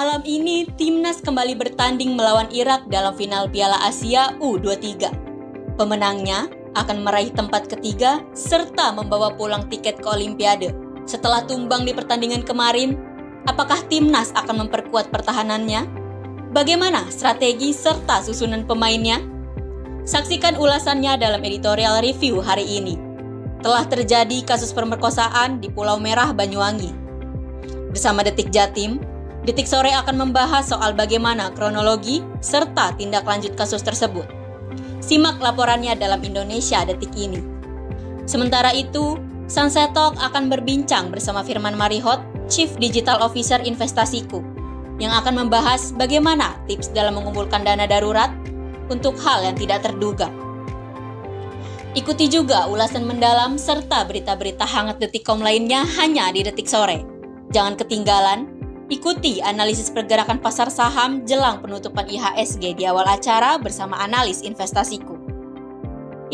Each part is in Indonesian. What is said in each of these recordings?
Malam ini, timnas kembali bertanding melawan Irak dalam final Piala Asia U23. Pemenangnya akan meraih tempat ketiga serta membawa pulang tiket ke Olimpiade. Setelah tumbang di pertandingan kemarin, apakah timnas akan memperkuat pertahanannya? Bagaimana strategi serta susunan pemainnya? Saksikan ulasannya dalam editorial review hari ini. Telah terjadi kasus pemerkosaan di Pulau Merah, Banyuwangi. Bersama Detik Jatim, Detik Sore akan membahas soal bagaimana kronologi serta tindak lanjut kasus tersebut. Simak laporannya dalam Indonesia detik ini. Sementara itu, Sunset Talk akan berbincang bersama Firman Marihot, Chief Digital Officer Investasiku, yang akan membahas bagaimana tips dalam mengumpulkan dana darurat untuk hal yang tidak terduga. Ikuti juga ulasan mendalam serta berita-berita hangat Detikom lainnya hanya di Detik Sore. Jangan ketinggalan Ikuti analisis pergerakan pasar saham jelang penutupan IHSG di awal acara bersama analis investasiku.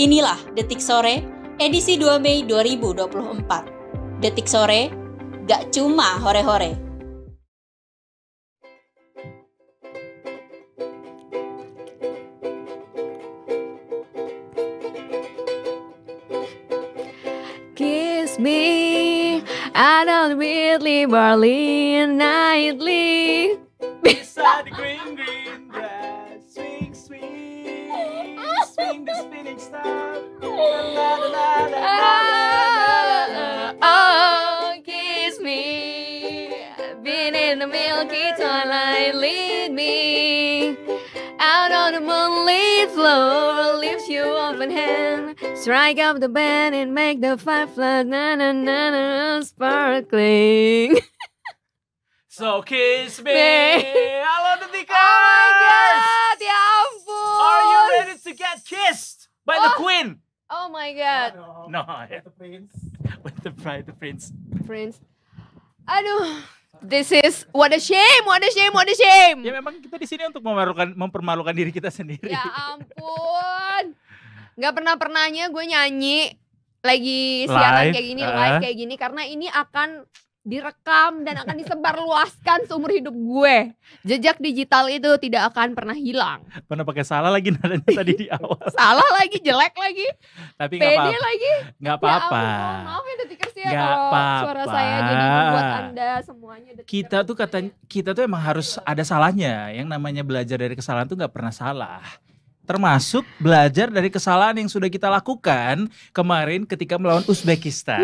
Inilah Detik Sore, edisi 2 Mei 2024. Detik Sore, gak cuma hore-hore. Kiss me I don't really barely nightly. Beside the green, green grass, swing, swing, swing the spinning star. La, la, la, la, la, la, Oh, kiss me. Been in the milky twilight, lead me. Out on the moonlit floor, lift your open hand. Strike up the band and make the fireflies, na na na na sparkling. so kiss me. I want to be Oh my god, ya ampun. Are you ready to get kissed by oh. the queen? Oh my god. Oh, no. no. With the prince. With the bride, the prince. Prince. I Aduh. This is what a shame, what a shame, what a shame. Ya memang kita di sini untuk memalukan, mempermalukan diri kita sendiri. Ya ampun. Gak pernah pernahnya gue nyanyi lagi siaran live, kayak gini, eh. live kayak gini karena ini akan direkam dan akan disebarluaskan seumur hidup gue. Jejak digital itu tidak akan pernah hilang. Pernah pakai salah lagi nadanya tadi di awal. salah lagi, jelek lagi. Tapi nggak apa-apa. lagi. Nggak ya apa-apa. Ya, maaf ya detikers ya gak kalau apa -apa. suara saya jadi membuat anda semuanya. Detikers. Kita tuh kata, kita tuh emang harus ada salahnya. Yang namanya belajar dari kesalahan tuh nggak pernah salah termasuk belajar dari kesalahan yang sudah kita lakukan kemarin ketika melawan Uzbekistan.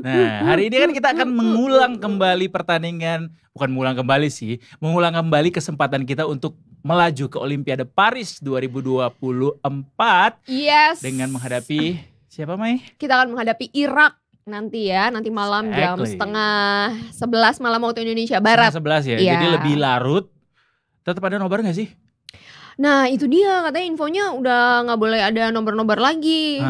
Nah, hari ini kan kita akan mengulang kembali pertandingan, bukan mengulang kembali sih, mengulang kembali kesempatan kita untuk melaju ke Olimpiade Paris 2024 yes. dengan menghadapi siapa Mai? Kita akan menghadapi Irak nanti ya nanti malam exactly. jam setengah sebelas malam waktu Indonesia Barat. Setengah sebelas ya, yeah. jadi lebih larut. Tetap ada nobar gak sih? Nah itu dia katanya infonya udah nggak boleh ada nomor-nomor lagi.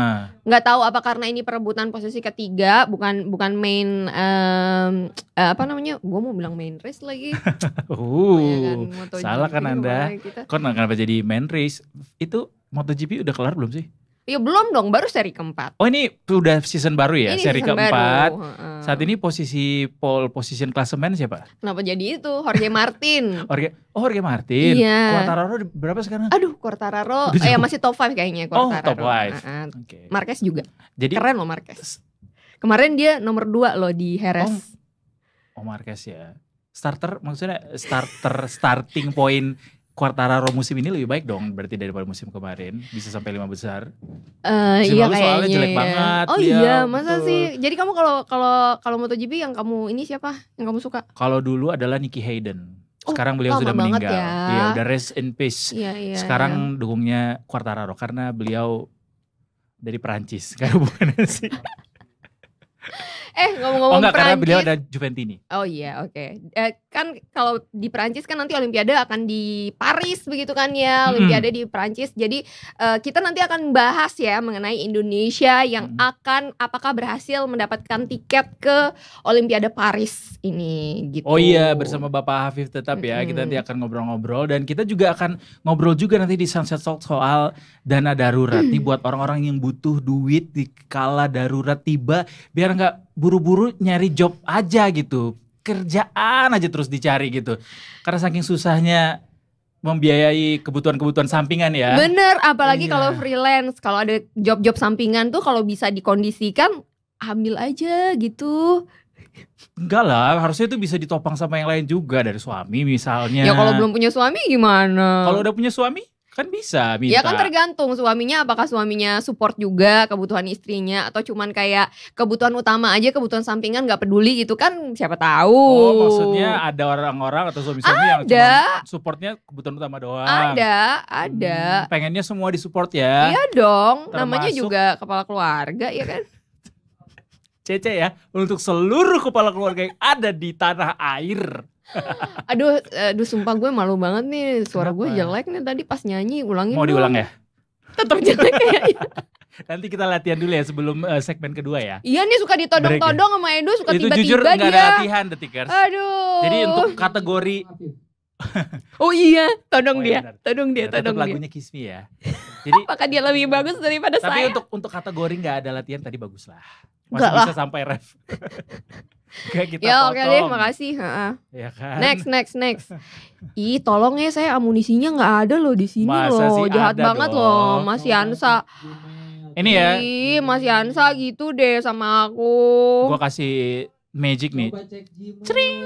Nggak hmm. tahu apa karena ini perebutan posisi ketiga, bukan bukan main um, apa namanya? Gue mau bilang main race lagi. uh, ya kan? salah kan anda? Kok kenapa jadi main race? Itu MotoGP udah kelar belum sih? Ya belum dong, baru seri keempat. Oh ini sudah season baru ya, ini seri keempat. Baru. Saat ini posisi pole position klasemen siapa? Kenapa jadi itu Jorge Martin? Jorge, oh Jorge Martin. Iya. Quartararo berapa sekarang? Aduh, Quartararo eh, masih top 5 kayaknya oh, Quartararo. Oh, top 5. Nah, okay. Marquez juga. Jadi keren loh Marquez. Kemarin dia nomor 2 loh di Heres. Oh, oh Marquez ya starter maksudnya starter starting point Quartararo musim ini lebih baik dong berarti daripada musim kemarin bisa sampai lima besar. Uh, iya kayaknya. soalnya jelek ya. banget. Oh dia, iya masa betul. sih. Jadi kamu kalau kalau kalau MotoGP yang kamu ini siapa yang kamu suka? Kalau dulu adalah Nicky Hayden. Oh, Sekarang oh, beliau sudah meninggal. Ya. Iya udah rest in peace. Iya, iya, Sekarang iya. dukungnya Quartararo karena beliau dari Perancis Kayak bukan sih. eh ngomong-ngomong oh, Perancis. karena beliau ada Juventini. Oh iya, oke. Okay. Eh, kan kalau di Perancis kan nanti Olimpiade akan di Paris begitu kan ya, hmm. Olimpiade di Perancis. Jadi eh, kita nanti akan bahas ya mengenai Indonesia yang hmm. akan apakah berhasil mendapatkan tiket ke Olimpiade Paris ini gitu. Oh iya, bersama Bapak Hafif tetap ya. Hmm. Kita nanti akan ngobrol-ngobrol dan kita juga akan ngobrol juga nanti di Sunset Talk soal dana darurat hmm. nih mm. buat orang-orang yang butuh duit di kala darurat tiba biar enggak buru-buru nyari job aja gitu kerjaan aja terus dicari gitu karena saking susahnya membiayai kebutuhan-kebutuhan sampingan ya. Bener, apalagi iya. kalau freelance, kalau ada job-job sampingan tuh kalau bisa dikondisikan ambil aja gitu. Enggak lah, harusnya itu bisa ditopang sama yang lain juga dari suami misalnya. Ya kalau belum punya suami gimana? Kalau udah punya suami? Kan bisa iya kan minta. Ya kan tergantung suaminya apakah suaminya support juga kebutuhan istrinya atau cuman kayak kebutuhan utama aja kebutuhan sampingan nggak peduli gitu kan siapa tahu. Oh, maksudnya ada orang-orang atau suami-suami yang cuma supportnya kebutuhan utama doang. Ada, ada. Hmm, pengennya semua disupport ya. Iya dong, Termasuk, namanya juga kepala keluarga ya kan. Cece ya, untuk seluruh kepala keluarga yang ada di tanah air. aduh, aduh sumpah gue malu banget nih suara Kenapa? gue jelek nih tadi pas nyanyi ulangin. Mau diulang ya? Tetap jelek kayaknya. Iya. Nanti kita latihan dulu ya sebelum uh, segmen kedua ya. Iya nih suka ditodong-todong ya. sama Edo suka tiba-tiba dia. Itu jujur nggak ada latihan detikers. Aduh. Jadi untuk kategori Oh iya, todong oh, iya, dia, todong dia, todong dia. lagunya Kiss ya. Jadi apakah dia lebih bagus daripada tapi saya? Tapi untuk untuk kategori nggak ada latihan tadi bagus lah. Masih bisa lah. sampai ref. Kayak kita ya, potong. oke deh, makasih. Ha-ha. Ya kan? Next, next, next. Ih, tolong ya saya amunisinya nggak ada loh di sini Masa loh. Jahat banget dong. loh, Mas Yansa. Ini ya. Ih, Mas Yansa gitu deh sama aku. Gua kasih magic nih. Cering.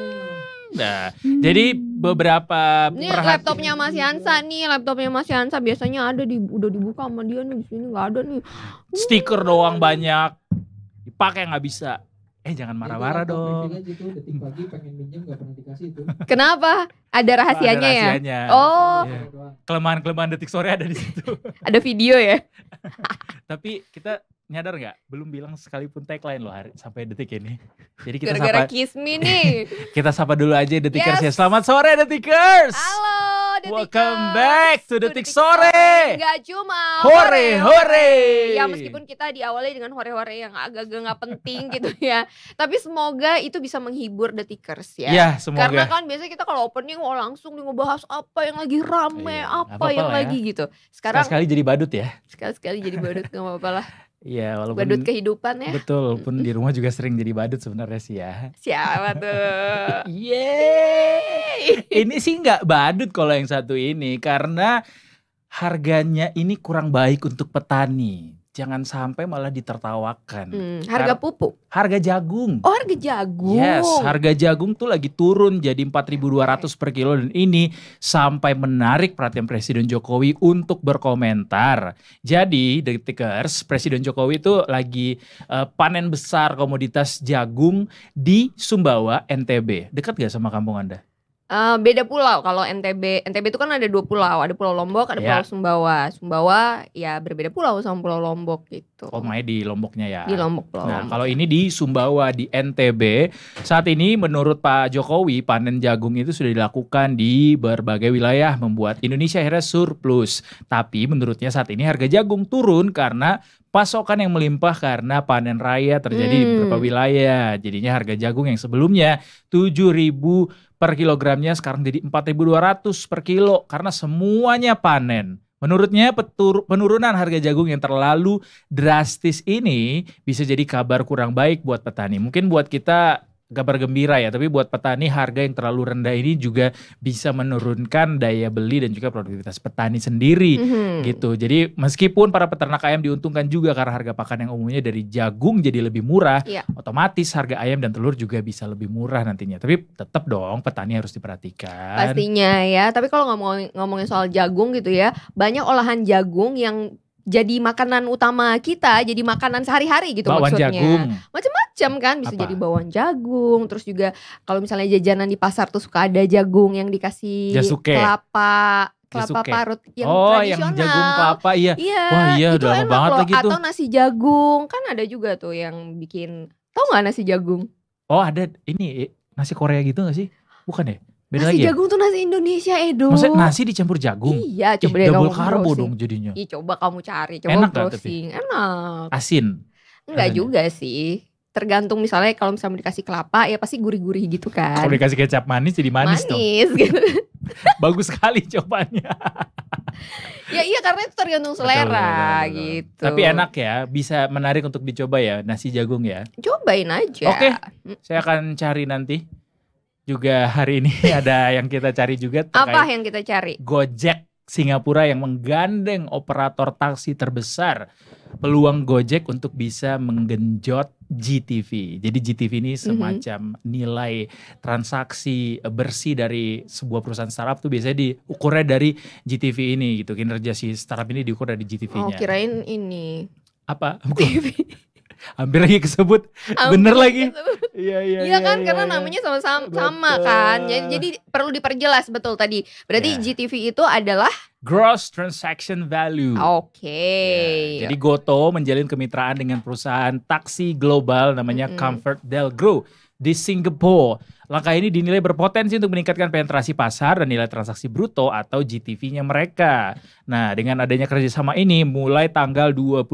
Nah, hmm. jadi beberapa Ini perhati... laptopnya Mas Yansa nih, laptopnya Mas Yansa biasanya ada di udah dibuka sama dia nih di sini nggak ada nih. Stiker doang banyak. Dipakai nggak bisa Eh jangan marah-marah dong. Kenapa? Ada rahasianya, ya? Oh. Iya. Kelemahan-kelemahan detik sore ada di situ. ada video ya? Tapi kita nyadar nggak? Belum bilang sekalipun tagline loh hari, sampai detik ini. Jadi kita Gara -gara sapa. gara nih. kita sapa dulu aja Detikers ya. Selamat sore Detikers. Halo. Welcome back to Detik, Sore. Gak cuma hore hore. Ya meskipun kita diawali dengan hore-hore yang agak-agak gak penting gitu ya. Tapi semoga itu bisa menghibur Detikers ya. Ya, semoga. Karena kan biasanya kita kalau opening oh langsung nih ngebahas apa yang lagi rame, iya, apa, apa yang ya. lagi gitu. Sekarang sekali jadi badut ya. Sekali-sekali jadi badut gak apa-apa lah. Iya, walaupun badut kehidupan ya. Betul, pun di rumah juga sering jadi badut sebenarnya sih ya. Siapa tuh? Yeay. ini sih nggak badut kalau yang satu ini karena harganya ini kurang baik untuk petani jangan sampai malah ditertawakan. Hmm, harga pupuk. Harga jagung. Oh, harga jagung. Yes, harga jagung tuh lagi turun jadi 4.200 per kilo dan ini sampai menarik perhatian Presiden Jokowi untuk berkomentar. Jadi, Tickers, Presiden Jokowi itu lagi uh, panen besar komoditas jagung di Sumbawa, NTB. Dekat gak sama kampung Anda? Uh, beda pulau kalau NTB NTB itu kan ada dua pulau ada pulau Lombok ada yeah. pulau Sumbawa Sumbawa ya berbeda pulau sama pulau Lombok gitu oh main di Lomboknya ya di Lombok pulau nah kalau ini di Sumbawa di NTB saat ini menurut Pak Jokowi panen jagung itu sudah dilakukan di berbagai wilayah membuat Indonesia akhirnya surplus tapi menurutnya saat ini harga jagung turun karena pasokan yang melimpah karena panen raya terjadi hmm. di beberapa hmm. wilayah. Jadinya harga jagung yang sebelumnya 7.000 per kilogramnya sekarang jadi 4.200 per kilo karena semuanya panen. Menurutnya petur, penurunan harga jagung yang terlalu drastis ini bisa jadi kabar kurang baik buat petani. Mungkin buat kita kabar gembira ya, tapi buat petani harga yang terlalu rendah ini juga bisa menurunkan daya beli dan juga produktivitas petani sendiri mm-hmm. gitu. Jadi meskipun para peternak ayam diuntungkan juga karena harga pakan yang umumnya dari jagung jadi lebih murah, yeah. otomatis harga ayam dan telur juga bisa lebih murah nantinya. Tapi tetap dong petani harus diperhatikan. Pastinya ya. Tapi kalau ngomong ngomongin soal jagung gitu ya, banyak olahan jagung yang jadi makanan utama kita, jadi makanan sehari-hari gitu bawang maksudnya. Jagung. Macam-macam kan, bisa Apa? jadi bawang jagung, terus juga kalau misalnya jajanan di pasar tuh suka ada jagung yang dikasih Jasuke. kelapa kelapa parut yang oh, tradisional. Oh, yang jagung kelapa iya. iya Wah, iya udah enak banget lagi tuh. Atau nasi jagung, kan ada juga tuh yang bikin Tahu nggak nasi jagung? Oh, ada ini nasi Korea gitu gak sih? Bukan ya? Beda nasi lagi ya? jagung tuh nasi Indonesia Edo. Eh, Maksudnya nasi dicampur jagung? Iya, eh, coba Ih, double karbo dong jadinya. Iya, coba kamu cari, coba Enak browsing. Tapi? Enak. Asin? Enggak Asin. Ya? juga sih. Tergantung misalnya kalau misalnya dikasih kelapa ya pasti gurih-gurih gitu kan. Kalau dikasih kecap manis jadi manis, manis dong. Manis gitu. Bagus sekali cobanya. ya iya karena itu tergantung selera betul, betul, betul. gitu. Tapi enak ya, bisa menarik untuk dicoba ya nasi jagung ya. Cobain aja. Oke, okay, mm. saya akan cari nanti juga hari ini ada yang kita cari juga. Apa yang kita cari? Gojek Singapura yang menggandeng operator taksi terbesar. Peluang Gojek untuk bisa menggenjot GTV. Jadi GTV ini mhm. semacam nilai transaksi bersih dari sebuah perusahaan startup tuh biasanya diukurnya dari GTV ini gitu. Kinerja si startup ini diukur dari GTV-nya. Oh, kirain ini. Apa? TV hampir lagi kesebut hampir bener lagi iya, iya iya iya kan ya, karena ya, namanya sama-sama sama kan jadi, jadi perlu diperjelas betul tadi berarti ya. GTV itu adalah Gross Transaction Value. Oke. Okay. Ya, jadi Goto menjalin kemitraan dengan perusahaan taksi global namanya mm -hmm. Comfort Delgro di Singapura. Langkah ini dinilai berpotensi untuk meningkatkan penetrasi pasar dan nilai transaksi bruto atau GTV-nya mereka. Nah, dengan adanya kerjasama ini, mulai tanggal 29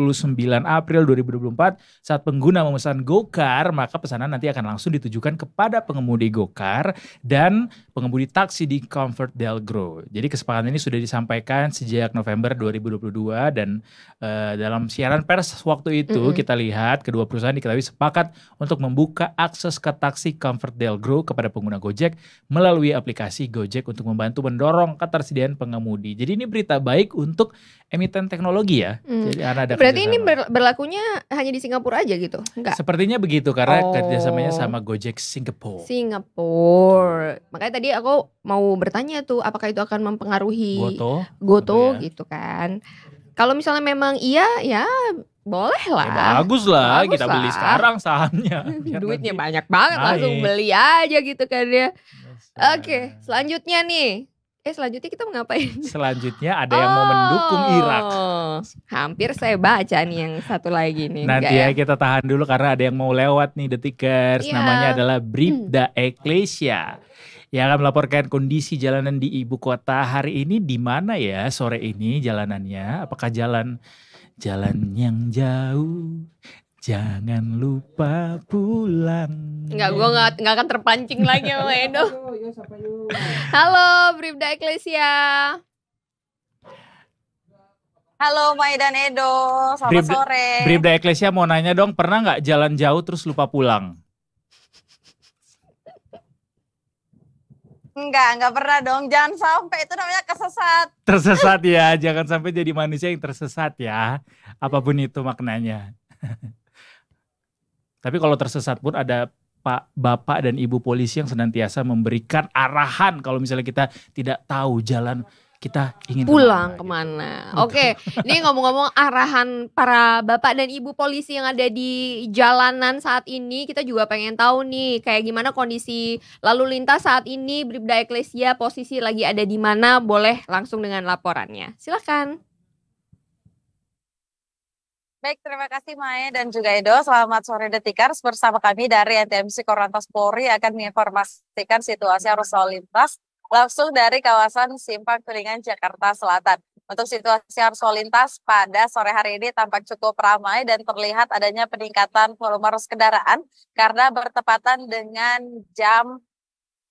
April 2024, saat pengguna memesan GoCar, maka pesanan nanti akan langsung ditujukan kepada pengemudi GoCar dan pengemudi taksi di Comfort Delgro. Jadi kesepakatan ini sudah disampaikan sejak November 2022 dan uh, dalam siaran pers waktu itu mm -hmm. kita lihat kedua perusahaan diketahui sepakat untuk membuka akses ke taksi Comfort Delgro kepada pengguna Gojek melalui aplikasi Gojek untuk membantu mendorong ketersediaan pengemudi. Jadi ini berita baik baik untuk emiten teknologi ya. Hmm. Jadi ada Berarti kerjasama. ini berlakunya hanya di Singapura aja gitu? Enggak. Sepertinya begitu karena oh. kerjasamanya sama Gojek Singapore. Singapore. Makanya tadi aku mau bertanya tuh apakah itu akan mempengaruhi Goto, Goto ya. gitu kan. Kalau misalnya memang iya ya boleh ya, lah. Ya, bagus lah, bagus kita lah. beli sekarang sahamnya. Duitnya banyak banget, naik. langsung beli aja gitu kan ya. Oke, okay, selanjutnya nih Eh selanjutnya kita mau ngapain? Selanjutnya ada yang mau mendukung oh, Irak. Hampir saya baca nih yang satu lagi nih. Nanti ya, ya kita tahan dulu karena ada yang mau lewat nih detikers. Yeah. Namanya adalah Bribda hmm. Ecclesia yang akan melaporkan kondisi jalanan di ibu kota hari ini di mana ya sore ini jalanannya? Apakah jalan jalan yang jauh Jangan lupa pulang. Enggak, gue enggak ya. enggak akan terpancing lagi sama Edo. Iya, Halo, Bribda Eklesia. Halo, Mai dan Edo. Selamat Bribda, sore. Bribda Eklesia mau nanya dong, pernah enggak jalan jauh terus lupa pulang? Enggak, enggak pernah dong. Jangan sampai itu namanya kesesat. Tersesat ya, jangan sampai jadi manusia yang tersesat ya. Apapun itu maknanya. Tapi kalau tersesat pun ada Pak, Bapak dan Ibu polisi yang senantiasa memberikan arahan kalau misalnya kita tidak tahu jalan kita ingin pulang kemana. Gitu. kemana. Oke, okay. ini ngomong-ngomong arahan para bapak dan ibu polisi yang ada di jalanan saat ini, kita juga pengen tahu nih kayak gimana kondisi lalu lintas saat ini Bribda Eklesia posisi lagi ada di mana, boleh langsung dengan laporannya. Silakan. Baik, terima kasih Mae dan juga Edo. Selamat sore Detikers. Bersama kami dari NTMC Korlantas Polri akan menginformasikan situasi arus lalu lintas langsung dari kawasan Simpang Kuningan, Jakarta Selatan. Untuk situasi arus lalu lintas pada sore hari ini tampak cukup ramai dan terlihat adanya peningkatan volume arus kendaraan karena bertepatan dengan jam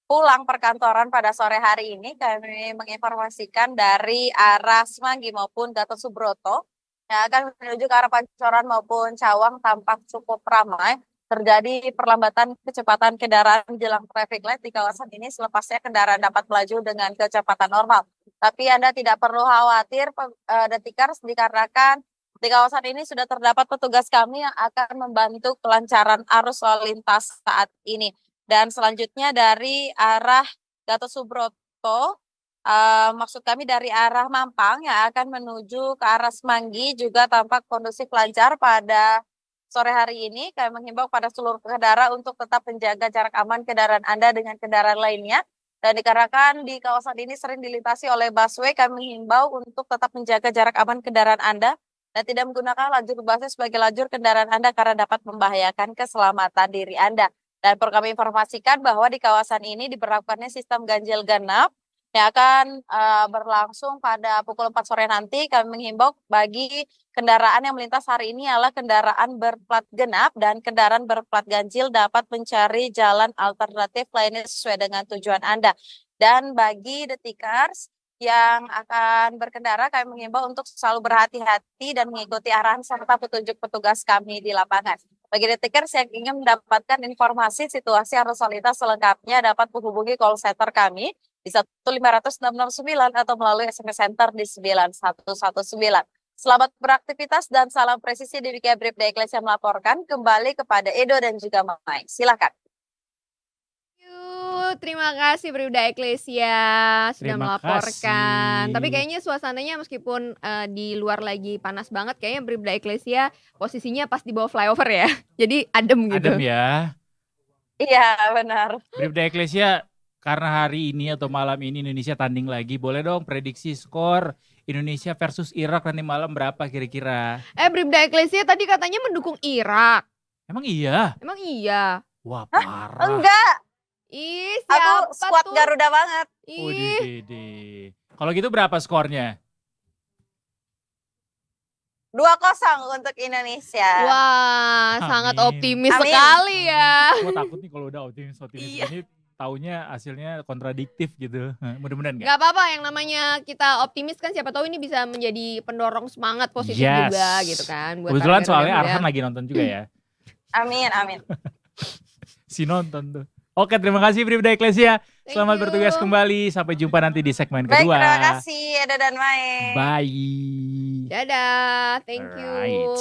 pulang perkantoran pada sore hari ini kami menginformasikan dari arah Semanggi maupun Gatot Subroto ya akan menuju ke arah Pancoran maupun Cawang tampak cukup ramai. Terjadi perlambatan kecepatan kendaraan jelang traffic light di kawasan ini selepasnya kendaraan dapat melaju dengan kecepatan normal. Tapi Anda tidak perlu khawatir eh, detikars dikarenakan di kawasan ini sudah terdapat petugas kami yang akan membantu kelancaran arus lalu lintas saat ini. Dan selanjutnya dari arah Gatot Subroto Uh, maksud kami dari arah Mampang yang akan menuju ke arah Semanggi juga tampak kondusif lancar pada sore hari ini. Kami menghimbau pada seluruh pengendara untuk tetap menjaga jarak aman kendaraan Anda dengan kendaraan lainnya. Dan dikarenakan di kawasan ini sering dilintasi oleh busway, kami menghimbau untuk tetap menjaga jarak aman kendaraan Anda dan tidak menggunakan lajur busway sebagai lajur kendaraan Anda karena dapat membahayakan keselamatan diri Anda. Dan perlu kami informasikan bahwa di kawasan ini diberlakukannya sistem ganjil genap yang akan uh, eh, berlangsung pada pukul 4 sore nanti kami menghimbau bagi kendaraan yang melintas hari ini adalah kendaraan berplat genap dan kendaraan berplat ganjil dapat mencari jalan alternatif lainnya sesuai dengan tujuan Anda. Dan bagi detikers yang akan berkendara kami mengimbau untuk selalu berhati-hati dan mengikuti arahan serta petunjuk petugas kami di lapangan. Bagi detikers yang ingin mendapatkan informasi situasi arus lalu lintas selengkapnya dapat menghubungi call center kami di 15669 atau melalui SMS Center di 9119. Selamat beraktivitas dan salam presisi di Wikia Bribda yang melaporkan kembali kepada Edo dan juga Mamai. Silakan. Terima kasih Bribda Eklesia sudah Terima melaporkan. Kasih. Tapi kayaknya suasananya meskipun uh, di luar lagi panas banget, kayaknya Bribda Eklesia posisinya pas di bawah flyover ya. Jadi adem gitu. Adem ya. Iya benar. Bribda Eklesia karena hari ini atau malam ini Indonesia tanding lagi. Boleh dong prediksi skor Indonesia versus Irak nanti malam berapa kira-kira? Eh Bribda Eklesia tadi katanya mendukung Irak. Emang iya? Emang iya. Wah parah. Hah? Enggak. Ih, siapa Aku squad tuh? Garuda banget. Ih. Kalau gitu berapa skornya? 2-0 untuk Indonesia. Wah, Amin. sangat optimis Amin. sekali ya. Aku takut nih kalau udah optimis optimis iya taunya hasilnya kontradiktif gitu. Mudah-mudahan gak? Gak apa-apa yang namanya kita optimis kan siapa tahu ini bisa menjadi pendorong semangat positif yes. juga gitu kan. Buat Kebetulan soalnya Arhan lagi nonton juga ya. Amin, amin. si nonton tuh. Oke, terima kasih Bribda Eklesia. Selamat you. bertugas kembali. Sampai jumpa nanti di segmen Baik, kedua. Terima kasih Eda dan Mae. Bye. Dadah. Thank you. Right.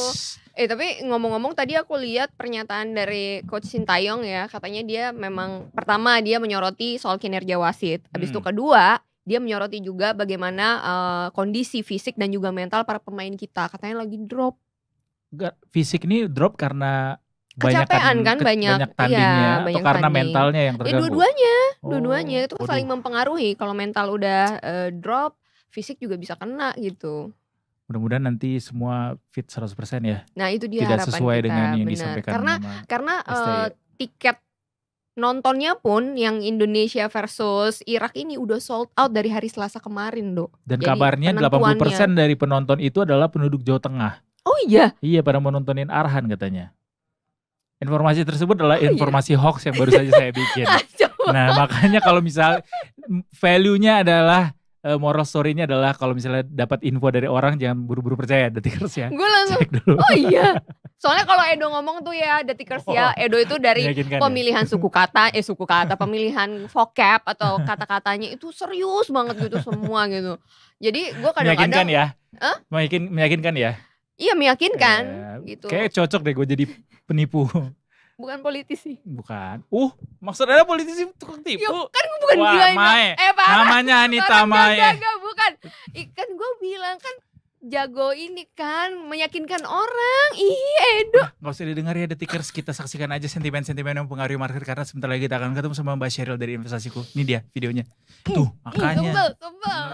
Eh tapi ngomong-ngomong tadi aku lihat pernyataan dari coach Sintayong ya, katanya dia memang pertama dia menyoroti soal kinerja wasit. Habis hmm. itu kedua, dia menyoroti juga bagaimana uh, kondisi fisik dan juga mental para pemain kita. Katanya lagi drop. Gak, fisik ini drop karena kecapean kan banyak banyak iya, tandingnya iya, banyak karena tanding. mentalnya yang terganggu. Ya, dua-duanya, oh, dua-duanya itu kan saling mempengaruhi. Kalau mental udah uh, drop, fisik juga bisa kena gitu. Mudah-mudahan nanti semua fit 100% ya. Nah, itu dia Tidak sesuai kita, dengan yang bener. disampaikan. Karena karena uh, tiket nontonnya pun yang Indonesia versus Irak ini udah sold out dari hari Selasa kemarin, Dok. Dan Jadi kabarnya 80% dari penonton itu adalah penduduk Jawa Tengah. Oh iya. Iya, pada menontonin Arhan katanya. Informasi tersebut adalah oh, iya. informasi iya. hoax yang baru saja saya bikin. Nah, nah, makanya kalau misal value-nya adalah eh, moral story-nya adalah kalau misalnya dapat info dari orang jangan buru-buru percaya detikers ya. Gue langsung Cek dulu. Oh iya. Soalnya kalau Edo ngomong tuh ya detikers ya, oh, oh. Edo itu dari ya? pemilihan ya? suku kata, eh suku kata, pemilihan vocab atau kata-katanya itu serius banget gitu semua gitu. Jadi gue kadang-kadang meyakinkan ya. Huh? Meyakin, meyakinkan ya. Iya meyakinkan eh, gitu. Kayak cocok deh gue jadi penipu. bukan politisi. Bukan. Uh, maksudnya politisi tukang tipu. Yo, kan gue bukan Wah, gila Mae. Eh, parah. Namanya Anita Mae. bukan. Ikan gue bilang kan jago ini kan meyakinkan orang. Ih, Edo. Nah, gak usah didengar ya detikers, kita saksikan aja sentimen-sentimen yang pengaruh market karena sebentar lagi kita akan ketemu sama Mbak Sheryl dari investasiku. Ini dia videonya. Tuh, makanya. Kebel, kebel.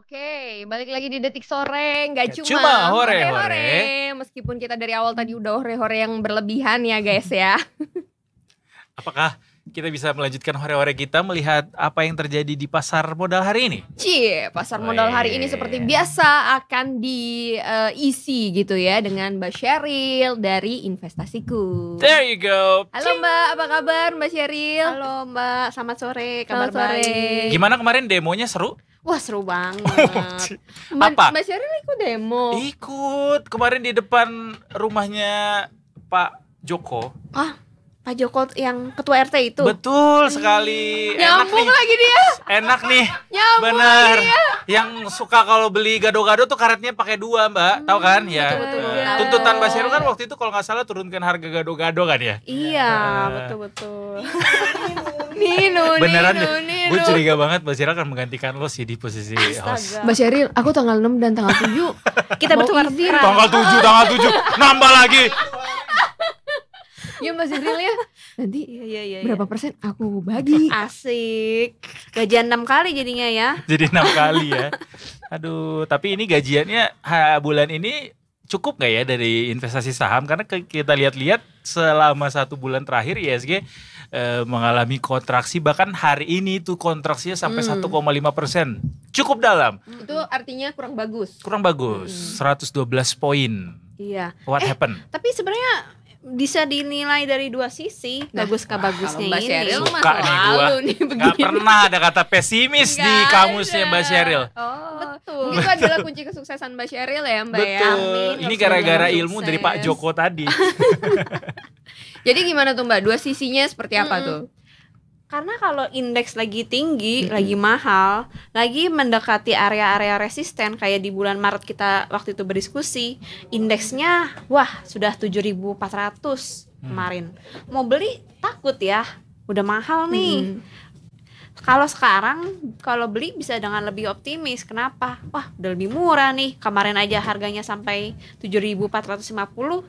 Oke, balik lagi di detik sore, nggak cuma, cuma hore, hore hore. Meskipun kita dari awal tadi udah hore hore yang berlebihan ya guys ya. Apakah kita bisa melanjutkan hore-hore kita melihat apa yang terjadi di pasar modal hari ini. Cie, pasar modal hari ini seperti biasa akan diisi eh, uh, gitu ya dengan Mbak Sheryl dari Investasiku. There you go. Halo Mbak, apa kabar Mbak Sheryl? Halo Mbak, selamat sore. Kabar selamat sore. Baik. Gimana kemarin demonya seru? Wah seru banget. Ma Apa? Mbak Sheryl ikut demo. Ikut kemarin di depan rumahnya Pak Joko. Ah? Pak Joko yang ketua RT itu. Betul hmm. sekali. Hmm. Enak Nyambung nih. lagi dia. Enak nih. Nyambung Bener. Lagi dia. Yang suka kalau beli gado-gado tuh karetnya pakai dua, Mbak. Hmm, Tahu kan? Ya. Betul, betul, betul. Eh, iya. Tuntutan Mbak Seru kan waktu itu kalau nggak salah turunkan harga gado-gado kan ya? Iya, betul-betul. Eh. Uh. Nino, Beneran Nino, ya? Nino. Gue curiga banget Mbak Sheryl akan menggantikan lo sih di posisi Astaga. host. Mbak Sheryl, aku tanggal 6 dan tanggal 7 kita bertukar izin. Tanggal 7, tanggal 7. Nambah lagi. Iya masih real ya. Nanti iya, iya, iya, iya. berapa ya. persen aku bagi. Asik. Gajian 6 kali jadinya ya. Jadi 6 kali ya. Aduh, tapi ini gajiannya ha, bulan ini cukup nggak ya dari investasi saham karena kita lihat-lihat selama satu bulan terakhir ISG eh, mengalami kontraksi bahkan hari ini itu kontraksinya sampai hmm. 1,5 persen cukup dalam hmm. itu artinya kurang bagus kurang bagus hmm. 112 poin iya what eh, happened tapi sebenarnya bisa dinilai dari dua sisi nah, bagus kah bagusnya Mbak ini suka nih gua nggak pernah ada kata pesimis di kamusnya Mbak Sheryl oh betul betul. adalah kunci kesuksesan Mbak Sheryl ya Mbak ya. betul. ya Amin, ini gara-gara ilmu dari Pak Joko tadi jadi gimana tuh Mbak dua sisinya seperti apa hmm. tuh karena kalau indeks lagi tinggi, mm-hmm. lagi mahal, lagi mendekati area-area resisten kayak di bulan Maret kita waktu itu berdiskusi, indeksnya wah sudah 7.400 mm. kemarin. Mm. Mau beli takut ya, udah mahal nih. Mm-hmm kalau sekarang kalau beli bisa dengan lebih optimis. Kenapa? Wah, udah lebih murah nih. Kemarin aja harganya sampai 7.450,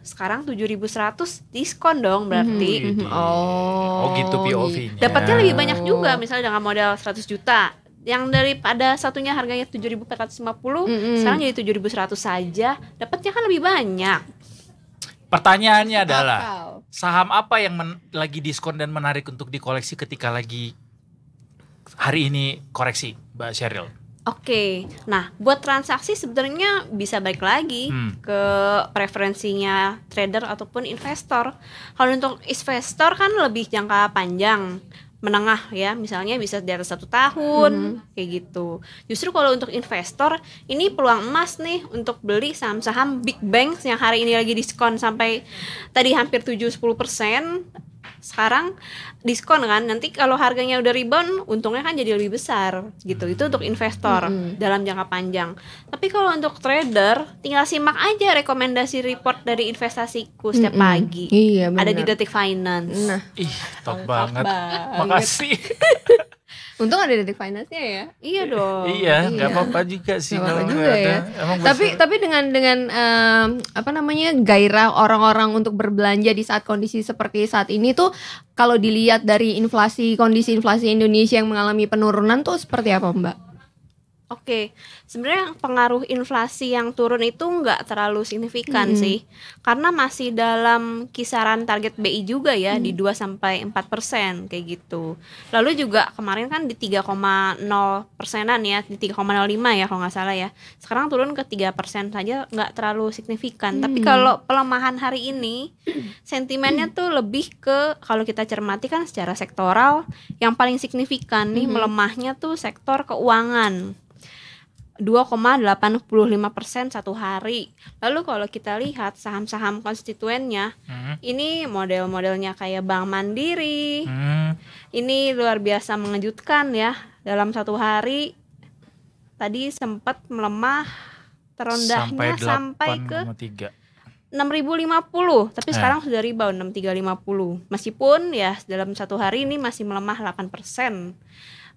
sekarang 7.100 diskon dong berarti. Hmm. Oh. Oh, gitu, gitu. POV-nya. Dapatnya lebih banyak juga misalnya dengan modal 100 juta yang daripada satunya harganya 7.450 mm -hmm. sekarang jadi 7.100 saja dapatnya kan lebih banyak pertanyaannya adalah saham apa yang lagi diskon dan menarik untuk dikoleksi ketika lagi hari ini koreksi Mbak Sheryl? Oke, okay. nah buat transaksi sebenarnya bisa balik lagi hmm. ke preferensinya trader ataupun investor. Kalau untuk investor kan lebih jangka panjang, menengah ya, misalnya bisa di atas satu tahun hmm. kayak gitu. Justru kalau untuk investor ini peluang emas nih untuk beli saham-saham big banks yang hari ini lagi diskon sampai tadi hampir 7-10 persen sekarang diskon kan nanti kalau harganya udah rebound untungnya kan jadi lebih besar gitu itu untuk investor mm-hmm. dalam jangka panjang tapi kalau untuk trader tinggal simak aja rekomendasi report dari investasiku setiap mm-hmm. pagi iya, ada di detik finance nah ih top, top banget. banget makasih Untung ada detik finance ya. Iya, iya dong. iya, nggak iya. apa-apa juga sih gak kalau apa juga Ya. tapi besar. tapi dengan dengan um, apa namanya gairah orang-orang untuk berbelanja di saat kondisi seperti saat ini tuh kalau dilihat dari inflasi kondisi inflasi Indonesia yang mengalami penurunan tuh seperti apa, Mbak? Oke, okay. sebenarnya pengaruh inflasi yang turun itu nggak terlalu signifikan hmm. sih, karena masih dalam kisaran target BI juga ya hmm. di 2 mm. sampai empat persen kayak gitu. Lalu juga kemarin kan di 3,0 persenan ya, di 3,05 ya kalau nggak salah ya. Sekarang turun ke tiga persen saja nggak terlalu signifikan. Hmm. Tapi mm. kalau pelemahan hari ini, sentimennya hmm. tuh lebih ke kalau kita cermati kan secara sektoral, yang paling signifikan nih hmm. melemahnya tuh sektor keuangan. 2,85 persen satu hari. Lalu kalau kita lihat saham-saham konstituennya, hmm. ini model-modelnya kayak Bank Mandiri. Hmm. Ini luar biasa mengejutkan ya. Dalam satu hari tadi sempat melemah terendahnya sampai, sampai ke 6050, tapi eh. sekarang sudah rebound 6350. Meskipun ya dalam satu hari ini masih melemah 8%.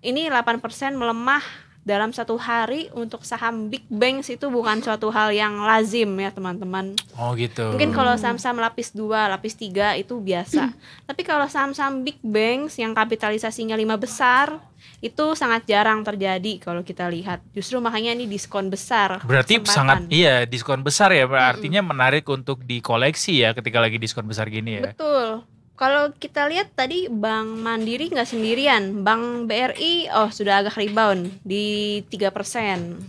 Ini 8% melemah dalam satu hari untuk saham big banks itu bukan suatu hal yang lazim ya teman-teman. Oh gitu. Mungkin kalau saham-saham lapis 2, lapis 3 itu biasa. Tapi kalau saham-saham big banks yang kapitalisasinya lima besar itu sangat jarang terjadi kalau kita lihat. Justru makanya ini diskon besar. Berarti kesempatan. sangat iya diskon besar ya artinya mm -mm. menarik untuk dikoleksi ya ketika lagi diskon besar gini ya. Betul kalau kita lihat tadi Bank Mandiri nggak sendirian. Bank BRI oh sudah agak rebound di tiga persen.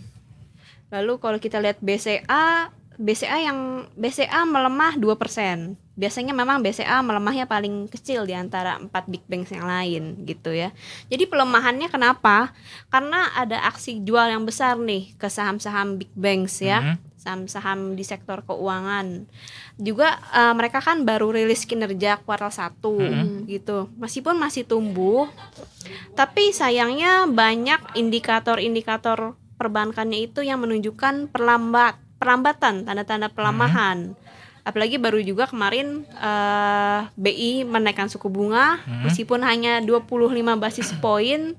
Lalu kalau kita lihat BCA, BCA yang BCA melemah dua persen. Biasanya memang BCA melemahnya paling kecil di antara empat big banks yang lain gitu ya. Jadi pelemahannya kenapa? Karena ada aksi jual yang besar nih ke saham-saham big banks ya. Mm -hmm saham-saham di sektor keuangan. Juga uh, mereka kan baru rilis kinerja kuartal 1 hmm. gitu. Meskipun masih tumbuh, tapi sayangnya banyak indikator-indikator perbankannya itu yang menunjukkan perlambat perlambatan, tanda-tanda pelemahan. Hmm. Apalagi baru juga kemarin uh, eh, BI menaikkan suku bunga hmm. meskipun hanya 25 basis poin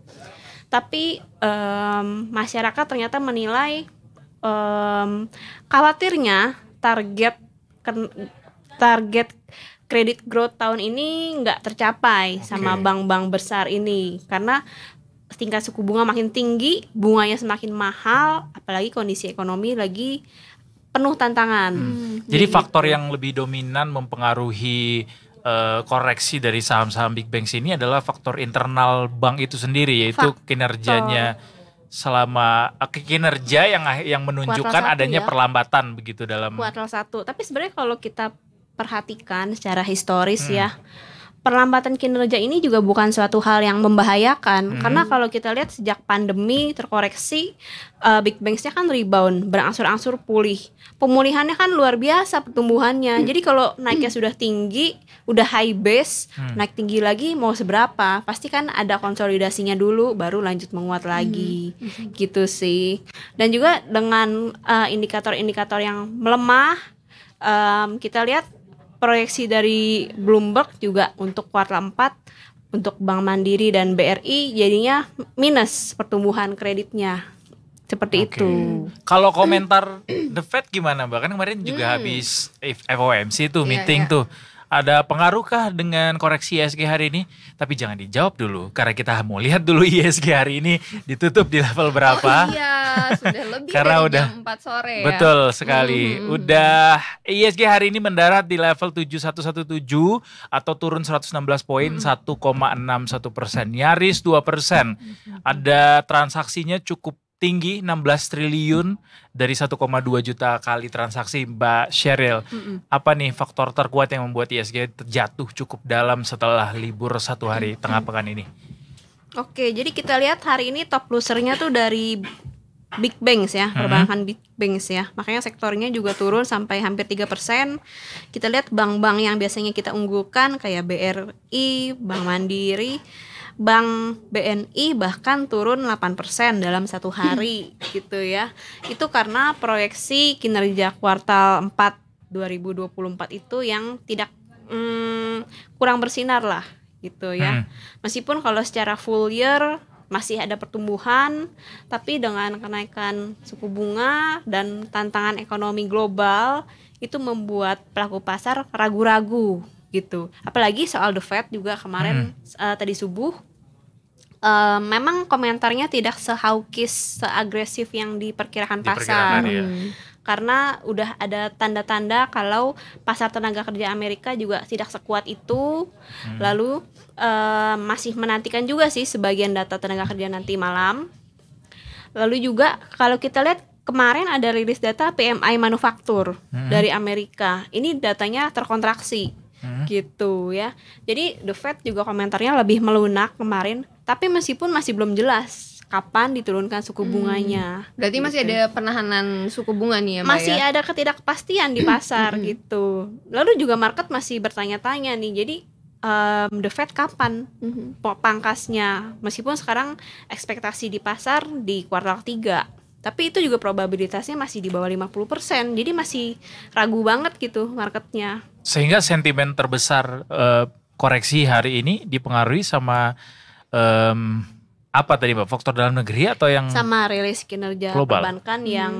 tapi um, masyarakat ternyata menilai um, khawatirnya target target kredit growth tahun ini nggak tercapai okay. sama bank-bank besar ini karena tingkat suku bunga makin tinggi, bunganya semakin mahal, apalagi kondisi ekonomi lagi penuh tantangan. Hmm. Jadi jadi faktor gitu. yang lebih dominan mempengaruhi uh, koreksi dari saham-saham big banks ini adalah faktor internal bank itu sendiri yaitu faktor. kinerjanya selama eh, kinerja yang ah, yang menunjukkan adanya ya. perlambatan begitu dalam kuartal satu. Tapi sebenarnya kalau kita perhatikan secara historis hmm. ya perlambatan kinerja ini juga bukan suatu hal yang membahayakan hmm. karena kalau kita lihat sejak pandemi terkoreksi uh, big banksnya kan rebound berangsur-angsur pulih pemulihannya kan luar biasa pertumbuhannya hmm. jadi kalau naiknya sudah tinggi udah high base hmm. naik tinggi lagi mau seberapa pasti kan ada konsolidasinya dulu baru lanjut menguat hmm. lagi hmm. gitu sih dan juga dengan eh, indikator-indikator uh, yang melemah um, kita lihat proyeksi dari Bloomberg juga untuk kuartal 4 untuk Bank Mandiri dan BRI jadinya minus pertumbuhan kreditnya seperti okay. itu. Kalau komentar The Fed gimana? Bahkan kemarin juga hmm. habis FOMC tuh yeah, meeting yeah. tuh ada pengaruhkah dengan koreksi ISG hari ini? Tapi jangan dijawab dulu karena kita mau lihat dulu ISG hari ini ditutup di level oh berapa. Oh iya, sudah lebih karena dari udah, jam 4 sore ya. Betul sekali. Hmm. Udah ISG hari ini mendarat di level 7117 atau turun 116 poin hmm. 1,61 persen, nyaris 2 persen. Hmm. Ada transaksinya cukup tinggi 16 triliun dari 1,2 juta kali transaksi Mbak Sheryl. Mm -mm. Apa nih faktor terkuat yang membuat ISG terjatuh cukup dalam setelah libur satu hari mm -mm. tengah pekan ini? Oke, jadi kita lihat hari ini top losernya tuh dari Big Banks ya, mm-hmm. perbankan Big Banks ya. Makanya sektornya juga turun sampai hampir 3%. Kita lihat bank-bank yang biasanya kita unggulkan kayak BRI, Bank Mandiri, Bank BNI bahkan turun 8% dalam satu hari hmm. gitu ya. Itu karena proyeksi kinerja kuartal 4 2024 itu yang tidak hmm, kurang bersinar lah gitu ya. Hmm. Meskipun kalau secara full year masih ada pertumbuhan, tapi dengan kenaikan suku bunga dan tantangan ekonomi global itu membuat pelaku pasar ragu-ragu gitu. Apalagi soal The Fed juga kemarin hmm. uh, tadi subuh uh, memang komentarnya tidak sehaukis, seagresif yang diperkirakan, pasar. Ya. Karena udah ada tanda-tanda kalau pasar tenaga kerja Amerika juga tidak sekuat itu. Hmm. Lalu uh, masih menantikan juga sih sebagian data tenaga kerja nanti malam. Lalu juga kalau kita lihat kemarin ada rilis data PMI manufaktur hmm. dari Amerika. Ini datanya terkontraksi hmm. gitu ya. Jadi The Fed juga komentarnya lebih melunak kemarin tapi meskipun masih belum jelas kapan diturunkan suku hmm. bunganya. Hmm. Berarti gitu. masih ada penahanan suku bunga nih ya, Mbak Masih ya? ada ketidakpastian di pasar hmm. gitu. Lalu juga market masih bertanya-tanya nih. Jadi um, the Fed kapan hmm. pangkasnya? Meskipun sekarang ekspektasi di pasar di kuartal 3, tapi itu juga probabilitasnya masih di bawah 50%. Jadi masih ragu banget gitu marketnya. Sehingga sentimen terbesar uh, koreksi hari ini dipengaruhi sama um, apa tadi Mbak? Faktor dalam negeri atau yang sama rilis kinerja global? perbankan hmm. yang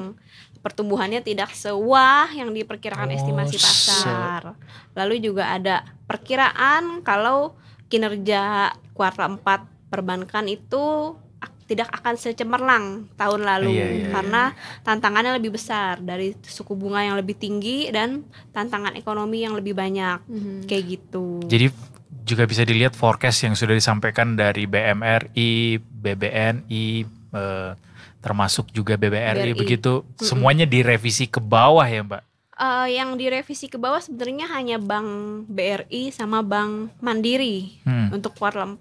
pertumbuhannya tidak sewah yang diperkirakan oh, estimasi pasar. Se Lalu juga ada perkiraan kalau kinerja kuartal 4 perbankan itu tidak akan secemerlang tahun lalu iya, iya, karena iya. tantangannya lebih besar dari suku bunga yang lebih tinggi dan tantangan ekonomi yang lebih banyak mm -hmm. kayak gitu. Jadi juga bisa dilihat forecast yang sudah disampaikan dari BMRI, BBNI, eh, termasuk juga BBRI, BRI. begitu. Mm -mm. Semuanya direvisi ke bawah ya Mbak? Uh, yang direvisi ke bawah sebenarnya hanya Bank BRI sama Bank Mandiri hmm. untuk kuartal 4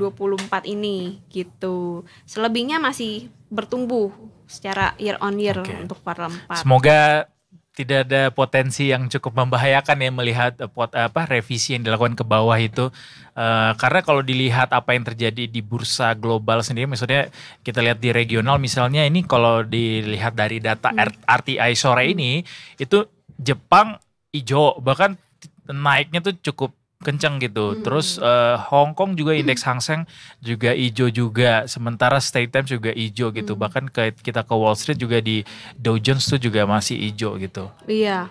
2024 hmm. ini gitu. Selebihnya masih bertumbuh secara year on year okay. untuk kuartal 4. Semoga tidak ada potensi yang cukup membahayakan ya melihat eh, pot, apa revisi yang dilakukan ke bawah itu uh, karena kalau dilihat apa yang terjadi di bursa global sendiri maksudnya kita lihat di regional misalnya ini kalau dilihat dari data hmm. RTI sore hmm. ini itu Jepang ijo bahkan naiknya tuh cukup kenceng gitu. Hmm. Terus uh, Hong Kong juga indeks Hang Seng juga hijau juga. Sementara State Times juga hijau gitu. Hmm. Bahkan ke, kita ke Wall Street juga di Dow Jones tuh juga masih hijau gitu. Iya.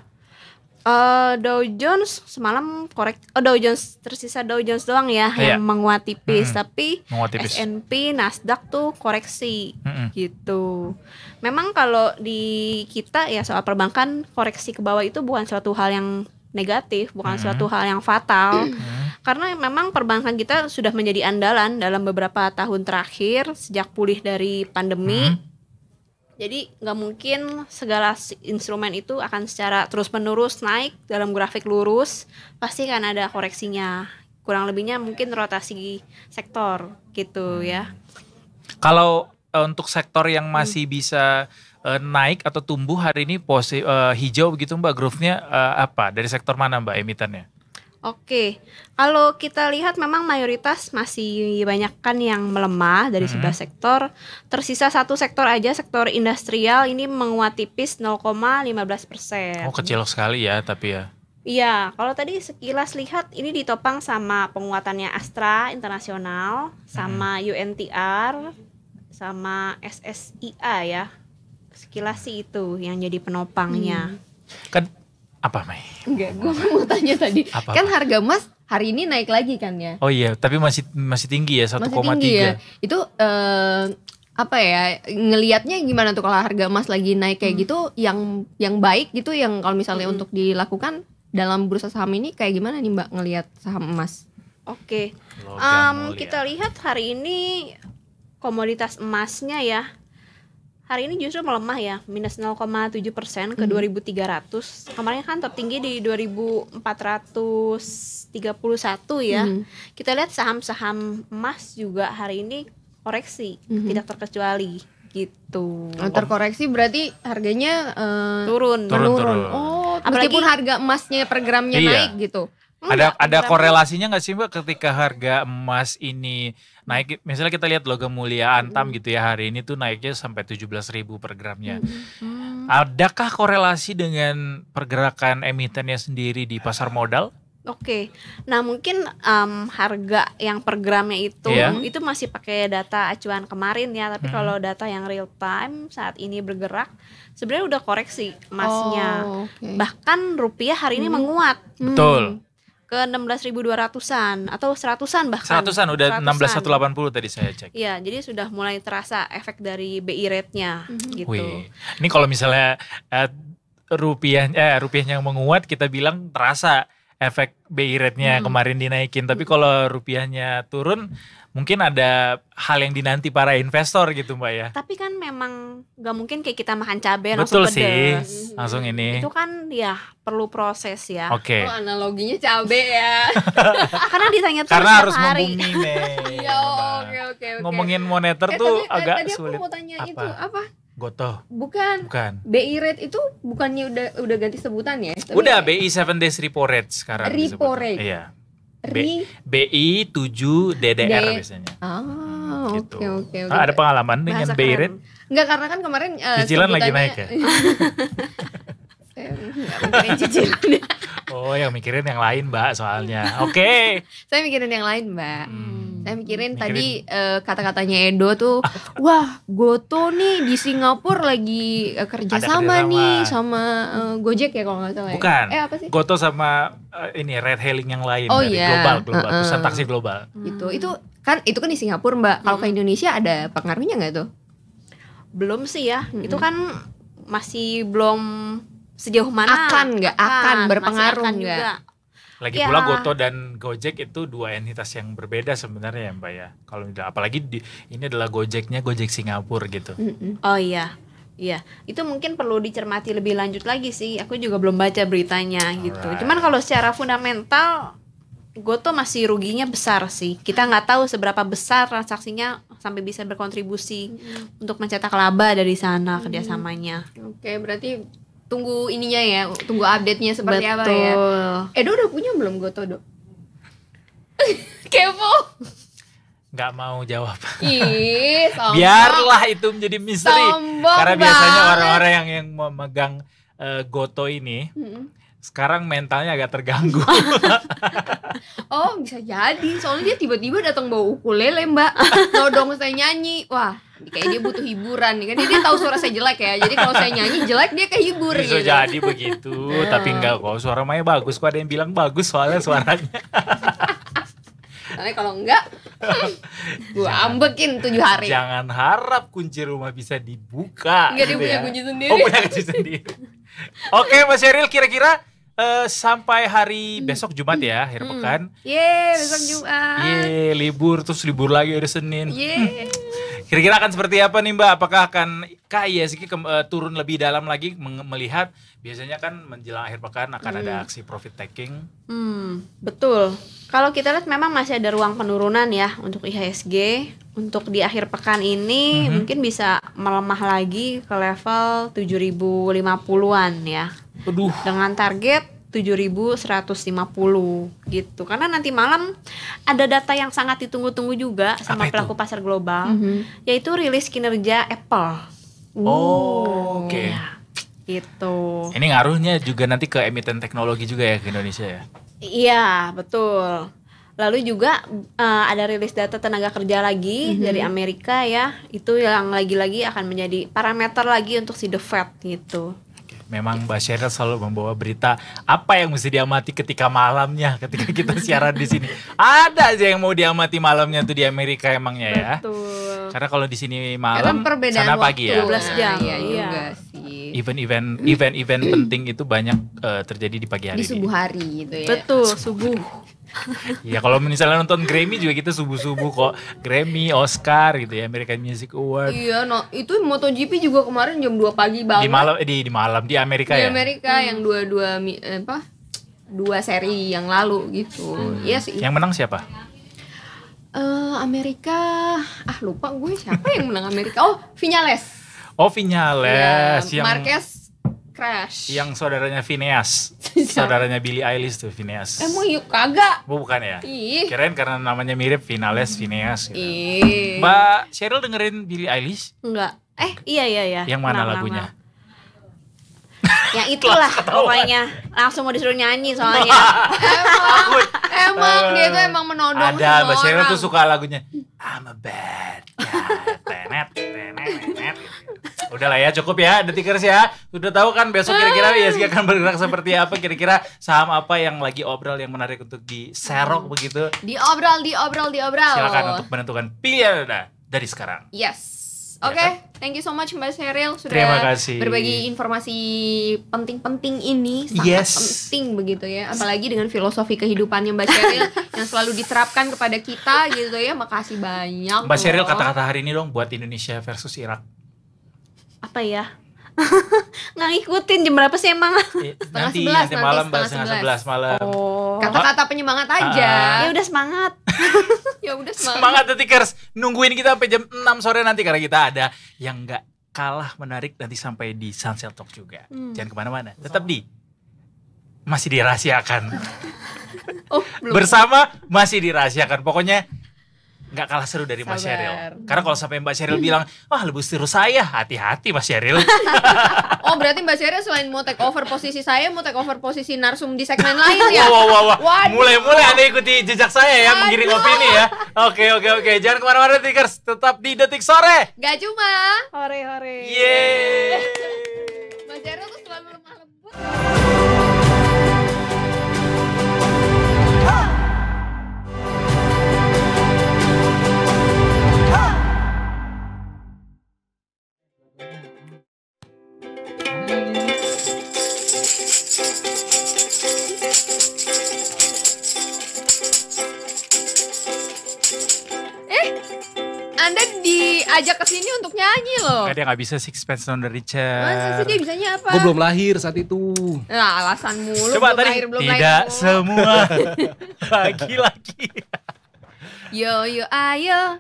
Uh, Dow Jones semalam korek oh, Dow Jones tersisa Dow Jones doang ya yeah. yang menguat tipis -hmm. tapi menguat tipis. S&P Nasdaq tuh koreksi -hmm. gitu. Memang kalau di kita ya soal perbankan koreksi ke bawah itu bukan suatu hal yang negatif, bukan hmm. suatu hal yang fatal. Hmm. Karena memang perbankan kita sudah menjadi andalan dalam beberapa tahun terakhir sejak pulih dari pandemi. Hmm. Jadi nggak mungkin segala instrumen itu akan secara terus menerus naik dalam grafik lurus, pasti kan ada koreksinya. Kurang lebihnya mungkin rotasi sektor gitu hmm. ya. Kalau eh, untuk sektor yang masih hmm. bisa Eh, naik atau tumbuh hari ini posi, uh, hijau begitu Mbak? Growth-nya uh, eh, apa? Dari sektor mana Mbak emitennya? Oke, kalau kita lihat memang mayoritas masih banyak kan yang melemah dari mm-hmm. sebelah sebuah sektor. Tersisa satu sektor aja, sektor industrial ini menguat tipis 0,15 persen. Oh kecil sekali ya, tapi ya. Iya, kalau tadi sekilas lihat ini ditopang sama penguatannya Astra Internasional, sama hmm. UNTR, sama SSIA ya sekilas sih itu yang jadi penopangnya. Hmm. Kan apa Mai? Enggak, gue mau tanya tadi. Apa, kan harga emas hari ini naik lagi kan ya? Oh iya, tapi masih masih tinggi ya 1,3. Masih tinggi ya. Itu eh, apa ya ngelihatnya gimana tuh kalau harga emas lagi naik kayak hmm. gitu yang yang baik gitu yang kalau misalnya hmm. untuk dilakukan dalam bursa saham ini kayak gimana nih Mbak ngelihat saham emas? Oke. Okay. Um, kita lihat hari ini komoditas emasnya ya hari ini justru melemah ya minus 0,7 persen ke hmm. 2.300 kemarin kan tertinggi di 2.431 ya hmm. kita lihat saham-saham emas juga hari ini koreksi hmm. tidak terkecuali gitu oh, terkoreksi berarti harganya uh, turun turun, turun. oh meskipun Apalagi, harga emasnya per gramnya iya. naik gitu Enggak, ada ada korelasinya nggak sih mbak ketika harga emas ini naik misalnya kita lihat logam mulia antam mm. gitu ya hari ini tuh naiknya sampai tujuh belas ribu per gramnya. Mm. Adakah korelasi dengan pergerakan emitennya sendiri di pasar modal? Oke, okay. nah mungkin um, harga yang per gramnya itu yeah. itu masih pakai data acuan kemarin ya, tapi hmm. kalau data yang real time saat ini bergerak sebenarnya udah koreksi emasnya, oh, okay. bahkan rupiah hari ini hmm. menguat. Betul. Mm ke 16.200-an atau seratusan an bahkan. 100-an udah 16.180 tadi saya cek. Iya, jadi sudah mulai terasa efek dari BI rate-nya mm -hmm. gitu. Wih. Ini kalau misalnya uh, rupiah eh rupiahnya eh, menguat kita bilang terasa efek BI rate-nya hmm. kemarin dinaikin, tapi kalau rupiahnya turun mungkin ada hal yang dinanti para investor gitu mbak ya. Tapi kan memang gak mungkin kayak kita makan cabai Betul langsung pedes. Betul sih, langsung ini. Itu kan ya perlu proses ya. Oke. Okay. Oh, analoginya cabai ya. Karena ditanya terus Karena harus hari. membumi Iya, oke oke oke. Ngomongin moneter eh, tuh tadi, eh, agak tadi sulit. Tadi aku mau tanya apa? itu apa? Goto. Bukan. Bukan. BI rate itu bukannya udah udah ganti sebutan ya? udah BI 7 days repo rate sekarang. Repo disebut. rate. Iya. B, BI 7 DDR D biasanya. Oh, oke oke oke. Ah, ada pengalaman dengan Bahasa BI rate? Enggak karena kan kemarin uh, cicilan lagi naik ya. Saya Enggak pakai cicilan. Oh, yang mikirin yang lain, Mbak, soalnya. Oke. Okay. Saya mikirin yang lain, Mbak. Hmm. Saya mikirin, mikirin. tadi uh, kata-katanya Edo tuh, wah, Goto nih di Singapura lagi uh, kerja sama nih sama uh, Gojek ya kalau nggak salah. Ya? Bukan. Eh, apa sih? Goto sama uh, ini red hailing yang lain oh, dari iya. global, global, uh -uh. pusat taksi global. Hmm. Itu itu kan itu kan di Singapura, Mbak. Kalau ke hmm. Indonesia ada pengaruhnya nggak tuh? Belum sih ya. Hmm. Itu kan masih belum sejauh mana akan nggak ah, akan, akan berpengaruh nggak lagi ya. pula Goto dan Gojek itu dua entitas yang berbeda sebenarnya ya Mbak ya. Kalau tidak apalagi di, ini adalah Gojeknya Gojek Singapura gitu. Mm -mm. Oh iya. Iya, itu mungkin perlu dicermati lebih lanjut lagi sih. Aku juga belum baca beritanya gitu. Alright. gitu. Cuman kalau secara fundamental Goto masih ruginya besar sih. Kita nggak tahu seberapa besar transaksinya sampai bisa berkontribusi hmm. untuk mencetak laba dari sana hmm. kerjasamanya. Oke, okay, berarti tunggu ininya ya, tunggu update-nya seperti Betul. apa ya. Edo eh, udah punya belum Goto, Dok? Kepo. Gak mau jawab. Ih, Biarlah itu menjadi misteri. Sombong Karena biasanya orang-orang yang yang memegang uh, Goto ini mm -hmm sekarang mentalnya agak terganggu. oh bisa jadi, soalnya dia tiba-tiba datang bawa ukulele mbak, nodong saya nyanyi, wah kayak dia butuh hiburan nih kan dia, tahu suara saya jelek ya, jadi kalau saya nyanyi jelek dia kehibur bisa gitu. jadi begitu, iya. tapi enggak kok suara Maya bagus, kok ada yang bilang bagus soalnya suaranya. Tapi kalau enggak, gue ambekin tujuh hari. Jangan harap kunci rumah bisa dibuka. Enggak gitu dia punya ya. kunci sendiri. Oh punya kunci sendiri. Oke Mas Yeril, kira-kira uh, sampai hari mm. besok Jumat ya, akhir hmm. pekan. Yeay, besok Jumat. Yeay, libur terus libur lagi udah Senin. Yeay. Kira-kira akan seperti apa nih Mbak? Apakah akan kaya sih ke, uh, eh, turun lebih dalam lagi melihat biasanya kan menjelang akhir pekan akan hmm. ada mm. aksi profit taking? Hmm, betul. Kalau kita lihat memang masih ada ruang penurunan ya untuk IHSG. Untuk di akhir pekan ini mm -hmm. mungkin bisa melemah lagi ke level 7050-an ya. Aduh. Dengan target 7.150 gitu. Karena nanti malam ada data yang sangat ditunggu-tunggu juga sama pelaku pasar global, mm -hmm. yaitu rilis kinerja Apple. Oh, oke. Okay. Ya, gitu. Ini ngaruhnya juga nanti ke emiten teknologi juga ya ke Indonesia ya? Iya, betul. Lalu juga uh, ada rilis data tenaga kerja lagi mm -hmm. dari Amerika ya. Itu yang lagi-lagi akan menjadi parameter lagi untuk si The Fed gitu memang Mbak Sheryl selalu membawa berita apa yang mesti diamati ketika malamnya ketika kita siaran di sini. Ada aja yang mau diamati malamnya tuh di Amerika emangnya ya. Betul. Karena kalau di sini malam sana pagi ya. 12 iya, jam. Iya, iya. Event-event event-event penting itu banyak uh, terjadi di pagi hari. Di subuh hari gitu ya. Betul, subuh ya kalau misalnya nonton Grammy juga kita subuh-subuh kok Grammy, Oscar gitu ya American Music Award. Iya, no, itu MotoGP juga kemarin jam 2 pagi banget. Di malam eh, di di malam di Amerika di ya. Di Amerika hmm. yang dua-dua eh, apa? Dua seri yang lalu gitu. Hmm. Iya sih. Yang menang siapa? Uh, Amerika ah lupa gue siapa yang menang Amerika oh Vinales oh Vinales ya, yang Marquez Crash. Yang saudaranya Phineas. saudaranya Billy Eilish tuh Phineas. Emang yuk kagak? Bu bukan ya? Ih. Keren karena namanya mirip Finales Phineas gitu. Ih. Mbak Cheryl dengerin Billy Eilish? Enggak. Eh, iya iya iya. Yang mana Nama-nama. lagunya? yang itulah pokoknya langsung mau disuruh nyanyi soalnya emang emang eh, dia tuh emang menodong ada semua Mbak Cheryl tuh suka lagunya I'm a bad guy tenet tenet tenet Udah lah ya, cukup ya Tickers ya. Sudah tahu kan besok kira-kira ah. ISG akan bergerak seperti apa? Kira-kira saham apa yang lagi obrol yang menarik untuk diserok begitu? Diobrol, diobrol, diobrol. Silahkan untuk menentukan pilihan dari sekarang. Yes. Ya Oke, okay, ya kan? thank you so much Mbak Cheryl sudah Terima kasih. berbagi informasi penting-penting ini sangat yes. penting begitu ya, apalagi dengan filosofi kehidupannya Mbak Cheryl yang selalu diterapkan kepada kita gitu ya. Makasih banyak. Mbak Cheryl kata-kata hari ini dong buat Indonesia versus Irak apa ya nggak ngikutin jam berapa sih emang iya, setengah nanti, sebelas nanti malam nanti setengah, sebelas. sebelas malam oh. kata-kata penyemangat ah, ah. aja uh, ya udah semangat ya udah semangat semangat detikers nungguin kita sampai jam 6 sore nanti karena kita ada yang nggak kalah menarik nanti sampai di Sunset Talk juga hmm. jangan kemana-mana tetap di masih dirahasiakan oh, belum. bersama masih dirahasiakan pokoknya nggak kalah seru dari Sabar. Mas Sheryl. Karena kalau sampai Mbak Sheryl bilang, wah lebih seru saya, hati-hati Mas Sheryl. oh berarti Mbak Sheryl selain mau take over posisi saya, mau take over posisi narsum di segmen lain ya? Wah, wah, wah, Mulai-mulai Anda ikuti jejak saya ya, menggiring opini ya. Oke, oke, oke. Jangan kemana-mana, Tikers. Tetap di Detik Sore. Gak cuma. Hore, hore. Yeay. Mas Sheryl tuh selalu lemah lembut. Eh, Anda diajak ke sini untuk nyanyi loh. Nggak, eh, dia nggak bisa sixpence on the richer. Masa sih dia bisanya apa? Gue belum lahir saat itu. Nah, alasan mulu. Coba belum tadi lahir, belum tidak lahir, semua lagi lagi. yo yo ayo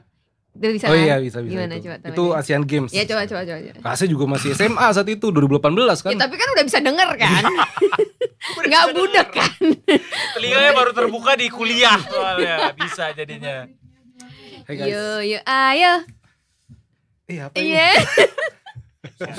Udah bisa. Oh kan? iya bisa bisa. Gimana itu. coba Itu Asian Games. Ya coba coba coba. Kasih juga masih SMA saat itu 2018 kan. Ya, tapi kan udah bisa denger kan. Enggak iya. budek kan. Telinganya baru terbuka di kuliah soalnya. Bisa jadinya. Hey guys. Yo yo ayo. Eh, iya apa ini?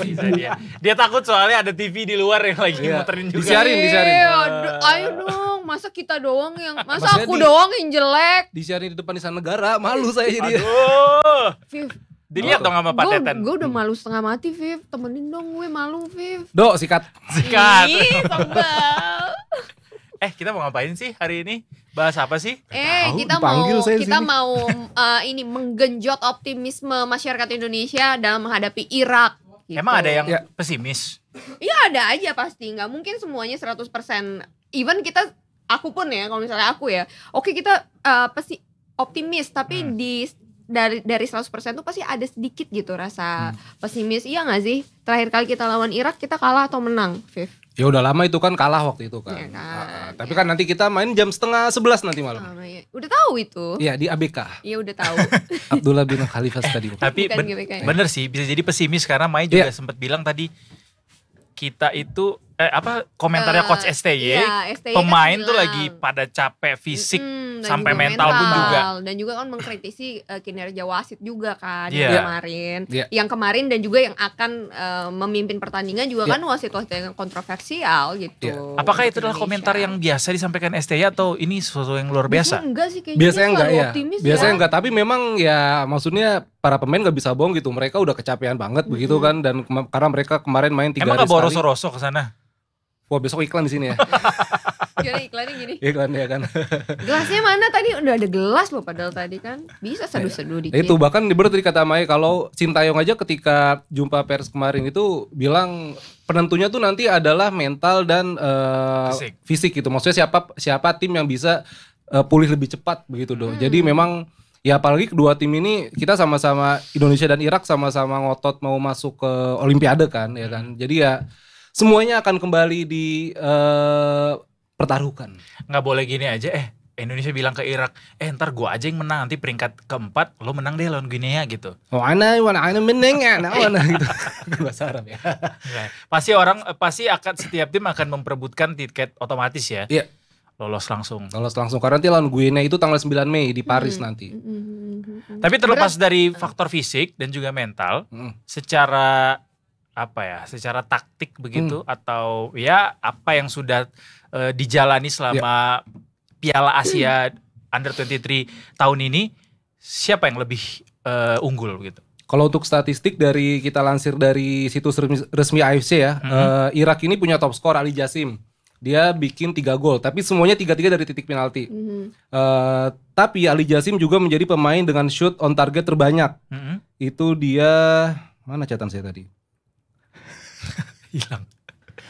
Bisa dia. Dia takut soalnya ada TV di luar yang lagi yeah. muterin juga. Disiarin, iya, disiarin. Aduh, ayo dong, masa kita doang yang masa Maksudnya aku di, doang yang jelek. Disiarin di depan istana negara, malu saya jadi. Aduh. Viv. Dilihat dong sama Pak Teten. Gue udah malu setengah mati, Viv. Temenin dong gue malu, Viv. Do, sikat. Sikat. Ih, eh, kita mau ngapain sih hari ini? Bahas apa sih? Eh, Tau, kita mau kita sini. mau uh, ini menggenjot optimisme masyarakat Indonesia dalam menghadapi Irak Gitu. Emang ada yang ya. pesimis? Iya ada aja pasti, nggak mungkin semuanya 100%. Even kita aku pun ya kalau misalnya aku ya, oke kita uh, eh, pasti optimis tapi hmm. di dari dari 100% tuh pasti ada sedikit gitu rasa hmm. pesimis. Iya gak sih? Terakhir kali kita lawan Irak kita kalah atau menang, Viv? Ya udah lama itu kan kalah waktu itu kan. Ya, kan. Uh, ya. tapi kan nanti kita main jam setengah sebelas nanti malam. Oh, ya. Udah tahu itu. Iya di ABK. Iya udah tahu. Abdullah bin Khalifah tadi. Tapi ben GBK, ya? bener sih bisa jadi pesimis karena Mai juga ya. sempat bilang tadi kita itu eh, apa komentarnya uh, coach STY, iya, STY kan pemain kan tuh lagi pada capek fisik mm, sampai mental, mental pun juga dan juga kan mengkritisi uh, kinerja wasit juga kan yeah. yang kemarin yeah. Iya. yang kemarin dan juga yang akan uh, memimpin pertandingan juga yeah. kan wasit wasit yang kontroversial gitu yeah. apakah itu adalah komentar yang biasa disampaikan STY atau ini sesuatu yang luar biasa biasanya enggak sih biasanya enggak iya. ya biasanya ya. enggak tapi memang ya maksudnya para pemain gak bisa bohong gitu mereka udah kecapean banget mm -hmm. begitu kan dan karena mereka kemarin main tiga hari sekali. Emang boros-roso ke sana? Wah besok iklan di sini ya. Gimana iklannya gini? Iklannya ya kan. Gelasnya mana tadi? Udah ada gelas loh padahal tadi kan. Bisa iya. seduh-seduh nah, dikit. Itu bahkan diberi tadi kata Maya kalau Sintayong aja ketika jumpa pers kemarin itu bilang penentunya tuh nanti adalah mental dan uh, fisik. fisik gitu. Maksudnya siapa siapa tim yang bisa uh, pulih lebih cepat begitu dong. Hmm. Jadi memang ya apalagi kedua tim ini kita sama-sama Indonesia dan Irak sama-sama ngotot mau masuk ke Olimpiade kan ya kan. Hmm. Jadi ya semuanya akan kembali di uh, pertaruhkan. Nggak boleh gini aja eh Indonesia bilang ke Irak, eh ntar gue aja yang menang nanti peringkat keempat lo menang deh lawan Guinea gitu. Oh wana, wana meneng menang, wana gitu. Bahasa Arab ya. Nah, pasti orang eh, pasti akan setiap tim akan memperebutkan tiket otomatis ya. Iya. Lolos langsung. Lolos langsung karena nanti lawan Guinea itu tanggal 9 Mei di Paris hmm. nanti. Hmm. Tapi terlepas dari ah. faktor fisik dan juga mental, hmm. secara apa ya secara taktik begitu hmm. atau ya apa yang sudah uh, dijalani selama yeah. Piala Asia Under 23 tahun ini siapa yang lebih uh, unggul gitu? Kalau untuk statistik dari kita lansir dari situs resmi AFC ya, -hmm. uh, Irak ini punya top skor Ali Jasim. Dia bikin tiga gol, tapi semuanya tiga-tiga dari titik penalti. Mm -hmm. uh, tapi Ali Jasim juga menjadi pemain dengan shoot on target terbanyak. Mm -hmm. Itu dia mana catatan saya tadi? hilang.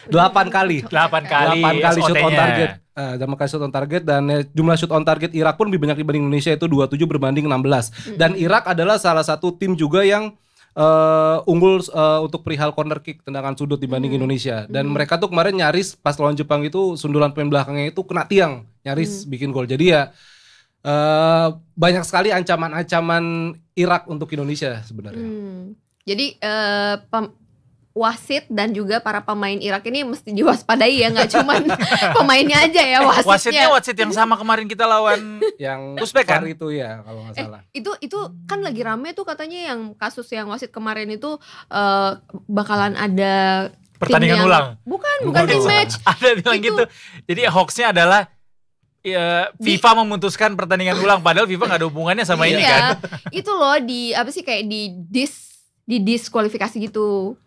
Delapan kali. Delapan kali. Delapan kali shoot on target. Uh, eh, kali shoot on target dan eh, jumlah shoot on target Irak pun lebih banyak dibanding Indonesia itu dua tujuh berbanding enam belas hmm. Dan Irak adalah salah satu tim juga yang uh, unggul uh, untuk perihal corner kick tendangan sudut dibanding hmm. Indonesia dan hmm. mereka tuh kemarin nyaris pas lawan Jepang itu sundulan pemain belakangnya itu kena tiang nyaris hmm. bikin gol jadi ya uh, banyak sekali ancaman-ancaman Irak untuk Indonesia sebenarnya hmm. jadi uh, wasit dan juga para pemain Irak ini mesti diwaspadai ya nggak cuma pemainnya aja ya wasitnya. Wasitnya wasit yang sama kemarin kita lawan yang Uzbek kan itu ya kalau nggak eh, salah. Eh, itu itu kan lagi rame tuh katanya yang kasus yang wasit kemarin itu uh, bakalan ada pertandingan yang, ulang. Bukan, bukan Waduh. rematch. Ada bilang itu. gitu. Jadi hoaxnya adalah ya, FIFA di, memutuskan pertandingan ulang padahal FIFA gak ada hubungannya sama iya, ini kan. Itu loh di apa sih kayak di dis di diskualifikasi gitu.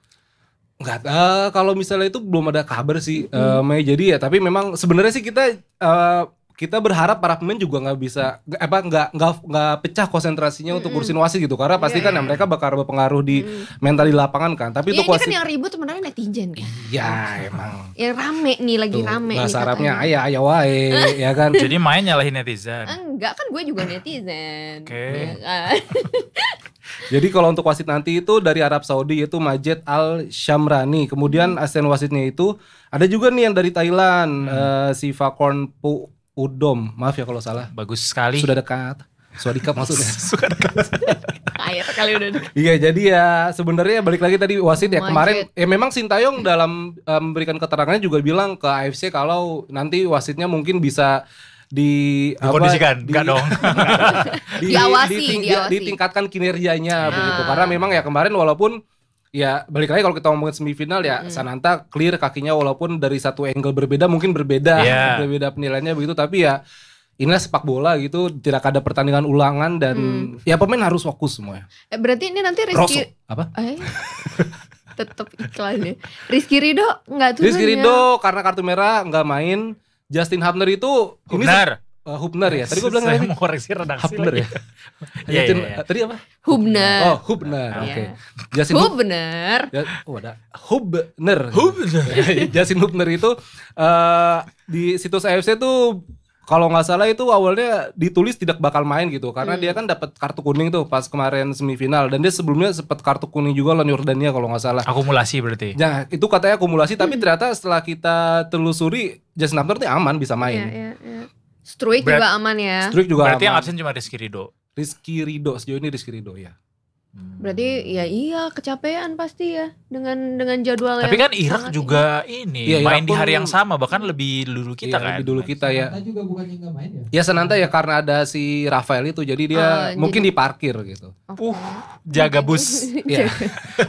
Enggak, uh, eh, kalau misalnya itu belum ada kabar sih hmm. uh, Mei jadi ya, tapi memang sebenarnya sih kita uh, kita berharap para pemain juga nggak bisa apa nggak nggak nggak pecah konsentrasinya mm -hmm. untuk urusin wasit gitu karena iya, pasti yeah, kan yeah. mereka bakal berpengaruh di mm. mental di lapangan kan tapi yeah, itu kan wasit kan yang ribut sebenarnya netizen kan iya emang ya rame nih lagi Tuh, rame bahasa Arabnya ayah ayah wae ya kan jadi main nyalahin netizen enggak kan gue juga netizen oke iya kan? Jadi kalau untuk wasit nanti itu dari Arab Saudi itu Majed Al Shamrani. Kemudian asisten wasitnya itu ada juga nih yang dari Thailand hmm. uh, eh, si Fakorn Udom, maaf ya kalau salah. Bagus sekali. Sudah dekat. dekat maksudnya. Sudah dekat. Akhir kali udah. Iya, jadi ya sebenarnya balik lagi tadi wasit ya kemarin ya memang Sintayong dalam eh, memberikan keterangannya juga bilang ke AFC kalau nanti wasitnya mungkin bisa di kondisikan apa, enggak di, dong di, diawasi, di, diawasi ditingkatkan kinerjanya nah. begitu karena memang ya kemarin walaupun ya balik lagi kalau kita ngomongin semifinal ya mm. Sananta clear kakinya walaupun dari satu angle berbeda mungkin berbeda yeah. berbeda penilaiannya begitu tapi ya inilah sepak bola gitu tidak ada pertandingan ulangan dan hmm. ya pemain harus fokus semua eh, berarti ini nanti Rizky Rosso. apa eh, tetap iklannya Rizky Rido nggak tuh Rizky Rido ya? karena kartu merah nggak main Justin Hubner itu Hubner Uh, Hubner ya. Tadi gue bilang Saya mau koreksi redaksi Hubner ya. ya, ya, ya. Tadi apa? Hubner. Oh, Hubner. Iya. Oke. Okay. Hubner. Hub, ya, oh, ada Hubner. Hubner. Ya, Jasin Hubner itu uh, di situs AFC tuh kalau nggak salah itu awalnya ditulis tidak bakal main gitu karena hmm. dia kan dapat kartu kuning tuh pas kemarin semifinal dan dia sebelumnya sempat kartu kuning juga lawan Yordania kalau nggak salah. Akumulasi berarti. Nah, itu katanya akumulasi tapi hmm. ternyata setelah kita telusuri Jasin Hubner tuh aman bisa main. Yeah, yeah, yeah. Struik Brad, juga aman ya. Struik juga Berarti aman. yang absen cuma Rizky Rido. Rizky Rido sejauh ini Rizky Rido ya. Hmm. Berarti ya iya kecapean pasti ya dengan dengan jadwal Tapi kan Irak juga ini ya, main di hari yang sama bahkan lebih dulu kita iya, kan. Lebih dulu kita ya. Senanta juga bukan yang main ya. Ya Senanta ya karena ada si Rafael itu jadi dia uh, mungkin jadi... diparkir gitu. Okay. Uh, jaga bus. ya.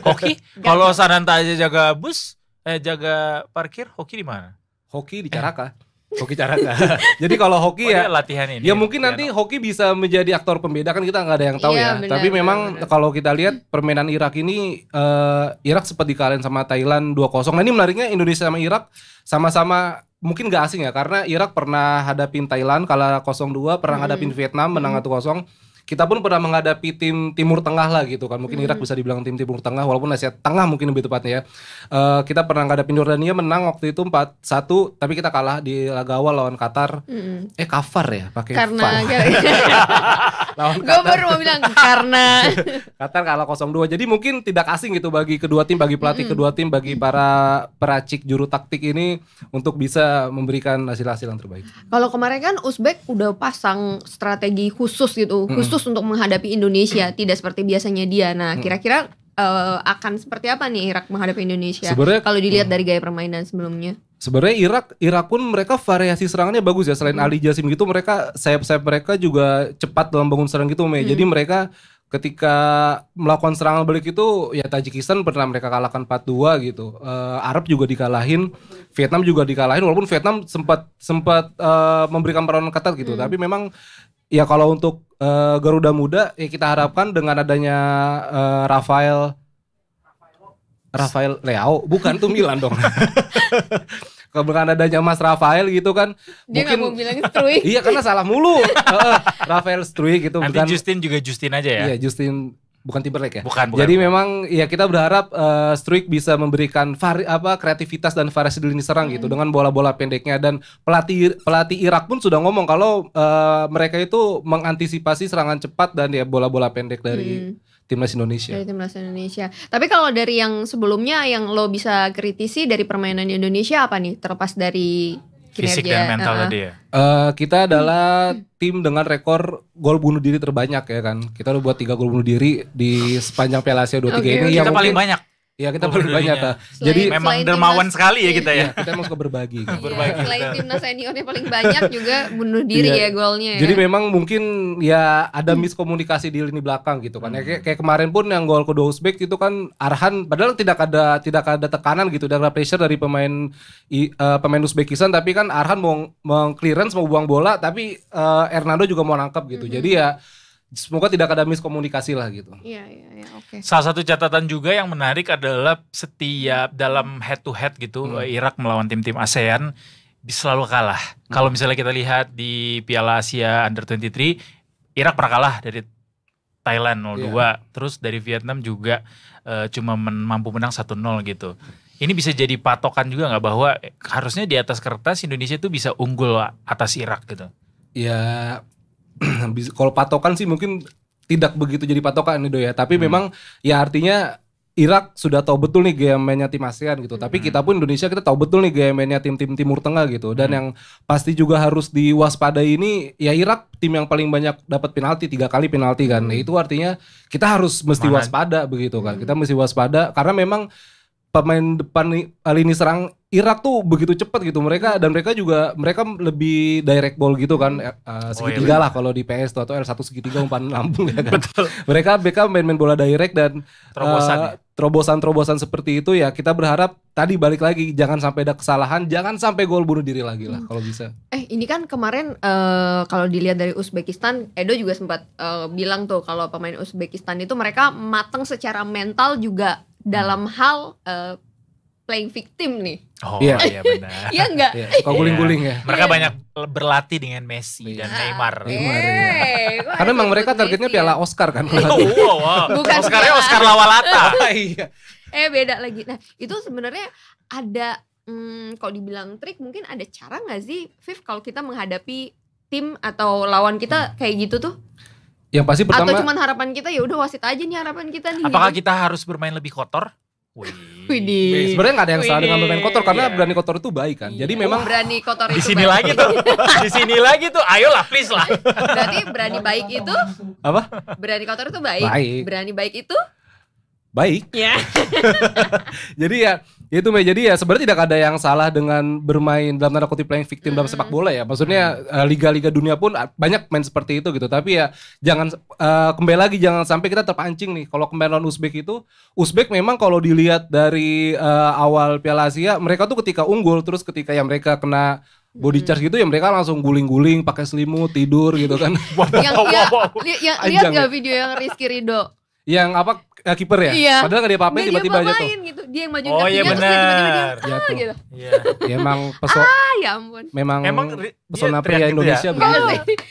Hoki kalau Sananta aja jaga bus, eh jaga parkir, Hoki di mana? Hoki di Caraka. Eh. Hoki Caraka. Jadi kalau hoki oh, ya latihan ini. Ya mungkin piano. nanti hoki bisa menjadi aktor pembeda kan kita nggak ada yang tahu iya, ya. Bener, Tapi memang kalau kita lihat permainan Irak ini uh, Irak seperti kalian sama Thailand 2-0. Nah ini menariknya Indonesia sama Irak sama-sama mungkin nggak asing ya karena Irak pernah hadapin Thailand kalah 0-2, pernah hmm. hadapin Vietnam menang 1-0. Hmm kita pun pernah menghadapi tim Timur Tengah lah gitu kan. Mungkin hmm. Irak bisa dibilang tim Timur Tengah walaupun Asia Tengah mungkin lebih tepatnya ya. Uh, kita pernah menghadapi Jordania menang waktu itu 4-1 tapi kita kalah di laga awal lawan Qatar. Hmm. Eh cover ya pakai Karena lawan Gue baru mau bilang karena Qatar kalah 0-2. Jadi mungkin tidak asing gitu bagi kedua tim, bagi pelatih -hmm. kedua tim, bagi para peracik juru taktik ini untuk bisa memberikan hasil-hasil yang terbaik. Kalau kemarin kan Uzbek udah pasang strategi khusus gitu, -hmm. khusus khusus untuk menghadapi Indonesia, tidak seperti biasanya dia. Nah, hmm. kira-kira uh, akan seperti apa nih Irak menghadapi Indonesia? Sebenarnya kalau dilihat hmm. dari gaya permainan sebelumnya. Sebenarnya Irak Irak pun mereka variasi serangannya bagus ya. Selain hmm. Ali Jasim gitu mereka sayap-sayap mereka juga cepat dalam bangun serang gitu, Mei. Hmm. Jadi mereka ketika melakukan serangan balik itu ya Tajikistan pernah mereka kalahkan 4-2 gitu. Uh, Arab juga dikalahin, Vietnam juga dikalahin walaupun Vietnam sempat sempat uh, memberikan peranan ketat gitu, hmm. tapi memang ya kalau untuk uh, Garuda Muda ya kita harapkan dengan adanya uh, Rafael Rafael Leo bukan tuh Milan dong. Kebetulan adanya Mas Rafael gitu kan. Dia mungkin, mau bilang Strui. iya karena salah mulu. Rafael Strui gitu. Nanti bukan, Justin juga Justin aja ya. Iya Justin bukan Timberlake ya. Bukan, bukan. Jadi memang ya kita berharap uh, Struik bisa memberikan vari, apa kreativitas dan variasi di lini serang gitu hmm. gitu dengan bola-bola pendeknya dan pelatih pelatih Irak pun sudah ngomong kalau uh, mereka itu mengantisipasi serangan cepat dan ya bola-bola pendek dari hmm. Timnas Indonesia. Dari timnas Indonesia. Tapi kalau dari yang sebelumnya yang lo bisa kritisi dari permainan Indonesia apa nih? Terlepas dari fisik dan mental uh -huh. tadi ya. Uh, kita adalah tim dengan rekor gol bunuh diri terbanyak ya kan. Kita udah buat tiga gol bunuh diri di sepanjang Piala Asia 23 okay, ini. Kita Ya paling mungkin, paling banyak. Iya kita banyak oh, Jadi Selain, Jadi memang dermawan timnas, sekali ya iya. kita ya. Iya, kita mau suka berbagi. gitu. berbagi. Iya, selain timnas seniornya paling banyak juga bunuh diri ya, ya golnya. Ya. Jadi memang mungkin ya ada hmm. miskomunikasi di lini belakang gitu kan. Ya. Hmm. Ya, kayak, kayak kemarin pun yang gol ke Uzbek itu kan Arhan padahal tidak ada tidak ada tekanan gitu, tidak ada pressure dari pemain uh, pemain Uzbekistan tapi kan Arhan mau meng-clearance mau buang bola tapi uh, Hernando juga mau nangkap gitu. Hmm. Jadi ya semoga tidak ada miskomunikasi lah gitu. Iya iya iya oke. Okay. Salah satu catatan juga yang menarik adalah setiap dalam head to head gitu hmm. Eh, Irak melawan tim-tim ASEAN selalu kalah. Hmm. Kalau misalnya kita lihat di Piala Asia Under 23 Irak pernah kalah dari Thailand 0-2, yeah. terus dari Vietnam juga e, cuma men mampu menang 1-0 gitu. Ini bisa jadi patokan juga nggak bahwa harusnya di atas kertas Indonesia itu bisa unggul atas Irak gitu. Ya kalau patokan sih mungkin tidak begitu jadi patokan nih ya. Tapi hmm. memang ya artinya Irak sudah tahu betul nih gaya mainnya tim ASEAN gitu. Tapi hmm. kita pun Indonesia kita tahu betul nih gaya mainnya tim-tim Timur Tengah gitu. Dan hmm. yang pasti juga harus diwaspadai ini ya Irak tim yang paling banyak dapat penalti tiga kali penalti kan. Hmm. Nah, itu artinya kita harus mesti waspada begitu kan. Hmm. Kita mesti waspada karena memang pemain depan eh, lini serang Irak tuh begitu cepat gitu mereka dan mereka juga mereka lebih direct ball gitu kan uh, segitiga oh, iya. lah kalau di PS atau L1 segitiga umpan lambung ya kan. Betul. Mereka mereka main-main bola direct dan terobosan ya? terobosan-terobosan seperti itu ya kita berharap tadi balik lagi jangan sampai ada kesalahan, jangan sampai gol bunuh diri lagi lah hmm. kalau bisa. Eh, ini kan kemarin uh, kalau dilihat dari Uzbekistan, Edo juga sempat uh, bilang tuh kalau pemain Uzbekistan itu mereka matang secara mental juga dalam hal uh, playing victim nih. Oh iya, iya benar. Iya enggak? Iya, guling-guling iya. ya. Mereka yeah. banyak berlatih dengan Messi yeah. dan Neymar. Ah, Neymar yeah. Yeah. Karena emang mereka targetnya piala Oscar kan. Oh, wow, wow. Bukan Oscarnya Oscar Lawalata. Oh, iya. eh beda lagi. Nah itu sebenarnya ada hmm, kalau dibilang trik mungkin ada cara nggak sih, Viv kalau kita menghadapi tim atau lawan kita hmm. kayak gitu tuh? Yang pasti pertama Atau cuma harapan kita ya udah wasit aja nih harapan kita nih. Apakah kita harus bermain lebih kotor? Wih. Sebenarnya nggak ada yang salah dengan bermain kotor karena yeah. berani kotor itu baik kan. Yeah. Jadi iya. memang oh, berani kotor itu di sini lagi tuh. di sini lagi tuh. Ayolah please lah. Berarti berani baik itu apa? Berani kotor itu baik. baik. Berani baik itu baik. Ya. Yeah. Jadi ya itu Mei. Jadi ya sebenarnya tidak ada yang salah dengan bermain dalam tanda kutip playing victim dalam sepak bola ya. Maksudnya eh, liga-liga dunia pun ah, banyak main seperti itu gitu. Tapi ya jangan uh, kembali lagi jangan sampai kita terpancing nih. Kalau kembali lawan Uzbek itu Uzbek memang kalau dilihat dari uh, awal Piala Asia mereka tuh ketika unggul terus ketika yang mereka kena body charge gitu ya mereka langsung guling-guling pakai selimut tidur gitu kan. yang, ya, li, yang lihat gak ya. video yang Rizky Rido? Yang apa uh, kiper ya. Iya. Padahal gak dia apa-apa tiba-tiba aja tuh. Gitu. Dia yang majuin oh, iya dia, bener. terus dia tiba-tiba dia ah, gitu. Iya. ya, emang Ah, ya ampun. Memang emang pesona pria gitu ya? Indonesia ya? begitu.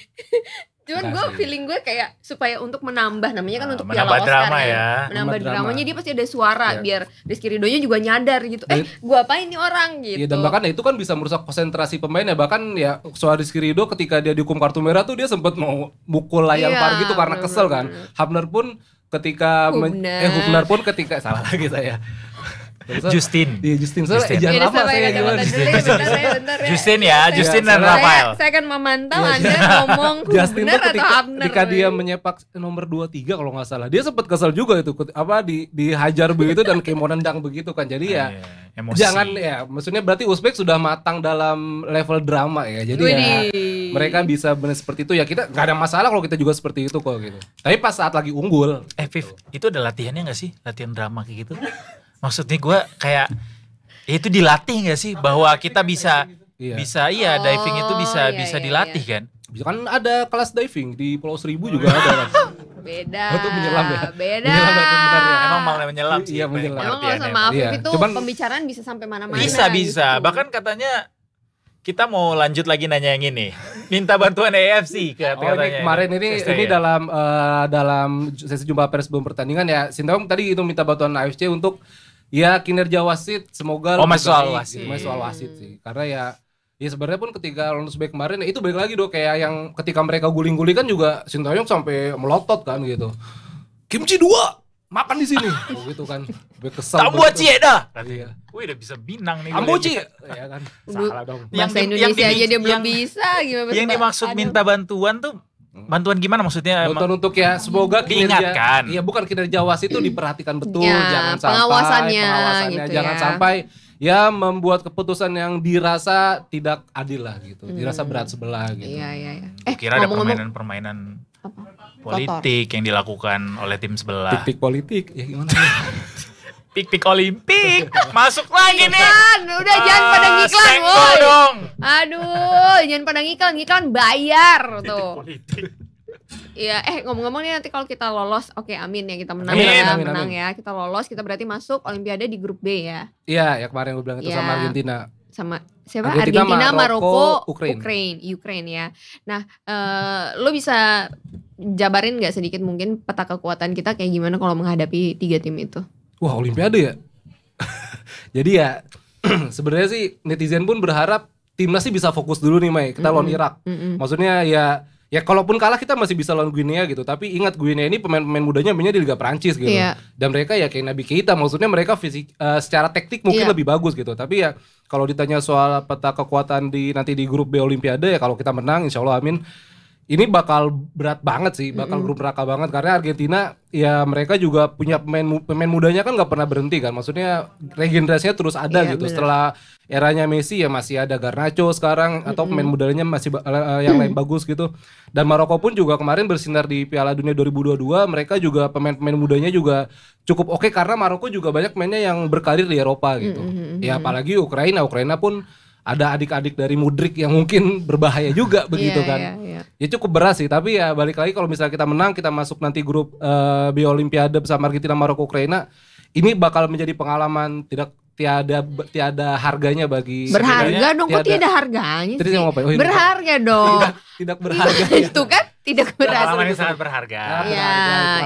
Cuman gue feeling gue kayak supaya untuk menambah namanya kan uh, untuk piala Oscar drama ya. ya. Menambah menambah dramanya dia pasti ada suara yeah. biar Rizky nya juga nyadar gitu. Eh, iya. gue apain nih orang gitu. Iya, dan bahkan ya, itu kan bisa merusak konsentrasi pemain ya. Bahkan ya suara Rizky Ridho ketika dia dihukum kartu merah tuh dia sempat mau mukul layar yeah, par gitu karena bener, kesel kan. Bener. Hubner pun ketika Hubner. Oh, eh Hubner pun ketika salah lagi saya Justin. Iya Justin. So, Justin. Iya, jangan lama saya juga Justin, Justin ya, Justin dan Rafael. Saya, akan memantau iya, Anda ngomong Justin benar atau Abner. Ketika dia menyepak nomor dua tiga kalau nggak salah. Dia sempat kesel juga itu apa di dihajar begitu dan mau nendang begitu kan. Jadi ya ah, iya. Emosi. jangan ya maksudnya berarti Uzbek sudah matang dalam level drama ya. Jadi ya mereka bisa benar seperti itu ya kita nggak ada masalah kalau kita juga seperti itu kok gitu. Tapi pas saat lagi unggul. Eh Viv, gitu. itu ada latihannya nggak sih latihan drama kayak gitu? Maksudnya gue kayak itu dilatih gak sih bahwa kita bisa Iya. Bisa iya diving itu bisa oh, iya, bisa iya, dilatih iya. kan? Bisa kan ada kelas diving di Pulau Seribu juga ada kan. Beda. Oh, itu menyelam ya. Beda. Menyelam ya, ya? Emang malah menyelam iya, sih. Iya, menyelam. Emang kalau sama Afif iya. itu Cuman, pembicaraan bisa sampai mana-mana. Bisa, gitu. bisa. Gitu. Bahkan katanya kita mau lanjut lagi nanya yang ini. Minta bantuan AFC katanya. Oh, ini kemarin ini Sesta, ini ya? dalam uh, dalam sesi jumpa pers sebelum pertandingan ya Sintayong tadi itu minta bantuan AFC untuk ya kinerja wasit semoga oh, lebih soal wasit. Hmm. soal wasit sih. Karena ya Ya sebenarnya pun ketika Lolos Back kemarin ya itu balik lagi dong kayak yang ketika mereka guling-guling kan juga Sintayong sampai melotot kan gitu. Kimchi dua makan di sini. oh, gitu kan. Gue kesel. Kamu buat gitu. cie dah. Iya. Wih, udah bisa binang nih. Ambo cie. Ya kan. Salah dong. Yang Bahasa Indonesia aja dia belum bisa gimana Yang dimaksud minta bantuan tuh Bantuan gimana maksudnya? Bantuan untuk ya, semoga diingatkan. Iya, bukan kinerja wasit itu diperhatikan betul, ya, jangan sampai pengawasannya, pengawasannya gitu jangan ya. sampai ya membuat keputusan yang dirasa tidak adil lah gitu, hmm. dirasa berat sebelah gitu. Iya iya. iya. Eh, Kira ada permainan-permainan apa? politik Kotor. yang dilakukan oleh tim sebelah. Pik-pik politik, ya gimana? Pik-pik Olimpik, masuk lagi nih. Iklan, udah uh, jangan ah, pada ngiklan, woi. Aduh, jangan pada ngiklan, ngiklan bayar tuh. Politik. Iya, eh ngomong-ngomong nih nanti kalau kita lolos, oke okay, amin ya kita menang amin, ya, amin, menang amin. ya. Kita lolos, kita berarti masuk Olimpiade di grup B ya. Iya, ya kemarin gue bilang itu ya. sama iya. Argentina. Sama siapa? Argentina, Argentina Maroko, Maroko Ukraine. Ukraine, Ukraine ya. Nah, uh, eh, lo bisa jabarin nggak sedikit mungkin peta kekuatan kita kayak gimana kalau menghadapi tiga tim itu? Wah Olimpiade ya. Jadi ya sebenarnya sih netizen pun berharap timnas sih bisa fokus dulu nih Mai. Kita mm -hmm. lawan Irak. Mm -hmm. Maksudnya ya ya kalaupun kalah kita masih bisa lawan Guinea gitu. Tapi ingat Guinea ini pemain-pemain mudanya mainnya di Liga Prancis gitu. Yeah. Dan mereka ya kayak Nabi kita, Maksudnya mereka fisik uh, secara teknik mungkin yeah. lebih bagus gitu. Tapi ya kalau ditanya soal peta kekuatan di nanti di grup B Olimpiade ya kalau kita menang Insya Allah Amin ini bakal berat banget sih, bakal grup neraka banget karena Argentina ya mereka juga punya pemain pemain mudanya kan nggak pernah berhenti kan, maksudnya regenerasinya terus ada iya, gitu. Bener. Setelah eranya Messi ya masih ada Garnacho sekarang mm-hmm. atau pemain mudanya masih uh, yang lain bagus gitu. Dan Maroko pun juga kemarin bersinar di Piala Dunia 2022, mereka juga pemain-pemain mudanya juga cukup oke okay, karena Maroko juga banyak mainnya yang berkarir di Eropa gitu. Mm-hmm. Ya apalagi Ukraina, Ukraina pun ada adik-adik dari Mudrik yang mungkin berbahaya juga begitu yeah, kan. Yeah, yeah. Ya cukup berat sih, tapi ya balik lagi kalau misalnya kita menang, kita masuk nanti grup uh, eh, Olimpiade bersama Argentina, Maroko, Ukraina, ini bakal menjadi pengalaman tidak tiada tiada harganya bagi berharga dong tiada, kok tiada harganya sih oh, berharga dong tidak, berharga iya, itu kan tidak berharga pengalaman yang sangat berharga ya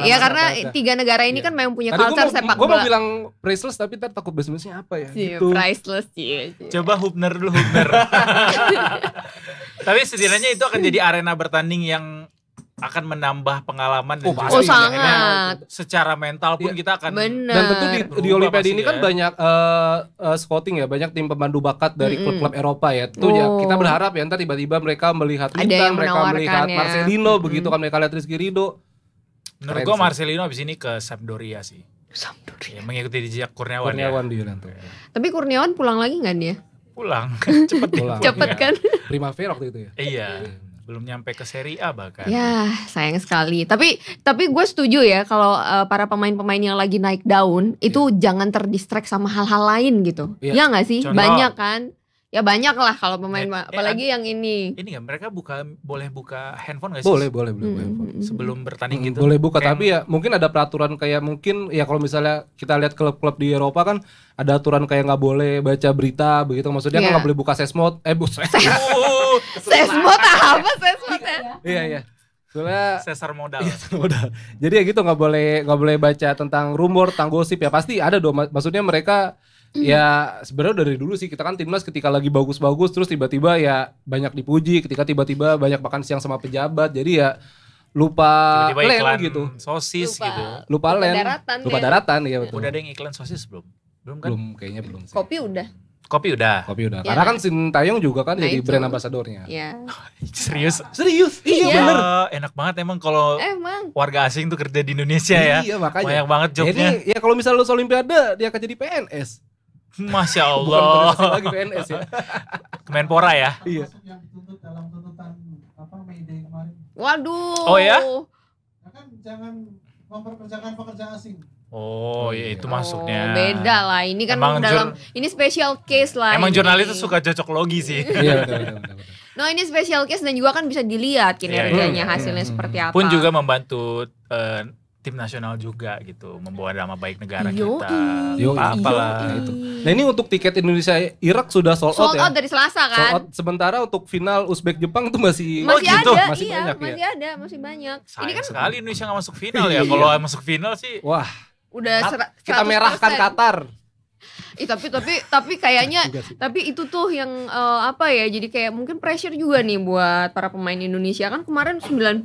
ya karena tiga negara ini iya. kan memang punya Tadi culture sepak bola gue mau bilang priceless tapi ntar takut bisnisnya apa ya yeah, gitu. priceless sih iya, coba Hubner dulu Hubner tapi setidaknya itu akan jadi arena bertanding yang akan menambah pengalaman dan oh, Oh, sangat. secara mental pun ya. kita akan Bener. dan tentu di, di Olimpiade ini kan ya. banyak uh, uh, scouting ya banyak tim pemandu bakat dari klub-klub Eropa ya itu ya, oh. ya kita berharap ya ntar tiba-tiba mereka melihat Lintang mereka melihat ya. Marcelino -hmm. begitu kan mereka lihat Rizky Rido menurut gue Marcelino abis ini ke Sampdoria sih Sampdoria ya, mengikuti jejak Kurniawan ya. Kurniawan ya. di tapi Kurniawan pulang lagi nggak dia pulang cepet pulang. cepet kan Primavera waktu itu ya iya, iya belum nyampe ke seri A bahkan. Ya, sayang sekali. Tapi tapi gue setuju ya kalau uh, para pemain-pemain yang lagi naik daun itu yeah. jangan terdistract sama hal-hal lain gitu. Yeah. Ya nggak sih? Contoh, Banyak kan? Ya banyak lah kalau pemain eh, eh apalagi eh, yang ini. Ini kan mereka buka boleh buka handphone gak sih? Boleh, boleh, boleh, hmm. handphone. Hmm, hmm. Sebelum bertanding hmm, gitu. Boleh buka, kayak, tapi ya mungkin ada peraturan kayak mungkin ya kalau misalnya kita lihat klub-klub di Eropa kan ada aturan kayak nggak boleh baca berita begitu maksudnya yeah. kan iya. nggak boleh buka sesmod eh bu tak apa sesbot ya? Iya iya. Soalnya sesar modal. Iya, modal. Jadi ya gitu nggak boleh nggak boleh baca tentang rumor, tentang gosip ya pasti ada dong. Maksudnya mereka ya sebenarnya dari dulu sih kita kan timnas ketika lagi bagus-bagus terus tiba-tiba ya banyak dipuji ketika tiba-tiba banyak makan siang sama pejabat jadi ya lupa tiba -tiba gitu sosis lupa, gitu lupa, lupa daratan, lupa ya. daratan ya betul udah ada yang iklan sosis belum belum kan belum kayaknya belum sih. kopi udah Kopi udah. Kopi udah. Ya. Karena kan Sintayong juga kan nah jadi itu. brand ambassadornya. Iya. Serius? Serius? Iya, iya. bener. Uh, enak banget emang kalau warga asing tuh kerja di Indonesia iya, ya. Iya makanya. Banyak banget ya, jobnya. Jadi ya kalau misalnya lulus Olimpiade dia akan jadi PNS. Masya Allah. Bukan lagi PNS ya. Kemenpora ya. Iya. Waduh. Oh ya? ya kan, jangan memperkerjakan pekerja asing. Oh, iya itu oh, masuknya. beda lah. Ini kan emang dalam jur... ini special case lah. Emang jurnalis itu suka cocok logi sih. Iya, betul, betul, betul, betul. No, ini special case dan juga kan bisa dilihat iya, kinerjanya, yeah, hasilnya mm, seperti apa. Pun juga membantu uh, tim nasional juga gitu membawa nama baik negara yo, kita yo, apalah yo, nah, itu. Nah ini untuk tiket Indonesia Irak sudah sold, sold ya? out, out ya. dari Selasa kan. Sold out sementara untuk final Uzbek Jepang itu masih masih oh, gitu. ada masih iya, banyak ya? masih ya. ada masih banyak. Sayang ini kan sekali Indonesia gak masuk final ya. Iya. Kalau masuk final sih wah udah kita merahkan Qatar Ih, tapi tapi tapi kayaknya tapi itu tuh yang uh, apa ya jadi kayak mungkin pressure juga nih buat para pemain Indonesia kan kemarin 90%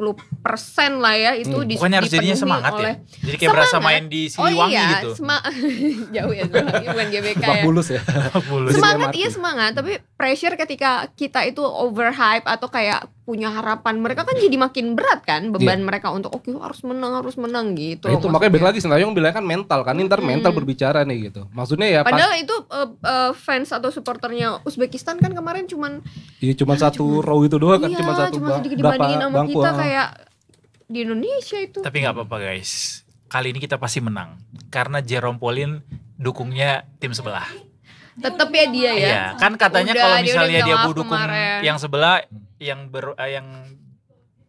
lah ya itu hmm. di Bukannya harus jadinya semangat ya. oleh, ya. Jadi kayak semangat. berasa main di Siliwangi oh, iya, gitu. Sema- jauh ya, ya bukan GBK ya. Bulus ya. Bulus. Semangat iya semangat tapi pressure ketika kita itu overhype atau kayak punya harapan mereka kan jadi makin berat kan beban yeah. mereka untuk oke okay, harus menang harus menang gitu. Nah, itu makanya balik lagi Sintayong bilang kan mental kan inter hmm. mental berbicara nih gitu. Maksudnya ya padahal itu uh, uh, fans atau supporternya Uzbekistan kan kemarin cuman iya cuman iya, satu cuman, row itu doang kan iya, cuman satu cuman sedikit dibandingin sama bangku, kita kayak di Indonesia itu. Tapi nggak apa-apa guys. Kali ini kita pasti menang karena Jerome Polin dukungnya tim sebelah tetap ya dia ya. Iya, kan katanya kalau misalnya dia, dia dukung yang sebelah yang ber uh, yang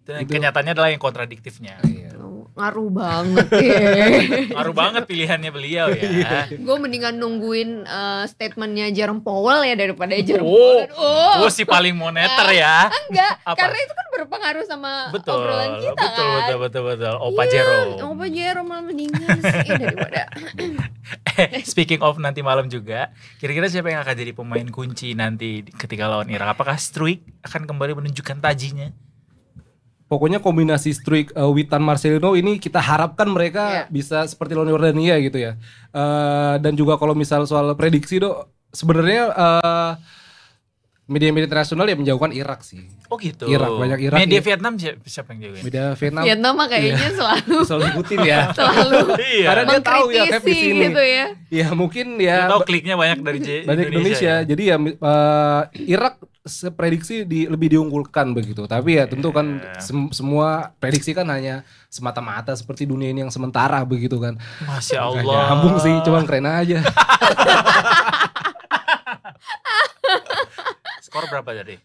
itu. kenyataannya adalah yang kontradiktifnya. Iya ngaruh banget ya. ngaruh banget pilihannya beliau ya. Iya. gue mendingan nungguin uh, statementnya Jerome Powell ya daripada oh, Jerome oh, Powell. Oh, gue sih paling moneter ya. Enggak, Apa? karena itu kan berpengaruh sama betul, obrolan kita betul, kan. Betul, betul, betul. Opa yeah, Jerome. Opa Jerome malah mendingan sih iya, daripada. Eh, speaking of nanti malam juga, kira-kira siapa yang akan jadi pemain kunci nanti ketika lawan Irak? Apakah Struik akan kembali menunjukkan tajinya? pokoknya kombinasi streak uh, Witan Marcelino ini kita harapkan mereka yeah. bisa seperti lawan Jordania gitu ya. Uh, dan juga kalau misal soal prediksi dok sebenarnya uh, media-media internasional ya menjauhkan Irak sih. Oh gitu. Irak banyak Irak. Media ya. Vietnam siapa, yang jauhin? Media Vietnam. Vietnam mah kayaknya iya. selalu selalu ikutin ya. selalu. iya. Karena dia tahu ya kayak di sini. Gitu ya. ya mungkin ya. Tahu kliknya banyak dari J banyak Indonesia. Indonesia. Ya. Jadi ya uh, Irak prediksi di, lebih diunggulkan begitu. Tapi ya tentu kan iya. sem semua prediksi kan hanya semata-mata seperti dunia ini yang sementara begitu kan. Masya Allah. Gak nyambung sih, cuman keren aja. skor berapa jadi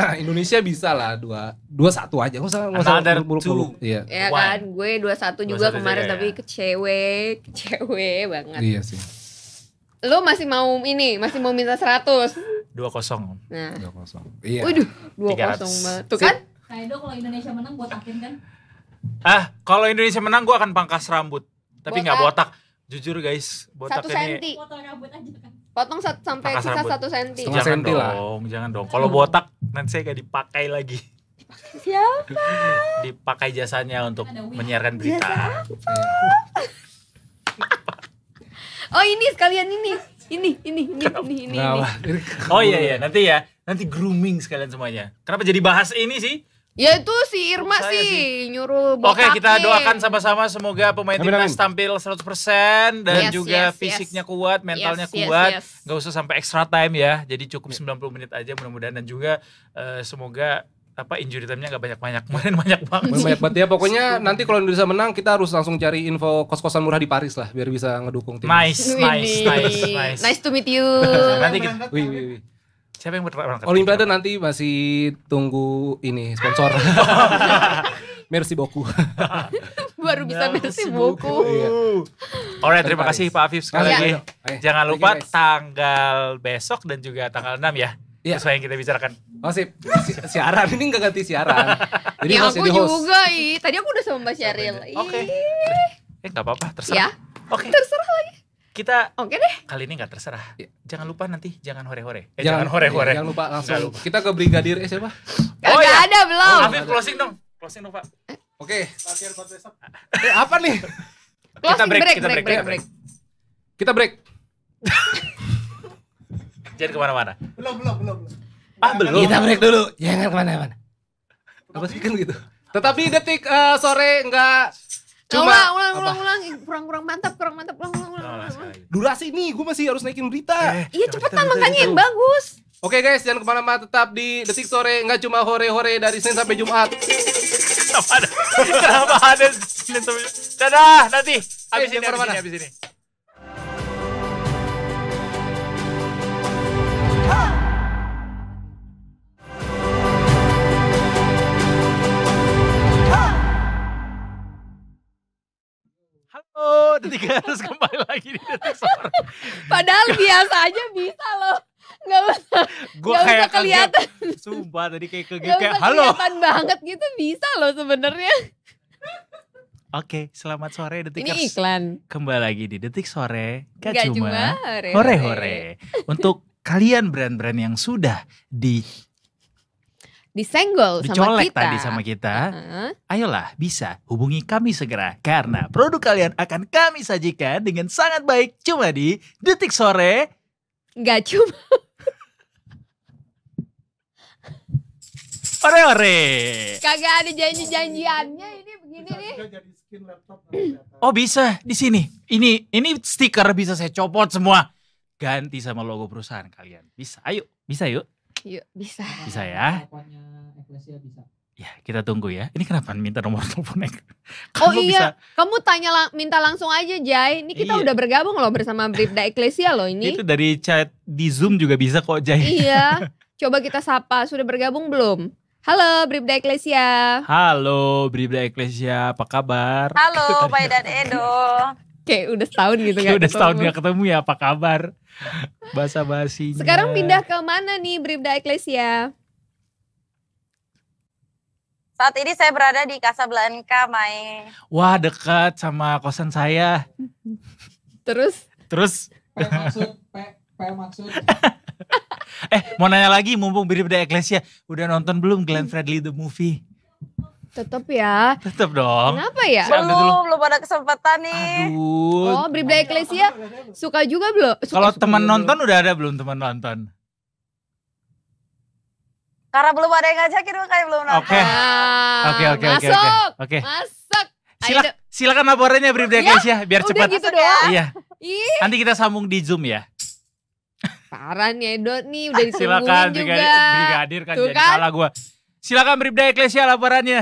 ah, Indonesia bisa lah dua dua satu aja nggak usah nggak usah muluk muluk iya ya kan gue dua satu juga dua kemarin ya. tapi ya. kecewe kecewe banget iya sih lu masih mau ini masih mau minta seratus dua kosong nah. dua kosong iya waduh dua kosong banget tuh kan itu kalau Indonesia menang takin kan ah kalau Indonesia menang gue akan pangkas rambut tapi nggak botak. botak jujur guys botak satu ini senti. Potong satu sampai sisa satu senti. Setengah jangan senti lah. Dong, jangan dong. Kalau hmm. botak nanti saya gak dipakai lagi. Dipakai siapa? dipakai jasanya untuk menyiarkan berita. oh ini sekalian ini. Ini, ini, ini, ini, ini, ini. Oh iya, iya, nanti ya. Nanti grooming sekalian semuanya. Kenapa jadi bahas ini sih? Ya itu si Irma sih, sih nyuruh Oke, kita doakan sama-sama semoga pemain amin, timnas tampil 100% dan yes, juga yes, fisiknya yes. kuat, mentalnya yes, kuat. Yes, yes. Gak usah sampai extra time ya. Jadi cukup 90 iya. menit aja mudah-mudahan dan juga uh, semoga apa injury time-nya gak banyak-banyak kemarin banyak banget banyak banget ya pokoknya nanti kalau Indonesia menang kita harus langsung cari info kos-kosan murah di Paris lah biar bisa ngedukung tim nice nice nice nice nice to meet you nanti kita wih, wih, wih. Siapa yang berangkat? Olimpiade nanti masih tunggu ini sponsor. Merci boku. Baru bisa merci boku. Iya. Oke, terima kasih Pak Afif sekali lagi. Jangan lupa tanggal besok dan juga tanggal 6 ya. Iya. Sesuai yang kita bicarakan. Masih si siaran ini gak ganti siaran. Jadi ya aku juga, i. tadi aku udah sama Mbak Syaril. Oke. Okay. Eh gak apa-apa, terserah. Ya. Oke. Okay. Terserah lagi kita oke okay deh kali ini nggak terserah ya. jangan lupa nanti jangan hore-hore eh, jangan, jangan hore-hore ya, jangan lupa langsung jangan lupa. kita ke brigadir eh siapa ya, oh, gak ya. ada belum oh, Afif closing dong closing dong pak eh. oke okay. eh, apa nih closing, kita break, break, kita break, break, break, break. kita break Jadi kemana-mana belum belum belum ah belum kita break dulu jangan kemana-mana apa sih kan gitu tetapi detik uh, sore nggak Cuma, ulang, ulang, ulang, ulang, kurang kurang mantap, kurang mantap, ulang, ulang, ulang. ulang. Durasi nih, gue masih harus naikin berita. Eh, iya eh, cepetan makanya gitu. yang bagus. Oke guys, jangan kemana-mana tetap di Detik Sore, nggak cuma hore-hore dari Senin sampai Jumat. Kenapa ada? Kenapa ada Dadah, nanti. Habis ini, habis ini, habis ini. detik harus kembali lagi di detik sore. Padahal biasa aja bisa loh. Gak usah, gua gak kayak usah kelihatan. Kaget, sumpah tadi kayak ke kayak, kayak halo. kelihatan banget gitu bisa loh sebenarnya. Oke, selamat sore Detik Ini iklan. Kembali lagi di Detik Sore. Gak, Gak cuma hore-hore. Untuk kalian brand-brand yang sudah di disenggol Dicolek sama kita. tadi sama kita. Uh-huh. Ayolah, bisa hubungi kami segera karena produk kalian akan kami sajikan dengan sangat baik cuma di Detik Sore. Gak cuma. Ore-ore. Kagak ada janji-janjiannya ini begini nih. Oh bisa di sini. Ini ini stiker bisa saya copot semua. Ganti sama logo perusahaan kalian. Bisa, ayo. Bisa yuk. Yuk, bisa. Bisa ya. bisa. Ya, kita tunggu ya. Ini kenapa minta nomor telepon oh Kamu Oh iya, bisa... kamu tanya lang minta langsung aja Jai. Ini kita iya. udah bergabung loh bersama Bribda Eklesia loh ini. Itu dari chat di Zoom juga bisa kok Jai. Iya, coba kita sapa. Sudah bergabung belum? Halo Bribda Eklesia. Halo Bribda Eklesia, apa kabar? Halo Pak dan Edo kayak udah setahun gitu kan. udah setahun gak ketemu ya apa kabar? Bahasa basinya. Sekarang pindah ke mana nih Bribda Eklesia? Saat ini saya berada di Casablanca, Mai. Wah, dekat sama kosan saya. Terus? Terus? P maksud, P, P maksud. eh, mau nanya lagi mumpung Bribda Eklesia, udah nonton belum Glenn Fredly the Movie? Tetep ya. Tetep dong. Kenapa ya? Belum, belum pada kesempatan nih. Aduh. Oh, Bribda Eklesia suka juga belum? Kalau teman nonton udah ada belum teman nonton? Karena belum ada yang ngajakin makanya belum nonton. Oke. Ah, oke, oke, oke. Masuk. Oke. Masuk. Silak, silakan laporannya Bribda ya? biar udah cepat. gitu doang. Iya. Nanti kita sambung di Zoom ya. Parah nih Edo nih udah ditungguin Silakan, juga. Silakan brigadir kan Tuh jadi kan? salah Silakan Bribda Eklesia laporannya.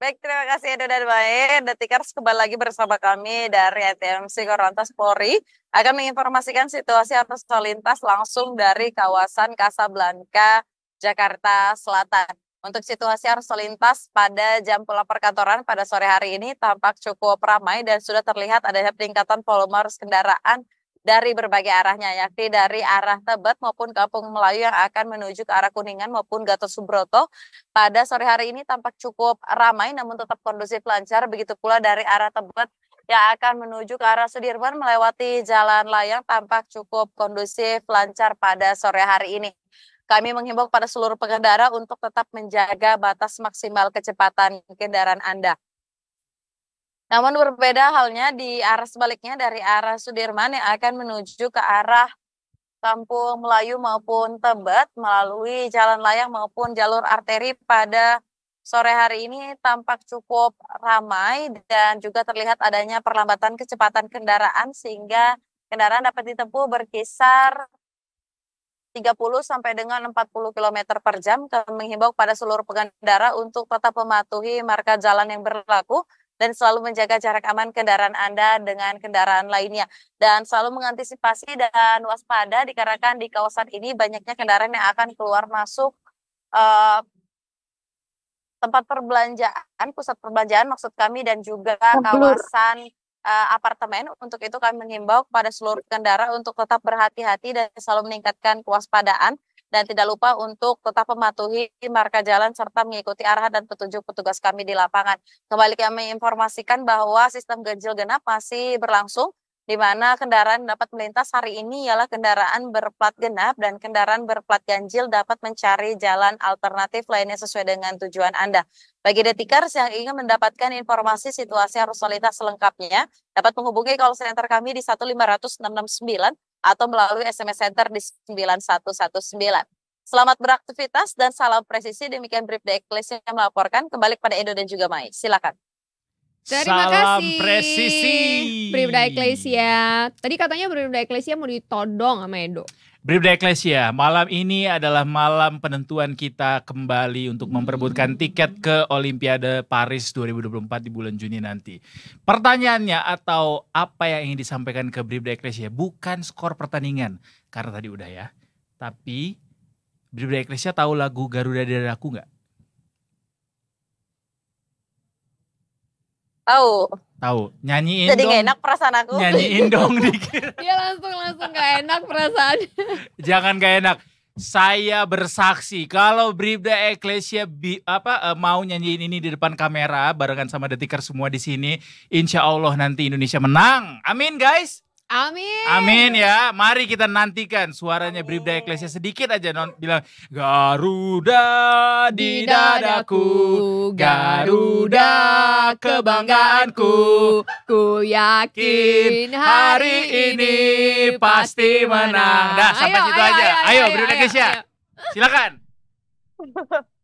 Baik, terima kasih Edo dan Bae. Detikers kembali lagi bersama kami dari ATMC Korlantas Polri akan menginformasikan situasi arus lalu lintas langsung dari kawasan Kasablanka, Jakarta Selatan. Untuk situasi arus lalu lintas pada jam pulang perkantoran pada sore hari ini tampak cukup ramai dan sudah terlihat adanya peningkatan volume arus kendaraan dari berbagai arahnya yakni dari arah Tebet maupun Kampung Melayu yang akan menuju ke arah Kuningan maupun Gatot Subroto pada sore hari ini tampak cukup ramai namun tetap kondusif lancar begitu pula dari arah Tebet yang akan menuju ke arah Sudirman melewati jalan layang tampak cukup kondusif lancar pada sore hari ini kami menghimbau kepada seluruh pengendara untuk tetap menjaga batas maksimal kecepatan kendaraan Anda. Namun berbeda halnya di arah sebaliknya dari arah Sudirman yang akan menuju ke arah Kampung Melayu maupun Tebet melalui jalan layang maupun jalur arteri pada sore hari ini tampak cukup ramai dan juga terlihat adanya perlambatan kecepatan kendaraan sehingga kendaraan dapat ditempuh berkisar 30 sampai dengan 40 km per jam. Kami menghimbau kepada seluruh pengendara untuk tetap mematuhi marka jalan yang berlaku dan selalu menjaga jarak aman kendaraan Anda dengan kendaraan lainnya dan selalu mengantisipasi dan waspada dikarenakan di kawasan ini banyaknya kendaraan yang akan keluar masuk uh, tempat perbelanjaan, pusat perbelanjaan maksud kami dan juga kawasan uh, apartemen. Untuk itu kami mengimbau kepada seluruh kendaraan untuk tetap berhati-hati dan selalu meningkatkan kewaspadaan dan tidak lupa untuk tetap mematuhi marka jalan serta mengikuti arahan dan petunjuk petugas kami di lapangan. Kembali kami informasikan bahwa sistem ganjil genap masih berlangsung di mana kendaraan dapat melintas hari ini ialah kendaraan berplat genap dan kendaraan berplat ganjil dapat mencari jalan alternatif lainnya sesuai dengan tujuan Anda. Bagi detikers yang ingin mendapatkan informasi situasi arus lalu lintas selengkapnya, dapat menghubungi call center kami di 15669 atau melalui SMS Center di 9119. Selamat beraktivitas dan salam presisi. Demikian Brief The Ecclesia yang melaporkan kembali kepada Edo dan juga Mai. Silakan. Terima Salam kasih. presisi. the Ecclesia. Tadi katanya the Ecclesia mau ditodong sama Edo. Bribda Ecclesia, malam ini adalah malam penentuan kita kembali untuk memperebutkan tiket ke Olimpiade Paris 2024 di bulan Juni nanti. Pertanyaannya atau apa yang ingin disampaikan ke Bribda Ecclesia, bukan skor pertandingan karena tadi udah ya, tapi Bribda Ecclesia tahu lagu Garuda Dadaku nggak? Tahu. Tahu. Nyanyiin Jadi dong. gak enak perasaan aku. Nyanyiin dong dikit. Iya langsung langsung gak enak perasaan. Jangan gak enak. Saya bersaksi kalau Bribda Eklesia bi, apa eh, mau nyanyiin ini di depan kamera barengan sama Detikar semua di sini, insya Allah nanti Indonesia menang. Amin guys. Amin. Amin ya. Mari kita nantikan suaranya Bribda Eklesia sedikit aja non bilang Garuda di dadaku, Garuda kebanggaanku. Ku yakin hari ini pasti menang. Dah sampai ayo, situ ayo, aja. Ayo, ayo, ayo Bribda Eklesia. Silakan.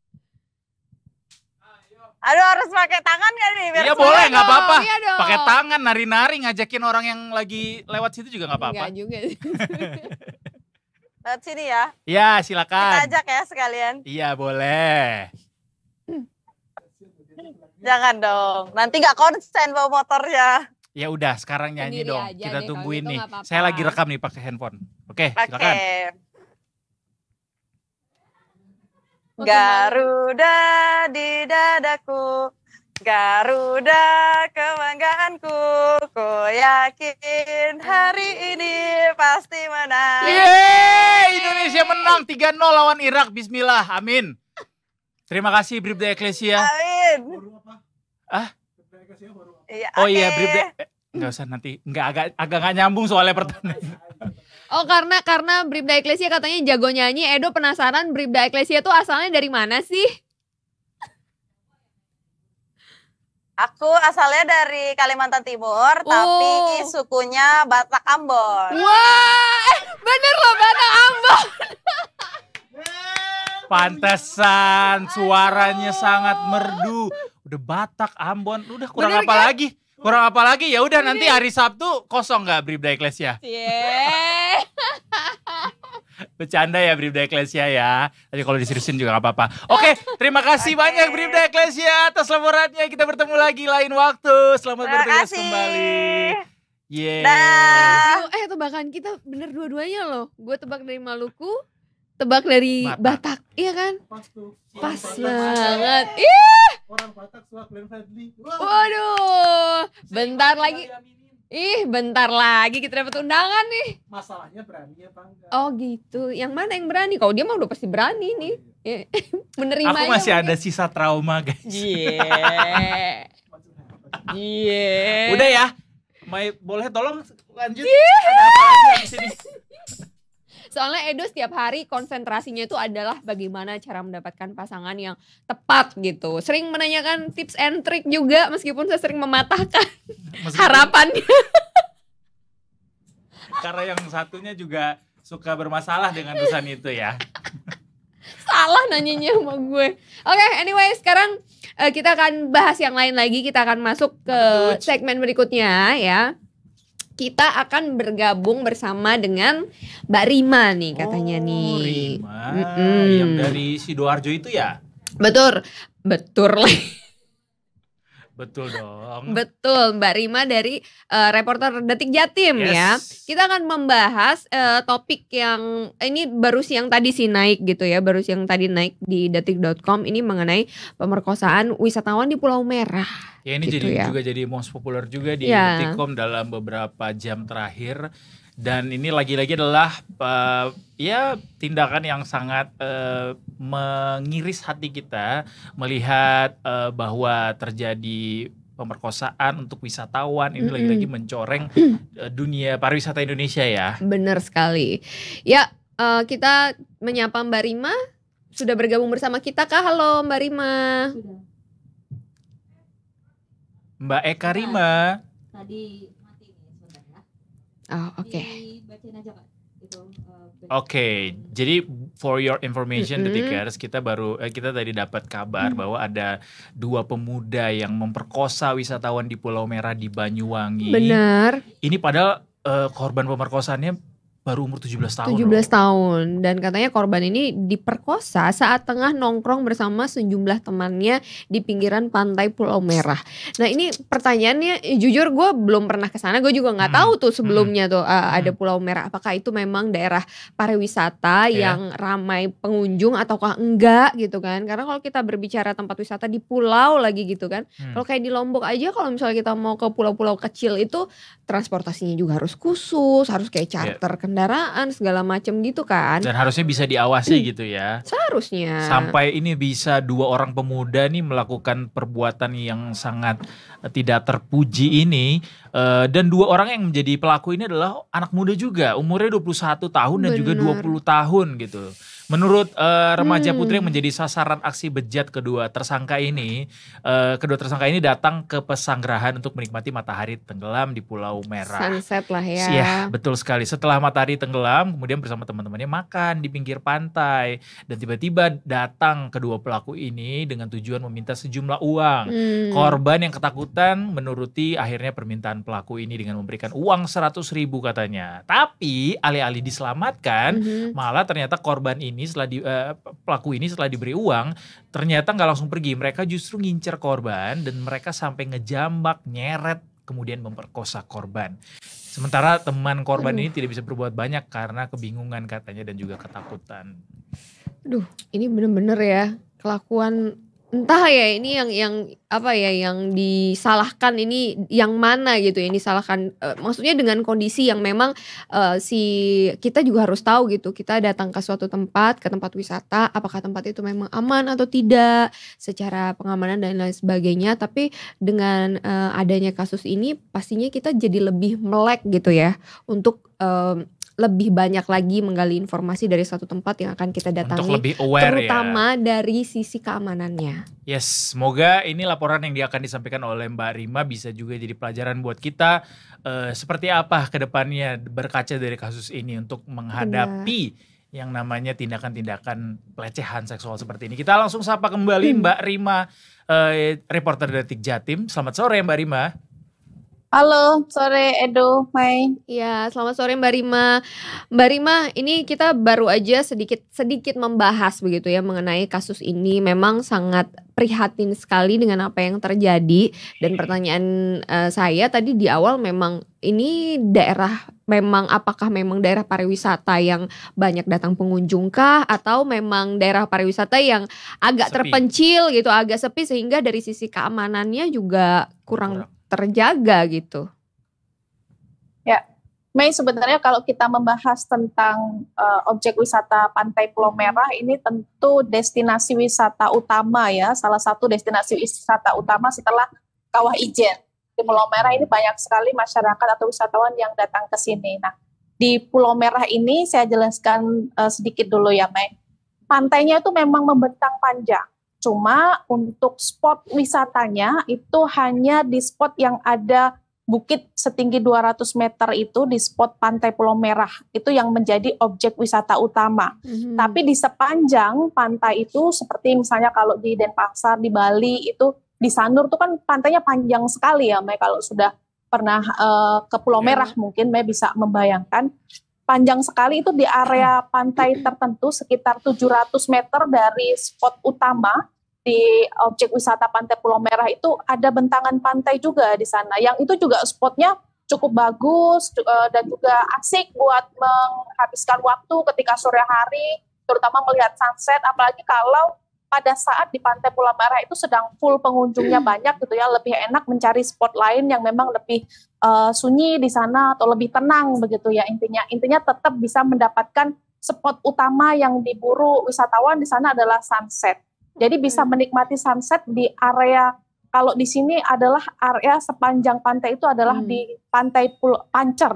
Aduh harus pakai tangan gak nih? Biar iya boleh nggak apa-apa. Iya pakai tangan nari-nari ngajakin orang yang lagi lewat situ juga nggak apa-apa. Enggak juga. lewat sini ya. Iya silakan. Kita ajak ya sekalian. Iya boleh. Jangan dong. Nanti nggak konsen bawa motornya. Ya udah sekarang nyanyi Sendiri dong. Kita deh, tungguin gitu nih. Apa -apa. Saya lagi rekam nih pakai handphone. Oke, okay, silakan. Garuda di dadaku, Garuda kebanggaanku, ku yakin hari ini pasti menang. Yeay, Indonesia menang 3-0 lawan Irak, bismillah, amin. Terima kasih Bribda Eklesia. Amin. Ah? oh iya, Bribda. Enggak eh, usah nanti, enggak agak agak nggak nyambung soalnya pertanyaan. Oh karena karena Bribda Eklesia katanya jago nyanyi. Edo penasaran Bribda Eklesia tuh asalnya dari mana sih? Aku asalnya dari Kalimantan Timur, oh. tapi sukunya Batak Ambon. Wah, eh, bener loh Batak Ambon. Pantesan suaranya Aduh. sangat merdu. Udah Batak Ambon, udah kurang bener apa kan? lagi? Kurang apa lagi ya udah nanti iya. hari Sabtu kosong nggak Bribda Ecclesia? Yeah. Bercanda ya Bribda Ecclesia ya. Tapi kalau diseriusin juga gak apa-apa. Oke, okay, terima kasih okay. banyak Bribda Ecclesia atas laporannya. Kita bertemu lagi lain waktu. Selamat terima bertugas kembali. Yeah, Eh tebakan kita bener dua-duanya loh. Gue tebak dari Maluku, tebak dari Batak, Batak. iya kan? Pas tuh. Pas banget. Ih. Iya. Orang Batak tua Glenn Fredly. Waduh. Bentar lagi. Ih, bentar lagi kita dapat undangan nih. Masalahnya berani ya enggak? Oh gitu. Yang mana yang berani? Kalau dia mah udah pasti berani nih. Oh, iya. iya. Menerima. Aku masih ada sisa trauma guys. Iya. Yeah. Iya. Udah ya. Mai boleh tolong lanjut. Yeah. Ada apa lagi di sini? Soalnya Edo setiap hari konsentrasinya itu adalah bagaimana cara mendapatkan pasangan yang tepat gitu. Sering menanyakan tips and trick juga meskipun saya sering mematahkan meskipun, harapannya. Karena yang satunya juga suka bermasalah dengan pesan itu ya. Salah nanyanya sama gue. Oke, okay, anyway sekarang eh, kita akan bahas yang lain lagi. Kita akan masuk ke segmen berikutnya ya kita akan bergabung bersama dengan Mbak Rima nih katanya oh, nih. Rima mm -mm. yang dari Sidoarjo itu ya? Betul, betul lah. Betul dong. Betul, Mbak Rima dari uh, reporter Detik Jatim ya. yes. ya. Kita akan membahas uh, topik yang ini baru siang tadi sih naik gitu ya, baru siang tadi naik di detik.com ini mengenai pemerkosaan wisatawan di Pulau Merah. Ya ini gitu jadi ya. juga jadi most populer juga di ya. Tikom dalam beberapa jam terakhir dan ini lagi-lagi adalah uh, ya tindakan yang sangat uh, mengiris hati kita melihat uh, bahwa terjadi pemerkosaan untuk wisatawan ini mm-hmm. lagi-lagi mencoreng uh, dunia pariwisata Indonesia ya. Benar sekali. Ya, uh, kita menyapa Mbak Rima sudah bergabung bersama kita kah? Halo Mbak Rima. Sudah. Mbak Eka nah, Rima. Tadi mati sebentar ya. Oh, oke. Okay. Dibacain aja, Pak. Eh, oke, okay, jadi for your information, mm -hmm. Detikers, kita baru eh, kita tadi dapat kabar mm -hmm. bahwa ada dua pemuda yang memperkosa wisatawan di Pulau Merah di Banyuwangi. Benar. Ini padahal uh, korban pemerkosaannya baru umur 17 tahun. 17 loh. tahun dan katanya korban ini diperkosa saat tengah nongkrong bersama sejumlah temannya di pinggiran pantai Pulau Merah. Nah, ini pertanyaannya jujur gue belum pernah ke sana, gue juga nggak hmm. tahu tuh hmm. sebelumnya eh, hmm. tuh uh, ada Pulau Merah apakah itu memang daerah pariwisata yeah. yang ramai pengunjung ataukah enggak gitu kan. Karena kalau kita berbicara tempat wisata di pulau lagi gitu kan. Hmm. Kalau kayak di Lombok aja kalau misalnya kita mau ke pulau-pulau kecil itu transportasinya juga harus khusus, harus kayak ya. charter yeah. kan kendaraan segala macam gitu kan. Dan harusnya bisa diawasi hmm. gitu ya. Seharusnya. Sampai ini bisa dua orang pemuda nih melakukan perbuatan yang sangat eh, tidak terpuji ini eh, dan dua orang yang menjadi pelaku ini adalah anak muda juga, umurnya 21 tahun Bener. dan juga 20 tahun gitu. Menurut uh, remaja hmm. putri yang hmm. menjadi sasaran aksi bejat kedua tersangka ini, uh, kedua tersangka ini datang ke pesanggrahan untuk menikmati matahari tenggelam di Pulau Merah. Sunset lah ya. Iya, betul sekali. Setelah matahari tenggelam, kemudian bersama teman-temannya makan di pinggir pantai dan tiba-tiba datang kedua pelaku ini dengan tujuan meminta sejumlah uang. Hmm. Korban yang ketakutan menuruti akhirnya permintaan pelaku ini dengan memberikan uang 100 ribu katanya. Tapi alih-alih diselamatkan, -hmm. malah ternyata korban ini ini setelah di, uh, pelaku ini setelah diberi uang ternyata nggak langsung pergi mereka justru ngincer korban dan mereka sampai ngejambak nyeret kemudian memperkosa korban. Sementara teman korban Aduh. ini tidak bisa berbuat banyak karena kebingungan katanya dan juga ketakutan. Duh ini bener-bener ya kelakuan entah ya ini yang yang apa ya yang disalahkan ini yang mana gitu ya disalahkan e, maksudnya dengan kondisi yang memang e, si kita juga harus tahu gitu kita datang ke suatu tempat ke tempat wisata apakah tempat itu memang aman atau tidak secara pengamanan dan lain sebagainya tapi dengan e, adanya kasus ini pastinya kita jadi lebih melek gitu ya untuk e, lebih banyak lagi menggali informasi dari satu tempat yang akan kita datangi. Untuk lebih aware ya. Terutama ya. dari sisi keamanannya. Yes, semoga ini laporan yang akan disampaikan oleh Mbak Rima bisa juga jadi pelajaran buat kita. Uh, seperti apa kedepannya berkaca dari kasus ini untuk menghadapi Benar. yang namanya tindakan-tindakan pelecehan seksual seperti ini. Kita langsung sapa kembali hmm. Mbak Rima, uh, reporter Detik Jatim. Selamat sore Mbak Rima. Halo, sore Edo, Mai. Iya, selamat sore Mbak Rima. Mbak Rima, ini kita baru aja sedikit sedikit membahas begitu ya mengenai kasus ini. Memang sangat prihatin sekali dengan apa yang terjadi dan pertanyaan uh, saya tadi di awal memang ini daerah memang apakah memang daerah pariwisata yang banyak datang pengunjung kah atau memang daerah pariwisata yang agak sepi. terpencil gitu, agak sepi sehingga dari sisi keamanannya juga kurang, kurang terjaga gitu. Ya, Mei sebenarnya kalau kita membahas tentang uh, objek wisata Pantai Pulau Merah ini tentu destinasi wisata utama ya, salah satu destinasi wisata utama setelah Kawah Ijen. Di Pulau Merah ini banyak sekali masyarakat atau wisatawan yang datang ke sini. Nah, di Pulau Merah ini saya jelaskan uh, sedikit dulu ya, Mei. Pantainya itu memang membentang panjang. Cuma untuk spot wisatanya itu hanya di spot yang ada bukit setinggi 200 meter itu di spot Pantai Pulau Merah itu yang menjadi objek wisata utama. Mm -hmm. Tapi di sepanjang pantai itu seperti misalnya kalau di Denpasar di Bali itu di Sanur itu kan pantainya panjang sekali ya, May kalau sudah pernah uh, ke Pulau yeah. Merah mungkin May bisa membayangkan panjang sekali itu di area pantai mhm. tertentu sekitar 700 meter dari spot utama di objek wisata Pantai Pulau Merah itu ada bentangan pantai juga di sana. Yang itu juga spotnya cukup bagus eh, dan juga asik buat menghabiskan waktu ketika sore hari, terutama melihat sunset. Apalagi kalau pada saat di Pantai Pulau Merah itu sedang full pengunjungnya hmm. banyak gitu ya, lebih enak mencari spot lain yang memang lebih uh, sunyi di sana atau lebih tenang begitu ya intinya. Intinya tetap bisa mendapatkan spot utama yang diburu wisatawan di sana adalah sunset. Jadi bisa hmm. menikmati sunset di area kalau di sini adalah area sepanjang pantai itu adalah hmm. di pantai Pulau Pancer.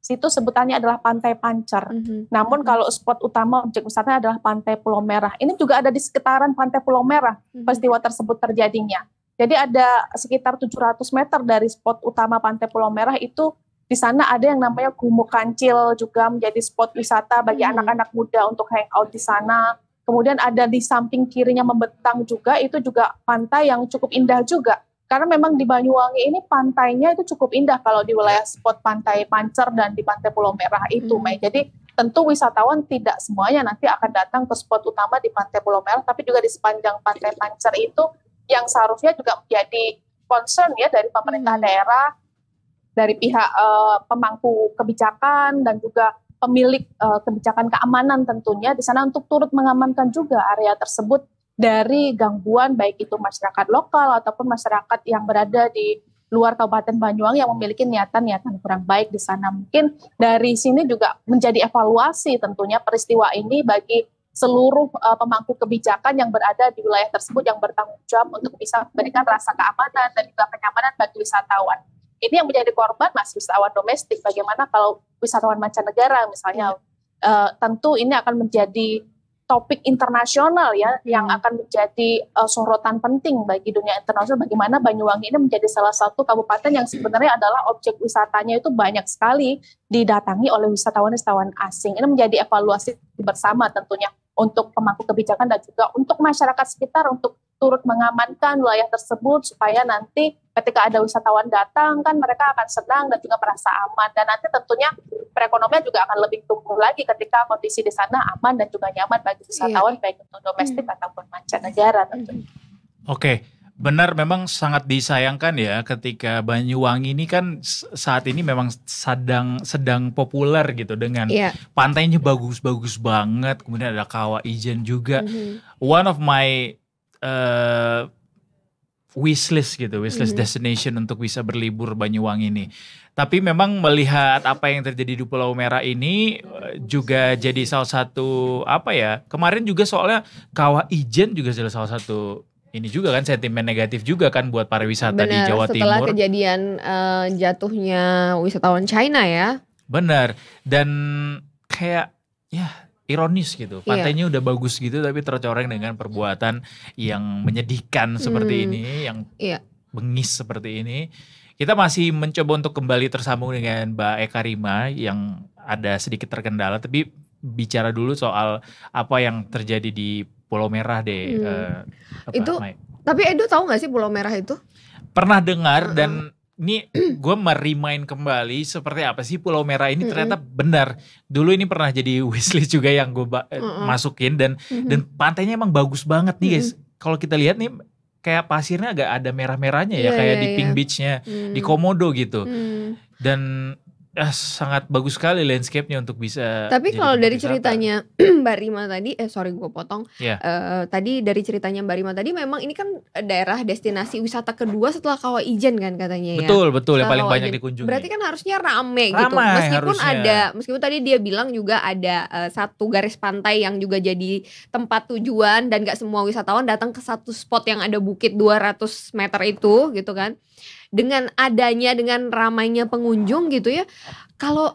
Situ sebutannya adalah pantai Pancer. Hmm. Namun hmm. kalau spot utama objek wisatanya adalah pantai Pulau Merah. Ini juga ada di sekitaran pantai Pulau Merah hmm. peristiwa tersebut terjadinya. Jadi ada sekitar 700 meter dari spot utama pantai Pulau Merah itu di sana ada yang namanya Gumuk Kancil juga menjadi spot wisata bagi hmm. anak-anak hmm. muda untuk hangout di sana Kemudian ada di samping kirinya membentang juga itu juga pantai yang cukup indah juga. Karena memang di Banyuwangi ini pantainya itu cukup indah kalau di wilayah spot pantai Pancer dan di pantai Pulau Merah itu, hmm. Mei. Jadi tentu wisatawan tidak semuanya nanti akan datang ke spot utama di pantai Pulau Merah, tapi juga di sepanjang pantai Pancer itu yang seharusnya juga menjadi concern ya dari pemerintah hmm. daerah, dari pihak uh, pemangku kebijakan dan juga pemilik uh, kebijakan keamanan tentunya di sana untuk turut mengamankan juga area tersebut dari gangguan baik itu masyarakat lokal ataupun masyarakat yang berada di luar Kabupaten Banyuwangi yang memiliki niatan-niatan kurang baik di sana. Mungkin dari sini juga menjadi evaluasi tentunya peristiwa ini bagi seluruh uh, pemangku kebijakan yang berada di wilayah tersebut yang bertanggung jawab untuk bisa memberikan rasa keamanan dan juga kenyamanan bagi wisatawan ini yang menjadi korban masih wisatawan domestik. Bagaimana kalau wisatawan mancanegara misalnya? Hmm. Uh, tentu ini akan menjadi topik internasional ya hmm. yang akan menjadi uh, sorotan penting bagi dunia internasional. Bagaimana Banyuwangi ini menjadi salah satu kabupaten yang sebenarnya adalah objek wisatanya itu banyak sekali didatangi oleh wisatawan-wisatawan asing. Ini menjadi evaluasi bersama tentunya untuk pemangku kebijakan dan juga untuk masyarakat sekitar untuk turut mengamankan wilayah tersebut supaya nanti ketika ada wisatawan datang kan mereka akan senang dan juga merasa aman dan nanti tentunya perekonomian juga akan lebih tumbuh lagi ketika kondisi di sana aman dan juga nyaman bagi iya. wisatawan yeah. baik itu hmm. domestik hmm. ataupun mancanegara tentunya. Hmm. Oke. Okay. Benar, memang sangat disayangkan ya ketika Banyuwangi ini kan saat ini memang sedang sedang populer gitu dengan yeah. pantainya bagus-bagus banget, kemudian ada Kawah Ijen juga. Mm -hmm. One of my uh, eh, wishlist gitu, wishlist mm-hmm. destination untuk bisa berlibur Banyuwangi ini. Tapi memang melihat apa yang terjadi di Pulau Merah ini eh, juga jadi salah satu apa ya? Kemarin juga soalnya Kawah Ijen juga jadi salah satu ini juga kan sentimen negatif juga kan buat pariwisata Bener, di Jawa setelah Timur. Setelah kejadian uh, jatuhnya wisatawan China ya. Benar. Dan kayak ya ironis gitu. Iya. Pantainya yeah. udah bagus gitu tapi tercoreng dengan perbuatan yang hmm. menyedihkan hmm. seperti ini, yang yeah. bengis seperti ini. Kita masih mencoba untuk kembali tersambung dengan Mbak Eka Rima yang ada sedikit terkendala tapi bicara dulu soal apa yang terjadi di Pulau Merah deh. Hmm. Uh, itu tapi Edo tahu nggak sih Pulau Merah itu? Pernah dengar uh -huh. dan ini gue merimain kembali seperti apa sih Pulau Merah ini ternyata mm -hmm. benar. Dulu ini pernah jadi wishlist juga yang gue eh, mm -hmm. masukin dan mm -hmm. dan pantainya emang bagus banget nih guys. Mm -hmm. Kalau kita lihat nih kayak pasirnya agak ada merah-merahnya ya yeah, kayak yeah, di Pink iya. Beachnya mm -hmm. di Komodo gitu. Mm -hmm. Dan ah, sangat bagus sekali landscape-nya untuk bisa. Tapi kalau dari wisata. ceritanya Mbak Rima tadi, eh sorry gue potong. Yeah. Iya. Uh, tadi dari ceritanya Mbak Rima tadi memang ini kan daerah destinasi wisata kedua setelah Kawah Ijen kan katanya ya. Betul betul yang paling Kawa banyak dikunjungi. Berarti kan harusnya rame, gitu. rame gitu. Meskipun harusnya. ada, meskipun tadi dia bilang juga ada uh, satu garis pantai yang juga jadi tempat tujuan dan gak semua wisatawan datang ke satu spot yang ada bukit 200 meter itu gitu kan dengan adanya dengan ramainya pengunjung gitu ya kalau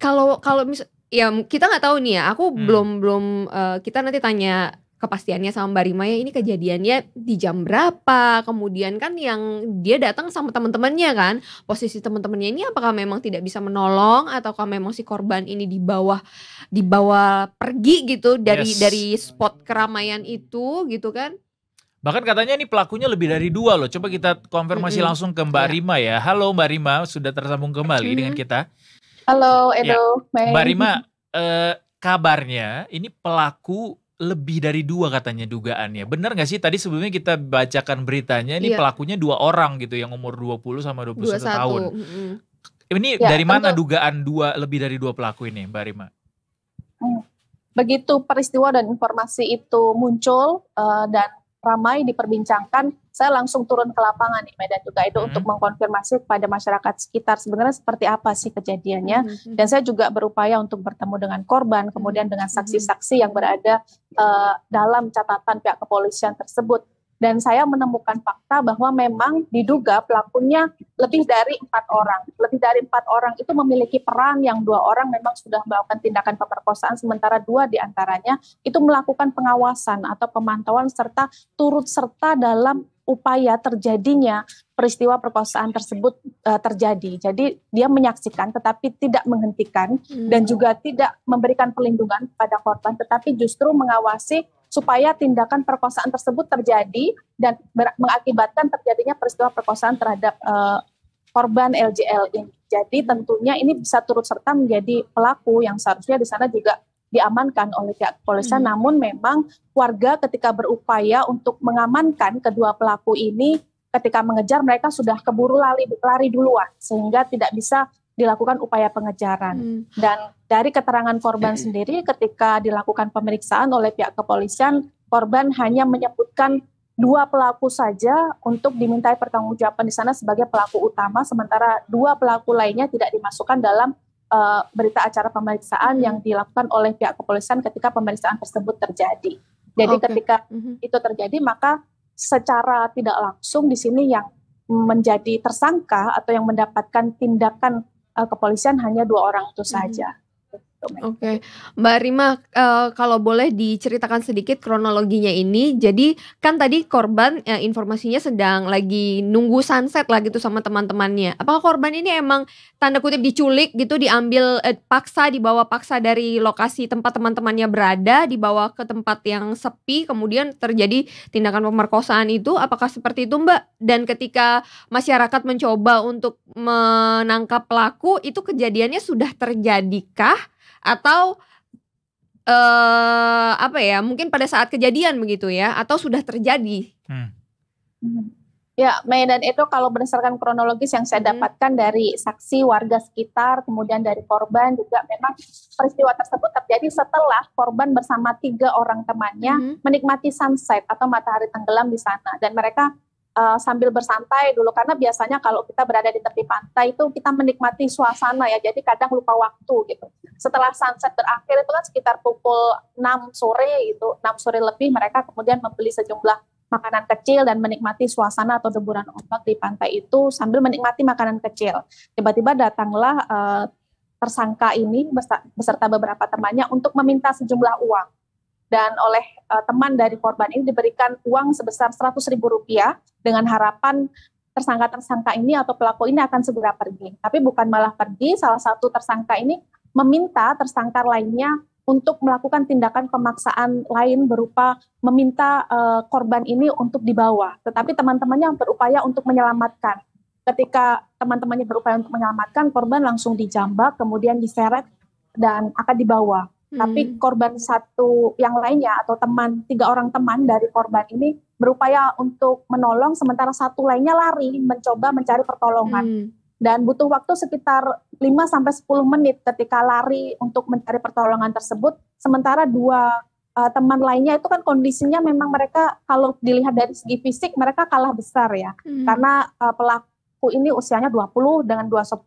kalau kalau mis ya kita nggak tahu nih ya aku hmm. belum belum uh, kita nanti tanya kepastiannya sama Mbak Rima ya ini kejadiannya di jam berapa kemudian kan yang dia datang sama teman-temannya kan posisi teman-temannya ini apakah memang tidak bisa menolong ataukah memang si korban ini di bawah di bawah pergi gitu dari yes. dari spot keramaian itu gitu kan Bahkan katanya ini pelakunya lebih dari dua loh. Coba kita konfirmasi mm -hmm. langsung ke Mbak ya. Rima ya. Halo Mbak Rima, sudah tersambung kembali mm -hmm. dengan kita. Halo ya. Edo. Ya. Mbak Rima, eh, kabarnya ini pelaku lebih dari dua katanya dugaannya. Benar gak sih? Tadi sebelumnya kita bacakan beritanya, ini yeah. pelakunya dua orang gitu yang umur 20 sama 21, 21. tahun. Mm -hmm. Ini ya, dari mana tentu. dugaan dua lebih dari dua pelaku ini Mbak Rima? Eh, begitu peristiwa dan informasi itu muncul uh, dan ramai diperbincangkan. Saya langsung turun ke lapangan di Medan juga itu hmm. untuk mengkonfirmasi kepada masyarakat sekitar sebenarnya seperti apa sih kejadiannya. Hmm. hmm. Dan saya juga berupaya untuk bertemu dengan korban, kemudian hmm, dengan hmm. saksi-saksi yang berada uh, dalam catatan pihak kepolisian tersebut dan saya menemukan fakta bahwa memang diduga pelakunya lebih dari empat orang. Lebih dari empat orang itu memiliki peran yang dua orang memang sudah melakukan tindakan pemerkosaan, sementara dua diantaranya itu melakukan pengawasan atau pemantauan serta turut serta dalam upaya terjadinya peristiwa perkosaan tersebut uh, terjadi. Jadi dia menyaksikan tetapi tidak menghentikan hmm. dan juga tidak memberikan perlindungan pada korban tetapi justru mengawasi supaya tindakan perkosaan tersebut terjadi dan mengakibatkan terjadinya peristiwa perkosaan terhadap uh, korban LJL ini. Jadi tentunya ini bisa turut serta menjadi pelaku yang seharusnya di sana juga diamankan oleh pihak kepolisian. Hmm. Namun memang warga ketika berupaya untuk mengamankan kedua pelaku ini ketika mengejar mereka sudah keburu lari, lari duluan sehingga tidak bisa dilakukan upaya pengejaran. Hmm. Dan dari keterangan korban hmm. sendiri ketika dilakukan pemeriksaan oleh pihak kepolisian, korban hanya menyebutkan dua pelaku saja untuk dimintai pertanggungjawaban di sana sebagai pelaku utama, sementara dua pelaku lainnya tidak dimasukkan dalam uh, berita acara pemeriksaan hmm. yang dilakukan oleh pihak kepolisian ketika pemeriksaan tersebut terjadi. Jadi okay. ketika hmm itu terjadi, maka secara tidak langsung di sini yang menjadi tersangka atau yang mendapatkan tindakan Eh, kepolisian hanya dua orang itu mhm. saja. -hmm. Oke, okay. Mbak Rima, uh, kalau boleh diceritakan sedikit kronologinya ini. Jadi kan tadi korban ya, informasinya sedang lagi nunggu sunset lah gitu sama teman-temannya. Apakah korban ini emang tanda kutip diculik gitu, diambil eh, paksa, dibawa paksa dari lokasi tempat teman-temannya berada, dibawa ke tempat yang sepi, kemudian terjadi tindakan pemerkosaan itu? Apakah seperti itu, Mbak? Dan ketika masyarakat mencoba untuk menangkap pelaku, itu kejadiannya sudah terjadikah? atau eh apa ya mungkin pada saat kejadian begitu ya atau sudah terjadi hmm. Ya, Medan itu kalau berdasarkan kronologis yang saya hmm. dapatkan dari saksi warga sekitar, kemudian dari korban juga memang peristiwa tersebut terjadi setelah korban bersama tiga orang temannya hmm. menikmati sunset atau matahari tenggelam di sana dan mereka uh, sambil bersantai dulu karena biasanya kalau kita berada di tepi pantai itu kita menikmati suasana ya jadi kadang lupa waktu gitu setelah sunset berakhir itu kan sekitar pukul 6 sore itu 6 sore lebih mereka kemudian membeli sejumlah makanan kecil dan menikmati suasana atau deburan ombak di pantai itu sambil menikmati makanan kecil tiba-tiba datanglah uh, tersangka ini beserta beberapa temannya untuk meminta sejumlah uang dan oleh uh, teman dari korban ini diberikan uang sebesar seratus ribu rupiah dengan harapan tersangka-tersangka ini atau pelaku ini akan segera pergi. Tapi bukan malah pergi, salah satu tersangka ini meminta tersangka lainnya untuk melakukan tindakan pemaksaan lain berupa meminta uh, korban ini untuk dibawa. Tetapi teman-temannya berupaya untuk menyelamatkan. Ketika teman-temannya berupaya untuk menyelamatkan, korban langsung dijambak, kemudian diseret, dan akan dibawa tapi hmm. korban satu yang lainnya atau teman tiga orang teman dari korban ini berupaya untuk menolong sementara satu lainnya lari mencoba mencari pertolongan. Hmm. Dan butuh waktu sekitar 5 sampai 10 menit ketika lari untuk mencari pertolongan tersebut. Sementara dua uh, teman lainnya itu kan kondisinya memang mereka kalau dilihat dari segi fisik mereka kalah besar ya. Hmm. Karena uh, pelaku aku ini usianya 20 dengan 21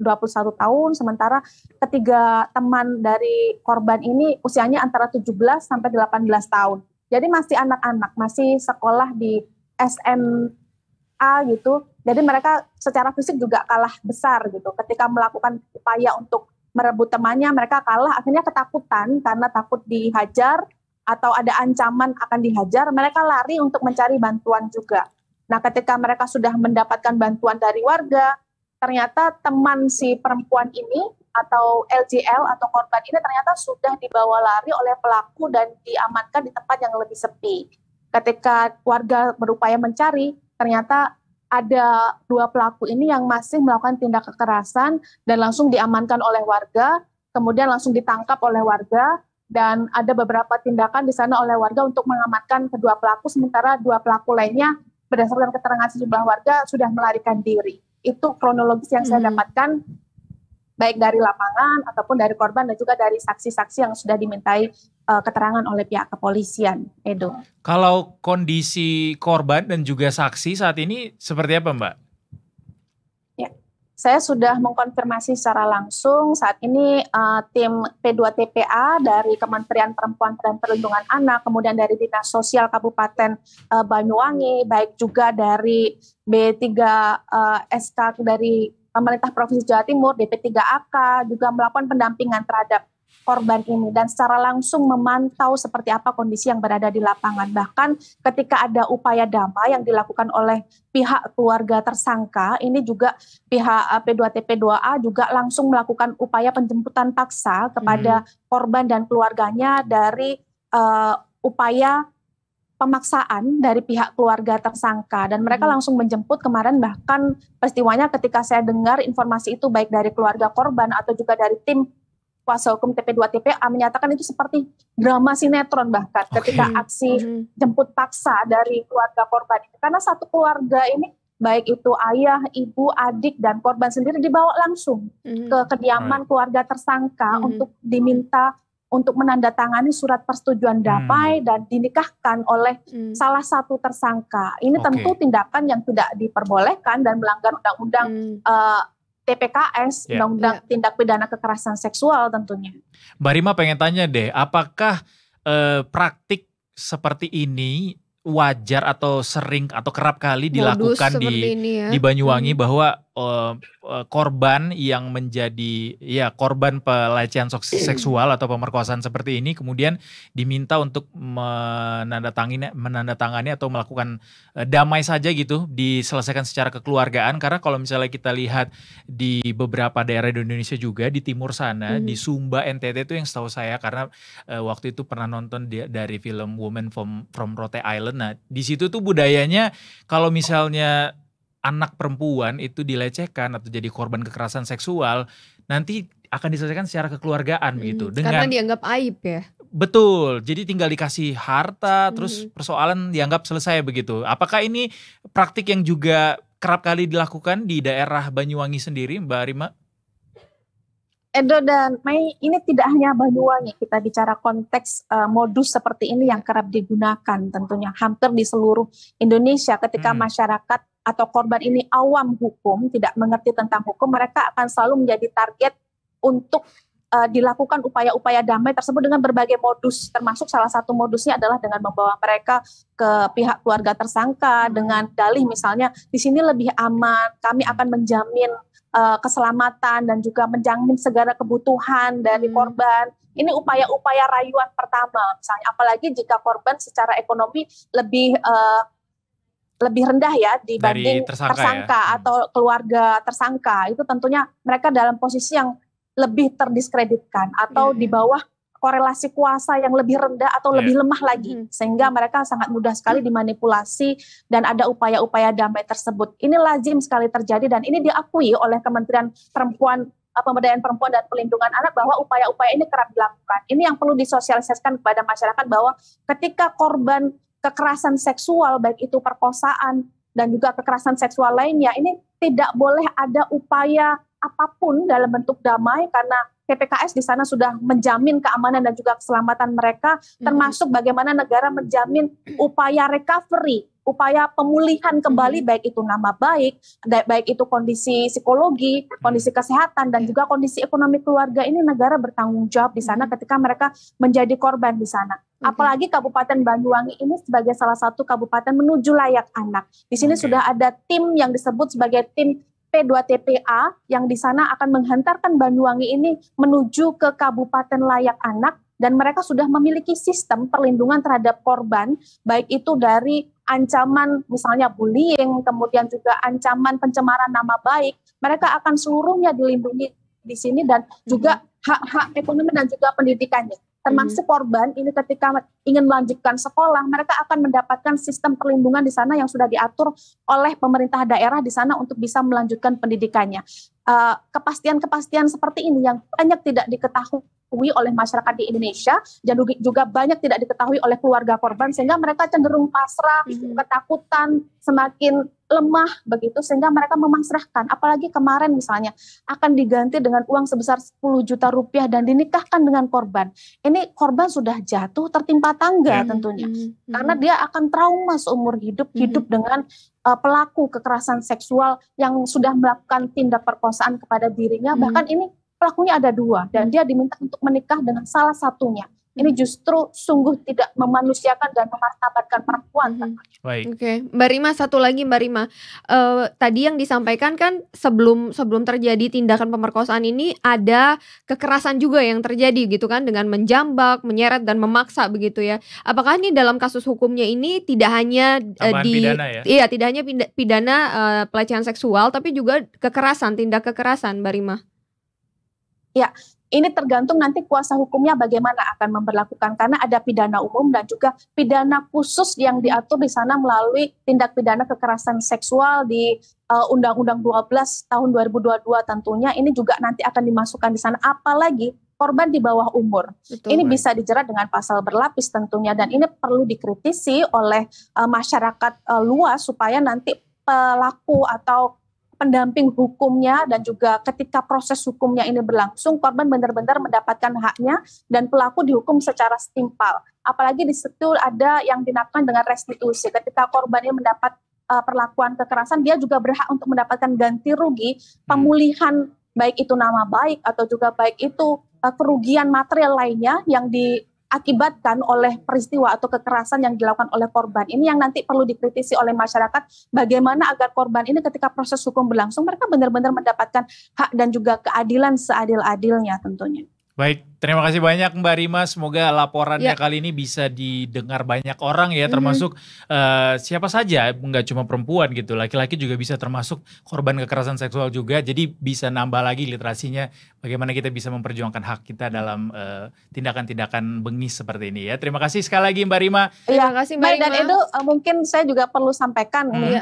tahun, sementara ketiga teman dari korban ini usianya antara 17 sampai 18 tahun. Jadi masih anak-anak, masih sekolah di SMA gitu. Jadi mereka secara fisik juga kalah besar gitu. Ketika melakukan upaya untuk merebut temannya, mereka kalah. Akhirnya ketakutan karena takut dihajar atau ada ancaman akan dihajar, mereka lari untuk mencari bantuan juga. Nah, ketika mereka sudah mendapatkan bantuan dari warga, ternyata teman si perempuan ini atau LGL atau korban ini ternyata sudah dibawa lari oleh pelaku dan diamankan di tempat yang lebih sepi. Ketika warga berupaya mencari, ternyata ada dua pelaku ini yang masih melakukan tindak kekerasan dan langsung diamankan oleh warga, kemudian langsung ditangkap oleh warga dan ada beberapa tindakan di sana oleh warga untuk mengamankan kedua pelaku sementara dua pelaku lainnya berdasarkan keterangan sejumlah warga sudah melarikan diri. Itu kronologis yang hmm. saya dapatkan baik dari lapangan ataupun dari korban dan juga dari saksi-saksi yang sudah dimintai uh, keterangan oleh pihak kepolisian. Edo. Kalau kondisi korban dan juga saksi saat ini seperti apa, Mbak? saya sudah mengkonfirmasi secara langsung saat ini uh, tim P2TPA dari Kementerian Perempuan dan Perlindungan Anak, kemudian dari Dinas Sosial Kabupaten uh, Banyuwangi, baik juga dari B3 uh, eh, SK dari pemerintah Provinsi Jawa Timur, DP3AK juga melakukan pendampingan terhadap korban ini dan secara langsung memantau seperti apa kondisi yang berada di lapangan. Bahkan ketika ada upaya damai yang dilakukan oleh pihak keluarga tersangka, ini juga pihak eh, P2TP2A juga langsung melakukan upaya penjemputan paksa kepada hmm. korban dan keluarganya dari uh, upaya pemaksaan dari pihak keluarga tersangka dan mereka hmm. langsung menjemput kemarin bahkan peristiwanya ketika saya dengar informasi itu baik dari keluarga korban atau juga dari tim kuasa hukum TP2TPA menyatakan itu seperti drama sinetron bahkan okay. ketika aksi mm-hmm. jemput paksa dari keluarga korban itu karena satu keluarga ini baik itu ayah, ibu, adik dan korban sendiri dibawa langsung mm-hmm. ke kediaman right. keluarga tersangka mm-hmm. untuk diminta untuk menandatangani surat persetujuan hmm. damai hmm. dan dinikahkan oleh hmm. salah satu tersangka. Ini okay. tentu tindakan yang tidak diperbolehkan dan melanggar undang-undang hmm. uh, TPKS, yeah. Undang-Undang yeah. Tindak Pidana Kekerasan Seksual tentunya. Mbak Rima pengen tanya deh, apakah eh, praktik seperti ini wajar atau sering atau kerap kali dilakukan di ya. di Banyuwangi hmm. bahwa Eh, eh, korban yang menjadi ya korban pelecehan hmm. seksual atau pemerkosaan seperti ini kemudian diminta untuk menandatangani menandatangani atau melakukan eh, damai saja gitu diselesaikan secara kekeluargaan karena kalau misalnya kita lihat di beberapa daerah di Indonesia juga di timur sana hmm. di Sumba NTT itu yang setahu saya karena uh, waktu itu pernah nonton di, dari film Woman from from Rote Island nah di situ tuh budayanya kalau misalnya anak perempuan itu dilecehkan atau jadi korban kekerasan seksual nanti akan diselesaikan secara kekeluargaan hmm, gitu dengan karena dianggap aib ya betul jadi tinggal dikasih harta hmm. terus persoalan dianggap selesai begitu apakah ini praktik yang juga kerap kali dilakukan di daerah Banyuwangi sendiri Mbak Rima Edo dan Mei, ini tidak hanya Banyuwangi, kita bicara konteks uh, modus seperti ini yang kerap digunakan tentunya hampir di seluruh Indonesia ketika hmm. masyarakat atau korban ini awam hukum, tidak mengerti tentang hukum, mereka akan selalu menjadi target untuk uh, dilakukan upaya-upaya damai tersebut dengan berbagai modus, termasuk salah satu modusnya adalah dengan membawa mereka ke pihak keluarga tersangka dengan dalih misalnya di sini lebih aman, kami akan menjamin uh, keselamatan dan juga menjamin segala kebutuhan dari hmm. korban. Ini upaya-upaya rayuan pertama, misalnya apalagi jika korban secara ekonomi lebih uh, lebih rendah ya dibanding Dari tersangka, tersangka ya? atau keluarga tersangka itu tentunya mereka dalam posisi yang lebih terdiskreditkan atau yeah. di bawah korelasi kuasa yang lebih rendah atau yeah. lebih lemah lagi sehingga mereka sangat mudah sekali mm. dimanipulasi dan ada upaya-upaya damai tersebut. Ini lazim sekali terjadi dan ini diakui oleh Kementerian Perempuan eh, Pemberdayaan Perempuan dan Pelindungan Anak bahwa upaya-upaya ini kerap dilakukan. Ini yang perlu disosialisasikan kepada masyarakat bahwa ketika korban kekerasan seksual baik itu perkosaan dan juga kekerasan seksual lainnya ini tidak boleh ada upaya apapun dalam bentuk damai karena PPKS di sana sudah menjamin keamanan dan juga keselamatan mereka termasuk bagaimana negara menjamin upaya recovery upaya pemulihan kembali hmm. baik itu nama baik, baik itu kondisi psikologi, hmm. kondisi kesehatan dan juga kondisi ekonomi keluarga ini negara bertanggung jawab di sana hmm. ketika mereka menjadi korban di sana. Apalagi Kabupaten Banyuwangi ini sebagai salah satu kabupaten menuju layak anak. Di sini sudah ada tim yang disebut sebagai tim P2TPA yang di sana akan menghantarkan Banyuwangi ini menuju ke kabupaten layak anak dan mereka sudah memiliki sistem perlindungan terhadap korban baik itu dari ancaman misalnya bullying, kemudian juga ancaman pencemaran nama baik, mereka akan seluruhnya dilindungi di sini dan juga hmm. hak-hak ekonomi dan juga pendidikannya. Termasuk hmm. korban ini ketika ingin melanjutkan sekolah, mereka akan mendapatkan sistem perlindungan di sana yang sudah diatur oleh pemerintah daerah di sana untuk bisa melanjutkan pendidikannya. Eh, kepastian-kepastian uh, kepastian -kepastian seperti ini yang banyak tidak diketahui diketahui oleh masyarakat di Indonesia dan juga banyak tidak diketahui oleh keluarga korban sehingga mereka cenderung pasrah, hmm ketakutan, semakin lemah begitu sehingga mereka memasrahkan apalagi kemarin misalnya akan diganti dengan uang sebesar 10 juta rupiah dan dinikahkan dengan korban ini korban sudah jatuh tertimpa tangga hmm. tentunya hmm. karena dia akan trauma seumur hidup hmm. hidup dengan uh, pelaku kekerasan seksual yang sudah melakukan tindak perkosaan kepada dirinya hmm. bahkan ini pelakunya ada dua dan hmm. dia diminta untuk menikah dengan salah satunya. Hmm. Ini justru sungguh tidak memanusiakan dan memartabatkan perempuan. Hmm. Baik. Oke, okay. Mbak Rima satu lagi Mbak Rima. Uh, tadi yang disampaikan kan sebelum sebelum terjadi tindakan pemerkosaan ini ada kekerasan juga yang terjadi gitu kan dengan menjambak, menyeret dan memaksa begitu ya. Apakah ini dalam kasus hukumnya ini tidak hanya uh, di pidana ya? Iya, tidak hanya pidana uh, pelecehan seksual tapi juga kekerasan, tindak kekerasan Mbak Rima. Ya, ini tergantung nanti kuasa hukumnya bagaimana akan memperlakukan karena ada pidana umum dan juga pidana khusus yang diatur di sana melalui tindak pidana kekerasan seksual di undang eh, Undang-Undang 12 tahun 2022 tentunya ini juga nanti akan dimasukkan di sana apalagi korban di bawah umur. Betul, ini man. bisa dijerat dengan pasal berlapis tentunya dan ini perlu dikritisi oleh uh, masyarakat uh, luas supaya nanti pelaku atau pendamping hukumnya dan juga ketika proses hukumnya ini berlangsung korban benar-benar mendapatkan haknya dan pelaku dihukum secara setimpal. Apalagi di situ ada yang dinamakan dengan restitusi. Ketika korban ini mendapat uh, perlakuan kekerasan, dia juga berhak untuk mendapatkan ganti rugi, hmm. pemulihan baik itu nama baik atau juga baik itu uh, kerugian material lainnya yang di diakibatkan oleh peristiwa atau kekerasan yang dilakukan oleh korban. Ini yang nanti perlu dikritisi oleh masyarakat bagaimana agar korban ini ketika proses hukum berlangsung mereka benar-benar mendapatkan hak dan juga keadilan seadil-adilnya tentunya. Baik, terima kasih banyak Mbak Rima. Semoga laporannya ya. kali ini bisa didengar banyak orang ya, mhm. termasuk mm-hmm. uh, siapa saja, nggak cuma perempuan gitu, laki-laki juga bisa termasuk korban kekerasan seksual juga. Jadi bisa nambah lagi literasinya, bagaimana kita bisa memperjuangkan hak kita dalam uh, tindakan-tindakan bengis seperti ini ya. Terima kasih sekali lagi Mbak Rima. Iya. Terima kasih Mbak Rima. Dan itu uh, mungkin saya juga perlu sampaikan. Hmm. Ya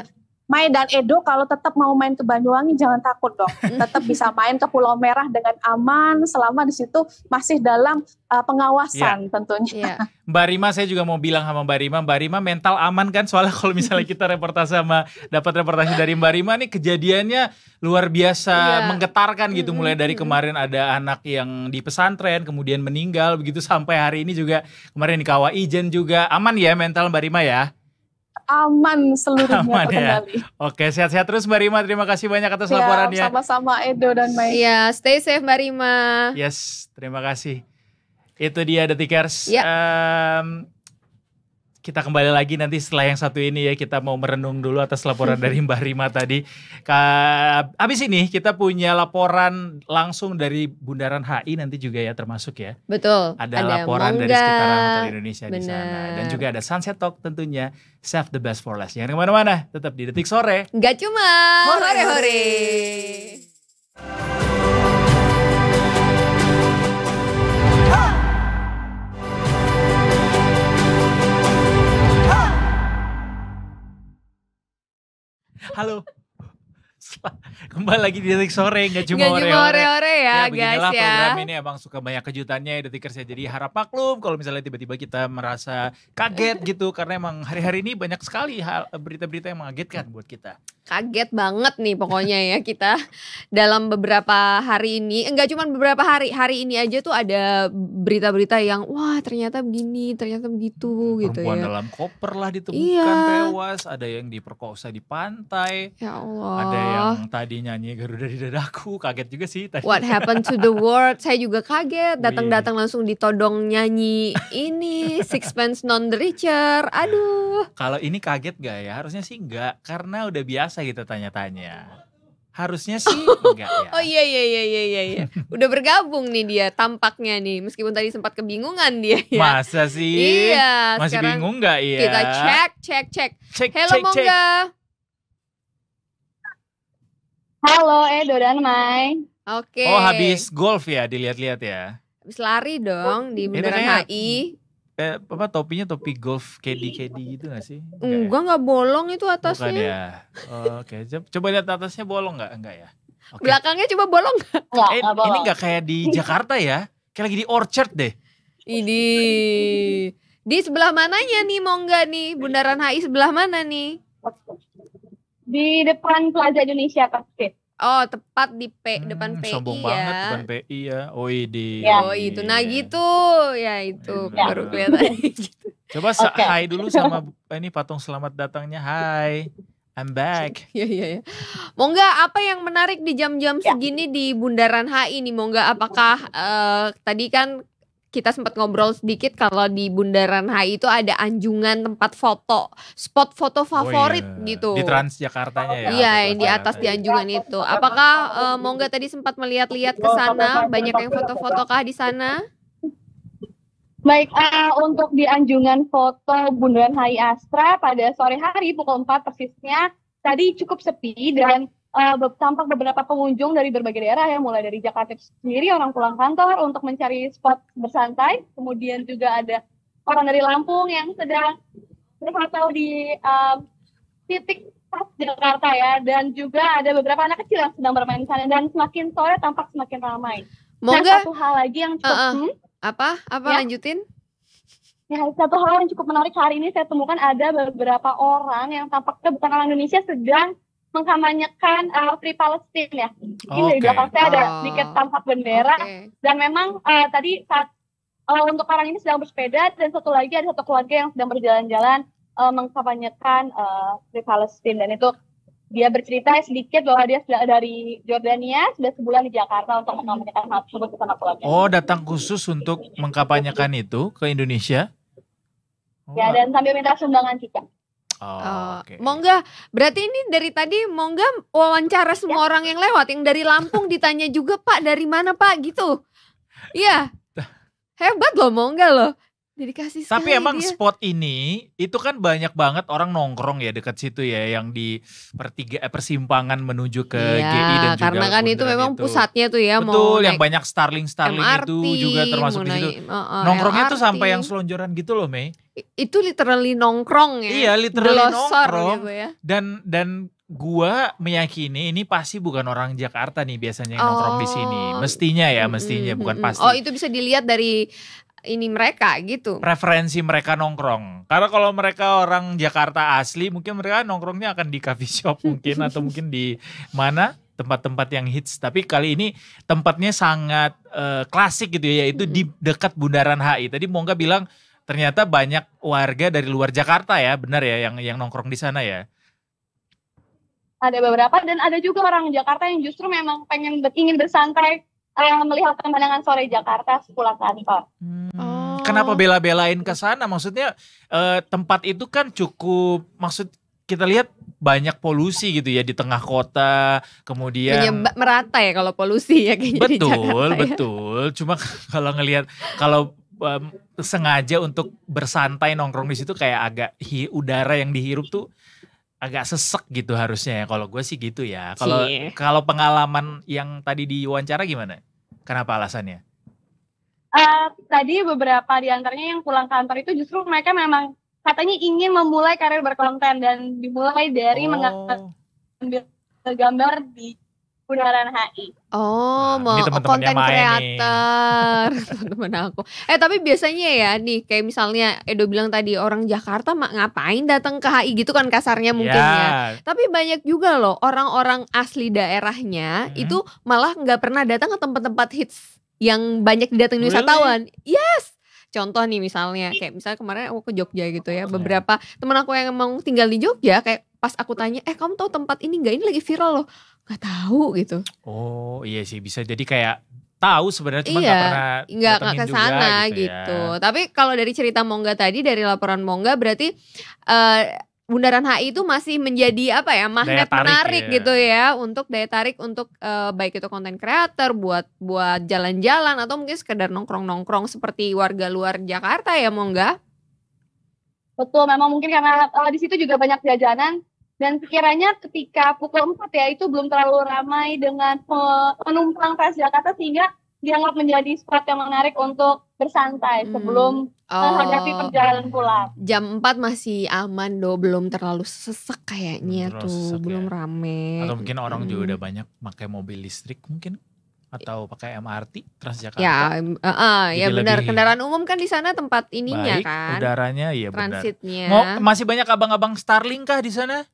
dan Edo kalau tetap mau main ke Banyuwangi jangan takut dong. Tetap bisa main ke Pulau Merah dengan aman selama di situ masih dalam uh, pengawasan yeah. tentunya. Yeah. Mbak Rima saya juga mau bilang sama Mbak Rima, Mbak Rima mental aman kan soalnya kalau misalnya kita reportase sama dapat reportase dari Mbak Rima nih kejadiannya luar biasa yeah. menggetarkan gitu -hmm. mulai dari kemarin ada anak yang di pesantren kemudian meninggal begitu sampai hari ini juga kemarin di Ijen juga aman ya mental Mbak Rima ya? aman seluruhnya aman, Ya. Oke, sehat-sehat terus Mbak Rima. Terima kasih banyak atas ya, laporannya. Sama-sama Edo dan Mai. Iya stay safe Mbak Rima. Yes, terima kasih. Itu dia The Tickers. Ya. Um, kita kembali lagi nanti setelah yang satu ini ya kita mau merenung dulu atas laporan dari Mbak Rima tadi. Ka, abis ini kita punya laporan langsung dari Bundaran HI nanti juga ya termasuk ya. Betul. Ada, ada laporan mangga, dari sekitar Hotel Indonesia bener. di sana dan juga ada Sunset Talk tentunya Save the Best for Last. Jangan kemana-mana, tetap di Detik Sore. Gak cuma. Hore hore. hore. Halo, Kembali lagi di Detik Sore, gak cuma ore-ore ya, ya guys ya. program ini emang suka banyak kejutannya Detikers ya. Jadi harap maklum kalau misalnya tiba-tiba kita merasa kaget gitu. Karena emang hari-hari ini banyak sekali hal berita-berita yang mengagetkan buat kita. Kaget banget nih pokoknya ya kita dalam beberapa hari ini. Enggak cuma beberapa hari, hari ini aja tuh ada berita-berita yang wah ternyata begini, ternyata begitu Perempuan hmm, gitu ya. Perempuan dalam koper lah ditemukan iya. tewas. Ada yang diperkosa di pantai. Ya Allah. Ada yang yang oh. tadi nyanyi Garuda di dadaku kaget juga sih tadi. What happened to the world saya juga kaget datang-datang langsung ditodong nyanyi ini Sixpence Non the Richer aduh kalau ini kaget gak ya harusnya sih enggak karena udah biasa gitu tanya-tanya harusnya sih enggak oh. ya. Oh iya iya iya iya iya iya. Udah bergabung nih dia tampaknya nih meskipun tadi sempat kebingungan dia ya. Masa sih? Iya, masih bingung enggak ya? Kita cek cek cek. cek Hello cek, Mongga. Cek. Halo Edo eh, dan Mai. Oke. Okay. Oh habis golf ya dilihat-lihat ya. Habis lari dong di bundaran HI. Eh, apa topinya topi golf kedi kedi gitu gak sih? Enggak, enggak, ya? enggak bolong itu atasnya. Bukan ya. Oh, Oke, okay. coba lihat atasnya bolong nggak? Enggak ya? Okay. Belakangnya coba bolong nggak? eh, bolong. Ini nggak kayak di Jakarta ya? Kayak lagi di Orchard deh. Ini di sebelah mananya nih mau nggak nih? Bundaran HI sebelah mana nih? Di depan Plaza Indonesia pasti. Oh, tepat di P, hmm, depan PI sombong iya. banget depan PI ya. Oh, di. Ya. Oh, itu. Nah, iya. gitu. Ya, itu ya. baru kelihatan Coba okay. hai dulu sama ini patung selamat datangnya. Hai. I'm back. Iya, iya, iya. Mongga, apa yang menarik di jam-jam ya. segini di Bundaran HI ini? Mongga, apakah uh, tadi kan kita sempat ngobrol sedikit kalau di Bundaran HI itu ada anjungan tempat foto, spot foto favorit oh, iya. gitu. Di Transjakarta ya. Iya, yang di atas di anjungan itu. Apakah uh, mau tadi sempat melihat-lihat ke sana? Banyak yang foto-foto kah di sana? Baik, uh, untuk di anjungan foto Bundaran HI Astra pada sore hari pukul 4 persisnya tadi cukup sepi dan uh, tampak beberapa pengunjung dari berbagai daerah ya, mulai dari Jakarta sendiri orang pulang kantor untuk mencari spot bersantai, kemudian juga ada orang dari Lampung yang sedang berfoto di um, titik pas Jakarta ya, dan juga ada beberapa anak kecil yang sedang bermain sana dan semakin sore tampak semakin ramai. Nah, Moga, nah satu hal lagi yang cukup uh, uh, hmm, apa apa ya, lanjutin? Ya, satu hal yang cukup menarik hari ini saya temukan ada beberapa orang yang tampaknya bukan orang Indonesia sedang mengkampanyekan uh, eh, Free Palestine ya. Okay. Ini di belakang saya ada ah, sedikit uh, tampak bendera okay. dan memang uh, tadi saat uh, untuk orang ini sedang bersepeda dan satu lagi ada satu keluarga yang sedang berjalan-jalan uh, mengkampanyekan uh, Free Palestine dan itu dia bercerita sedikit bahwa dia sudah dari Jordania sudah sebulan di Jakarta untuk mengkampanyekan hal tersebut sana keluarga. Oh, datang khusus untuk mengkampanyekan itu ke Indonesia? Ya, oh. Ya, dan sambil minta sumbangan juga. Oh, eh, okay. Mongga, berarti ini dari tadi Mongga wawancara semua ya. orang yang lewat, yang dari Lampung ditanya juga Pak dari mana Pak gitu. Iya, hebat loh Mongga loh. Dikasih Tapi emang dia. spot ini itu kan banyak banget orang nongkrong ya dekat situ ya yang di pertiga eh, persimpangan menuju ke iya, GI dan karena juga karena kan itu memang itu. pusatnya tuh ya Betul, mau yang banyak starling starling MRT, itu juga termasuk di situ. Uh, uh, Nongkrongnya LRT. tuh sampai yang selonjoran gitu loh, Mei. Itu literally nongkrong ya. Iya, literally Glosor nongkrong. Gitu ya. Dan dan gua meyakini ini pasti bukan orang Jakarta nih biasanya yang oh. nongkrong di sini. Oh, mestinya ya, mestinya mm -hmm. bukan pasti. Oh, itu bisa dilihat dari ini mereka gitu. Preferensi mereka nongkrong. Karena kalau mereka orang Jakarta asli mungkin mereka nongkrongnya akan di coffee shop mungkin atau mungkin di mana tempat-tempat yang hits. Tapi kali ini tempatnya sangat uh, klasik gitu ya, yaitu di dekat Bundaran HI. Tadi Mongga bilang ternyata banyak warga dari luar Jakarta ya, benar ya yang yang nongkrong di sana ya. Ada beberapa dan ada juga orang Jakarta yang justru memang pengen ingin bersantai uh, melihat pemandangan sore Jakarta sepulang kantor. Hmm. Oh. Kenapa bela-belain ke sana? Maksudnya uh, tempat itu kan cukup maksud kita lihat banyak polusi gitu ya di tengah kota, kemudian iya, Menyeba, merata ya kalau polusi ya kayaknya betul, di Jakarta. Ya. Betul, ya. Cuma kalau ngelihat kalau um, sengaja untuk bersantai nongkrong di situ kayak agak hi, udara yang dihirup tuh agak sesek gitu harusnya ya kalau gue sih gitu ya kalau kalau pengalaman yang tadi diwawancara gimana kenapa alasannya uh, tadi beberapa di antaranya yang pulang kantor itu justru mereka memang katanya ingin memulai karir berkonten dan dimulai dari oh. mengambil gambar di Bundaran HI. Oh, nah, mau konten kreator teman aku. Eh tapi biasanya ya nih kayak misalnya Edo bilang tadi orang Jakarta mak ngapain datang ke HI gitu kan kasarnya ya. mungkin yeah. ya. Tapi banyak juga loh orang-orang asli daerahnya hmm. itu malah nggak pernah datang ke tempat-tempat hits yang banyak didatangi really? wisatawan. Yes contoh nih misalnya kayak misalnya kemarin aku ke Jogja gitu ya hmm. beberapa teman aku yang emang tinggal di Jogja kayak pas aku tanya eh kamu tahu tempat ini nggak ini lagi viral loh nggak tahu gitu. Oh iya sih bisa jadi kayak tahu sebenarnya cuma iya, gak pernah nggak ke sana gitu. Ya. gitu. Ya. Tapi kalau dari cerita Mongga tadi dari laporan Mongga berarti uh, Bundaran HI itu masih menjadi apa ya magnet menarik iya. gitu ya untuk daya tarik untuk uh, baik itu konten kreator buat buat jalan-jalan atau mungkin sekedar nongkrong-nongkrong seperti warga luar Jakarta ya Mongga. Betul, memang mungkin karena uh, di situ juga banyak jajanan dan sekiranya ketika pukul 4 ya itu belum terlalu ramai dengan penumpang Transjakarta sehingga dianggap menjadi spot yang menarik untuk bersantai hmm. sebelum oh. menghadapi perjalanan pulang. Jam 4 masih aman do, belum terlalu sesek kayaknya belum tuh, sesek ya. belum ya. rame. Atau mungkin gitu. orang hmm. juga udah banyak pakai mobil listrik mungkin atau pakai MRT Transjakarta. Ya, uh, uh, ya benar lebih... kendaraan umum kan di sana tempat ininya Baik, kan. udaranya ya Transitnya. benar. Transitnya. Mau masih banyak abang-abang Starlink kah di sana?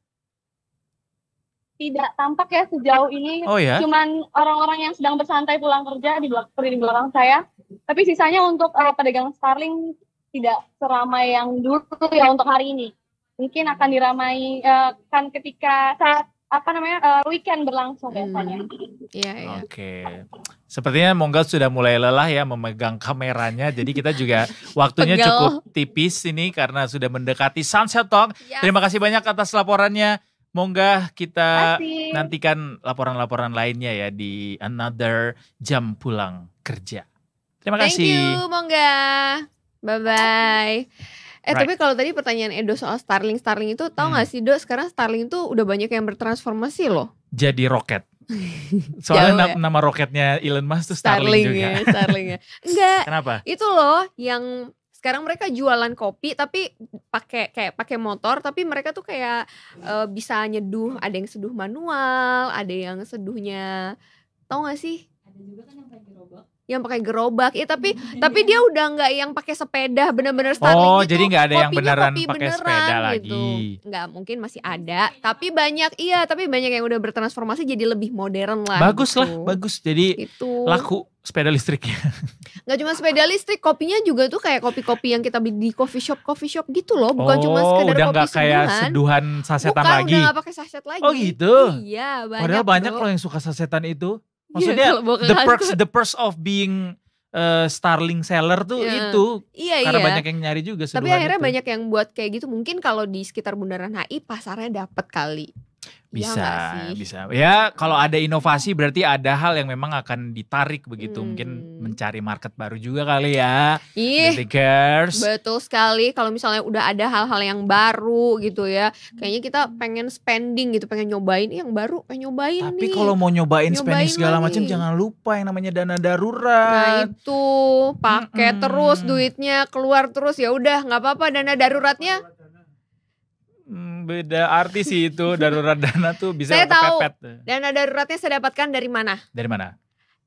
tidak tampak ya sejauh ini. Oh ya. Cuman orang-orang yang sedang bersantai pulang kerja di belakang di belakang saya. Tapi sisanya untuk uh, pedagang Starling tidak seramai yang dulu ya untuk hari ini. Mungkin akan diramai uh, kan ketika saat apa namanya uh, weekend berlangsung hmm. biasanya. Iya, iya. Oke. Okay. Sepertinya Monggal sudah mulai lelah ya memegang kameranya. Jadi kita juga waktunya Pegel. cukup tipis ini karena sudah mendekati sunset talk. Yes. Terima kasih banyak atas laporannya Monggo kita nantikan laporan-laporan lainnya ya di another jam pulang kerja. Terima kasih. Thank you, Mongga. Bye-bye. Eh right. tapi kalau tadi pertanyaan Edo soal Starling Starling itu tau hmm. gak sih Do sekarang Starling itu udah banyak yang bertransformasi loh. Jadi roket. Soalnya ya? nama roketnya Elon Musk tuh Starling Starling juga. Ya, Starling ya. Enggak. Kenapa? Itu loh yang sekarang mereka jualan kopi tapi pakai kayak pakai motor tapi mereka tuh kayak uh, bisa nyeduh ada yang seduh manual ada yang seduhnya tau gak sih ada juga kan yang pakai gerobak yang pakai gerobak ya tapi hmm, iya. tapi dia udah nggak yang pakai sepeda bener-bener starling oh gitu. jadi nggak ada yang beneran pakai sepeda gitu. lagi nggak mungkin masih ada tapi banyak iya tapi banyak yang udah bertransformasi jadi lebih modern lah bagus gitu. lah bagus jadi itu. laku sepeda listriknya nggak cuma sepeda listrik kopinya juga tuh kayak kopi-kopi yang kita beli di coffee shop coffee shop gitu loh bukan oh, cuma sekedar udah kopi kayak seduhan sasetan bukan, lagi udah gak pakai saset lagi oh gitu iya banyak padahal banyak loh yang suka sasetan itu Maksudnya yeah, the perks the perks of being uh, starling seller tuh yeah. itu iya, karena iya. banyak yang nyari juga. Tapi akhirnya itu. banyak yang buat kayak gitu. Mungkin kalau di sekitar Bundaran HI pasarnya dapat kali. Ya bisa ya bisa ya kalau ada inovasi berarti ada hal yang memang akan ditarik begitu hmm. mungkin mencari market baru juga kali ya Ih, Girls. betul sekali kalau misalnya udah ada hal-hal yang baru gitu ya kayaknya kita pengen spending gitu pengen nyobain yang baru pengen nyobain tapi kalau mau nyobain, nyobain spending segala macam jangan lupa yang namanya dana darurat nah itu pakai mm terus duitnya keluar terus ya udah nggak apa-apa dana daruratnya beda arti sih itu darurat dana tuh bisa saya tahu pepet. dana daruratnya saya dapatkan dari mana dari mana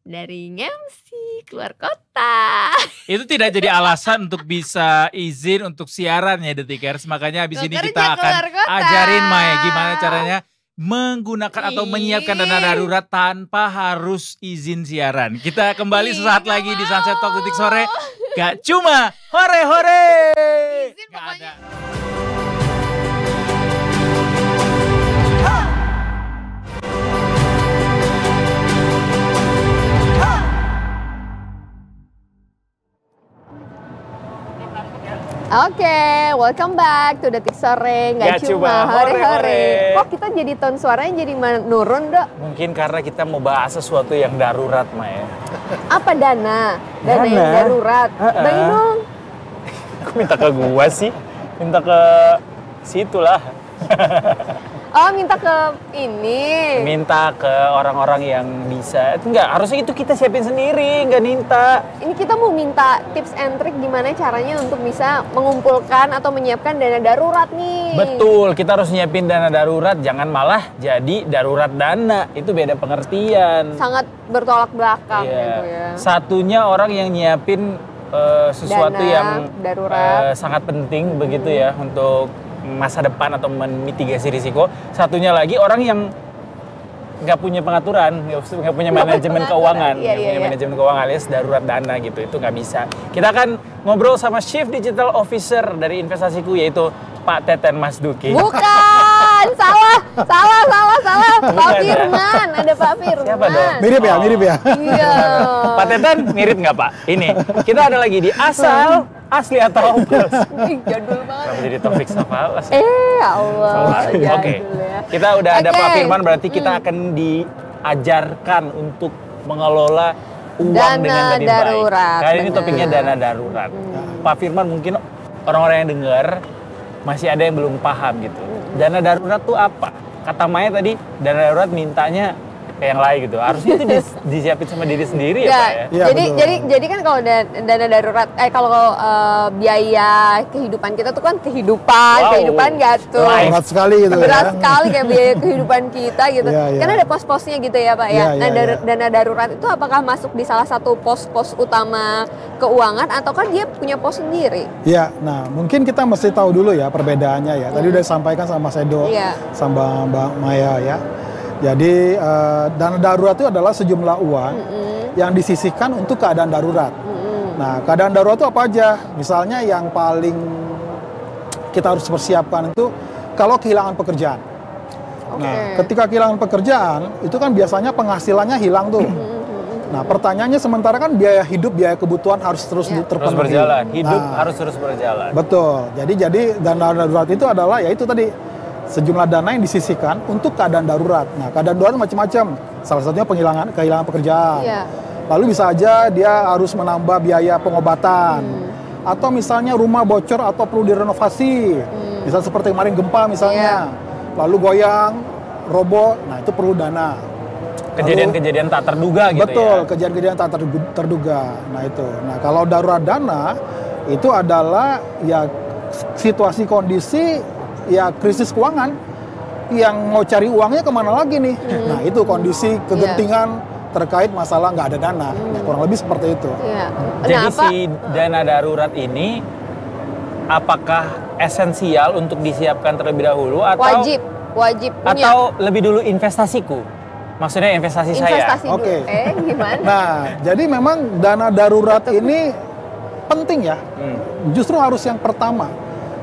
dari ngemsi keluar kota. Itu tidak jadi alasan untuk bisa izin untuk siaran ya Detikers. Makanya abis ini kita akan ajarin Mai gimana caranya menggunakan atau menyiapkan dana darurat tanpa harus izin siaran. Kita kembali sesaat lagi di Sunset Talk Detik Sore. Gak cuma hore-hore. Izin Gak Oke, okay, welcome back to Detik Sore. Nggak Gak ya, cuma hore-hore. Kok kita jadi ton suaranya jadi menurun, dok? Mungkin karena kita mau bahas sesuatu yang darurat, Maya. Apa dana? Dana, dana. yang darurat. Uh-uh. Bang Inung? Kok minta ke gua sih? Minta ke situ lah. Oh minta ke ini? Minta ke orang-orang yang bisa. Enggak, harusnya itu kita siapin sendiri, nggak minta. Ini kita mau minta tips and trick gimana caranya untuk bisa mengumpulkan atau menyiapkan dana darurat nih. Betul, kita harus nyiapin dana darurat, jangan malah jadi darurat dana. Itu beda pengertian. Sangat bertolak belakang yeah. gitu ya. Satunya orang yang nyiapin uh, sesuatu dana, yang darurat. Uh, sangat penting hmm. begitu ya untuk masa depan atau memitigasi risiko. Satunya lagi orang yang nggak punya pengaturan, nggak punya manajemen keuangan, iya, nggak iya, iya, punya iya. manajemen keuangan alias darurat dana gitu, itu nggak bisa. Kita akan ngobrol sama Chief Digital Officer dari investasiku yaitu Pak Teten Mas Duki. Bukan, salah, salah, salah, salah. Bukan, Pak ya? Firman, ada Pak Firman. Siapa dong? Mirip ya, mirip ya. Iya. Pak Teten mirip nggak Pak? Ini kita ada lagi di asal asli atau palsu? jadul banget. jadi topik sama Safal. Ya? Eh, ya Allah. Oke, okay. Ya. kita udah okay. ada Pak Firman, berarti kita hmm. akan diajarkan untuk mengelola uang dana dengan lebih darurat, Kali ini topiknya dana darurat. Hmm. Pak Firman mungkin orang-orang yang dengar masih ada yang belum paham gitu. Hmm. Dana darurat tuh apa? Kata Maya tadi, dana darurat mintanya ke yang lain gitu. Harusnya itu dis, disiapin sama diri sendiri ya, ya Pak ya. ya jadi betul. jadi jadi kan kalau dana, darurat eh kalau uh, biaya kehidupan kita tuh kan kehidupan, wow. kehidupan gak tuh. Berat sekali gitu ya. Berat sekali kayak biaya kehidupan kita gitu. Ya, ya. Karena ada pos-posnya gitu ya, Pak ya. ya nah, dar, ya. dana darurat itu apakah masuk di salah satu pos-pos utama keuangan atau kan dia punya pos sendiri? Iya. nah mungkin kita mesti tahu dulu ya perbedaannya ya. Tadi hmm. udah disampaikan sama Sedo, ya. sama Mbak Maya ya jadi uh, dana darurat itu adalah sejumlah uang mm -hmm. yang disisihkan untuk keadaan darurat. Mm -hmm. Nah, keadaan darurat itu apa aja? Misalnya yang paling kita harus persiapkan itu kalau kehilangan pekerjaan. Okay. Nah, ketika kehilangan pekerjaan itu kan biasanya penghasilannya hilang tuh. Mm -hmm. Nah, pertanyaannya sementara kan biaya hidup, biaya kebutuhan harus terus ya. terpenuhi. Terus berjalan, hidup nah, harus terus berjalan. Betul. Jadi jadi dana darurat itu adalah ya itu tadi sejumlah dana yang disisihkan untuk keadaan darurat. Nah, keadaan darurat macam-macam. Salah satunya penghilangan kehilangan pekerjaan. Yeah. Lalu bisa aja dia harus menambah biaya pengobatan. Hmm. Atau misalnya rumah bocor atau perlu direnovasi. Hmm. Misal seperti kemarin gempa misalnya. Yeah. Lalu goyang, roboh. Nah, itu perlu dana. Kejadian-kejadian tak terduga gitu betul, ya. Betul, kejadian-kejadian tak terduga. Nah, itu. Nah, kalau darurat dana itu adalah ya situasi kondisi ya krisis keuangan yang mau cari uangnya kemana lagi nih hmm. nah itu kondisi iya. kegentingan yeah terkait masalah nggak ada dana hmm. nah, kurang lebih seperti itu. yeah. Iya. Hmm. Jadi nah, si dana darurat ini apakah esensial untuk disiapkan terlebih dahulu atau wajib wajib punya. atau lebih dulu investasiku maksudnya investasi, investasi saya. Oke. Okay. Eh gimana? nah jadi memang dana darurat ini penting ya. Hmm. Justru harus yang pertama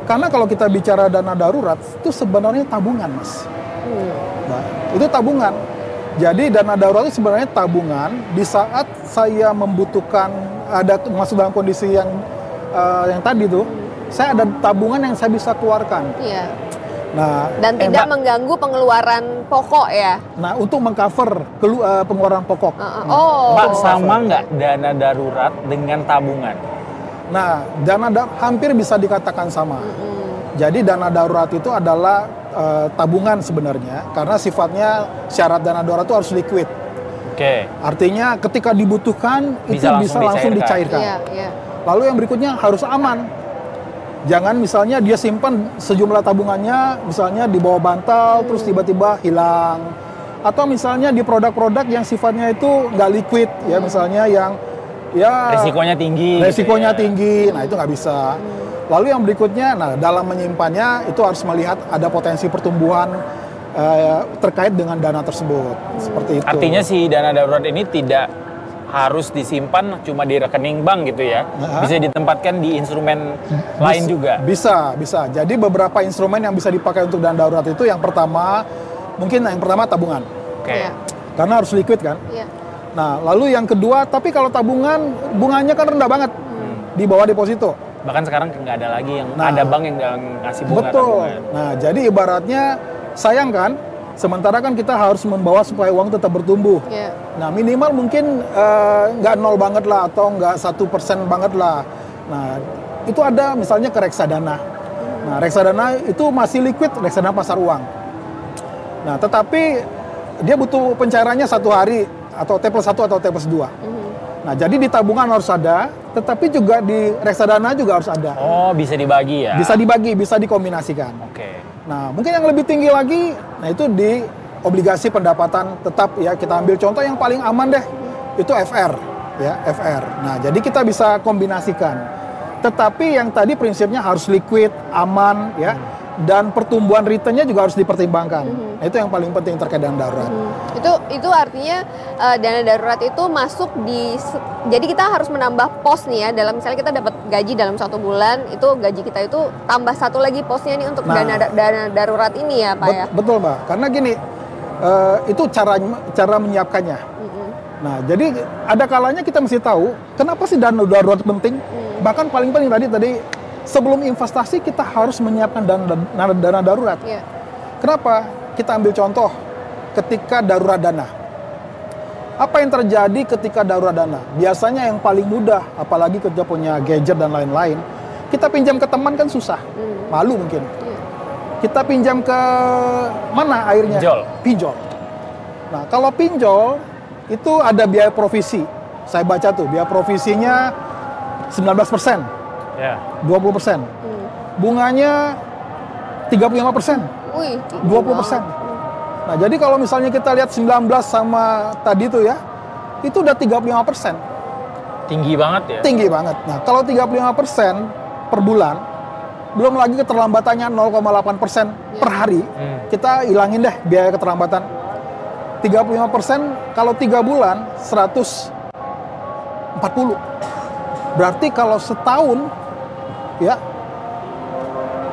karena kalau kita bicara dana darurat, itu sebenarnya tabungan, Mas. Hmm. Nah, itu tabungan. Jadi dana darurat itu sebenarnya tabungan di saat saya membutuhkan ada masuk dalam kondisi yang uh, yang tadi tuh, saya ada tabungan yang saya bisa keluarkan. Iya. Nah, dan enak. Eh, tidak nah mengganggu pengeluaran pokok ya. Nah, untuk mengcover cover eh, pengeluaran pokok. Uh, uh. oh. Pak, sama nggak dana darurat dengan tabungan? Nah, dana da hampir bisa dikatakan sama. Mm -hmm. Jadi dana darurat itu adalah e, tabungan sebenarnya karena sifatnya syarat dana darurat itu harus liquid. Oke. Okay. Artinya ketika dibutuhkan bisa itu langsung bisa langsung dicairkan. Yeah, yeah. Lalu yang berikutnya harus aman. Jangan misalnya dia simpan sejumlah tabungannya misalnya di bawah bantal hmm. terus tiba-tiba hilang atau misalnya di produk-produk yang sifatnya itu nggak liquid ya, hmm. ya misalnya yang ya resikonya tinggi gitu resikonya ya. tinggi nah itu nggak bisa lalu yang berikutnya nah dalam menyimpannya itu harus melihat ada potensi pertumbuhan eh, terkait dengan dana tersebut seperti itu artinya si dana darurat ini tidak harus disimpan cuma di rekening bank gitu ya nah. bisa ditempatkan di instrumen bisa, lain juga bisa bisa jadi beberapa instrumen yang bisa dipakai untuk dana darurat itu yang pertama mungkin yang pertama tabungan okay. Iya. karena harus liquid kan yeah Nah, lalu yang kedua, tapi kalau tabungan bunganya kan rendah banget hmm. di bawah deposito. Bahkan sekarang nggak ada lagi yang nah, ada bank yang ngasih bunga. Betul. Tabungan. Nah, jadi ibaratnya sayang kan. Sementara kan kita harus membawa supaya uang tetap bertumbuh. Yeah. Nah, minimal mungkin eh, nggak uh, nol banget lah atau nggak satu persen banget lah. Nah, itu ada misalnya ke reksadana. Hmm. Nah, reksadana itu masih liquid reksadana pasar uang. Nah, tetapi dia butuh pencairannya satu hari atau T plus 1 atau T plus 2. Mm -hmm. Nah, jadi di tabungan harus ada, tetapi juga di reksadana juga harus ada. Oh, bisa dibagi ya? Bisa dibagi, bisa dikombinasikan. Oke. Okay. Nah, mungkin yang lebih tinggi lagi, nah itu di obligasi pendapatan tetap ya. Kita ambil contoh yang paling aman deh, itu FR ya, FR. Nah, jadi kita bisa kombinasikan. Tetapi yang tadi prinsipnya harus liquid, aman ya. Hmm dan pertumbuhan returnnya juga harus dipertimbangkan. Mm -hmm. itu yang paling penting terkait dana darurat. Mm -hmm. Itu itu artinya uh, dana darurat itu masuk di jadi kita harus menambah pos nih ya dalam misalnya kita dapat gaji dalam satu bulan itu gaji kita itu tambah satu lagi posnya nih untuk nah, dana dana darurat ini ya pak bet, ya. Betul mbak. Karena gini uh, itu cara cara menyiapkannya. Mm -hmm. Nah jadi ada kalanya kita mesti tahu kenapa sih dana darurat penting. Mm -hmm. Bahkan paling penting tadi tadi sebelum investasi kita harus menyiapkan dana, dana, darurat. Yeah. Kenapa? Kita ambil contoh ketika darurat dana. Apa yang terjadi ketika darurat dana? Biasanya yang paling mudah, apalagi kerja punya gadget dan lain-lain, kita pinjam ke teman kan susah, mm. malu mungkin. Yeah. Kita pinjam ke mana airnya? Pinjol. Pinjol. Nah, kalau pinjol itu ada biaya provisi. Saya baca tuh biaya provisinya 19 persen yeah. 20 persen. Hmm. Bunganya 35 persen. 20 persen. Nah, jadi kalau misalnya kita lihat 19 sama tadi itu ya, itu udah 35 persen. Tinggi banget ya? Tinggi banget. Nah, kalau 35 persen per bulan, belum lagi keterlambatannya 0,8 persen ya. per hari, hmm. kita hilangin deh biaya keterlambatan. 35 persen, kalau tiga bulan, 140. Berarti kalau setahun ya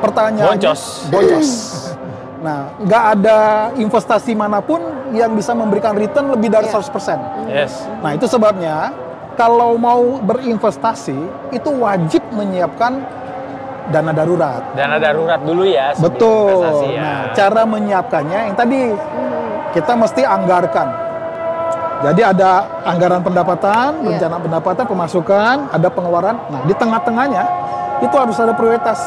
pertanyaan boncos boncos nah nggak ada investasi manapun yang bisa memberikan return lebih dari yeah. Ya. 100% yes nah itu sebabnya kalau mau berinvestasi itu wajib menyiapkan dana darurat. Dana darurat dulu ya. Betul. Ya. Nah, cara menyiapkannya yang tadi mm-hmm. kita mesti anggarkan. Jadi ada anggaran pendapatan, yeah. rencana pendapatan, pemasukan, ada pengeluaran. Nah, di tengah-tengahnya itu harus ada prioritas.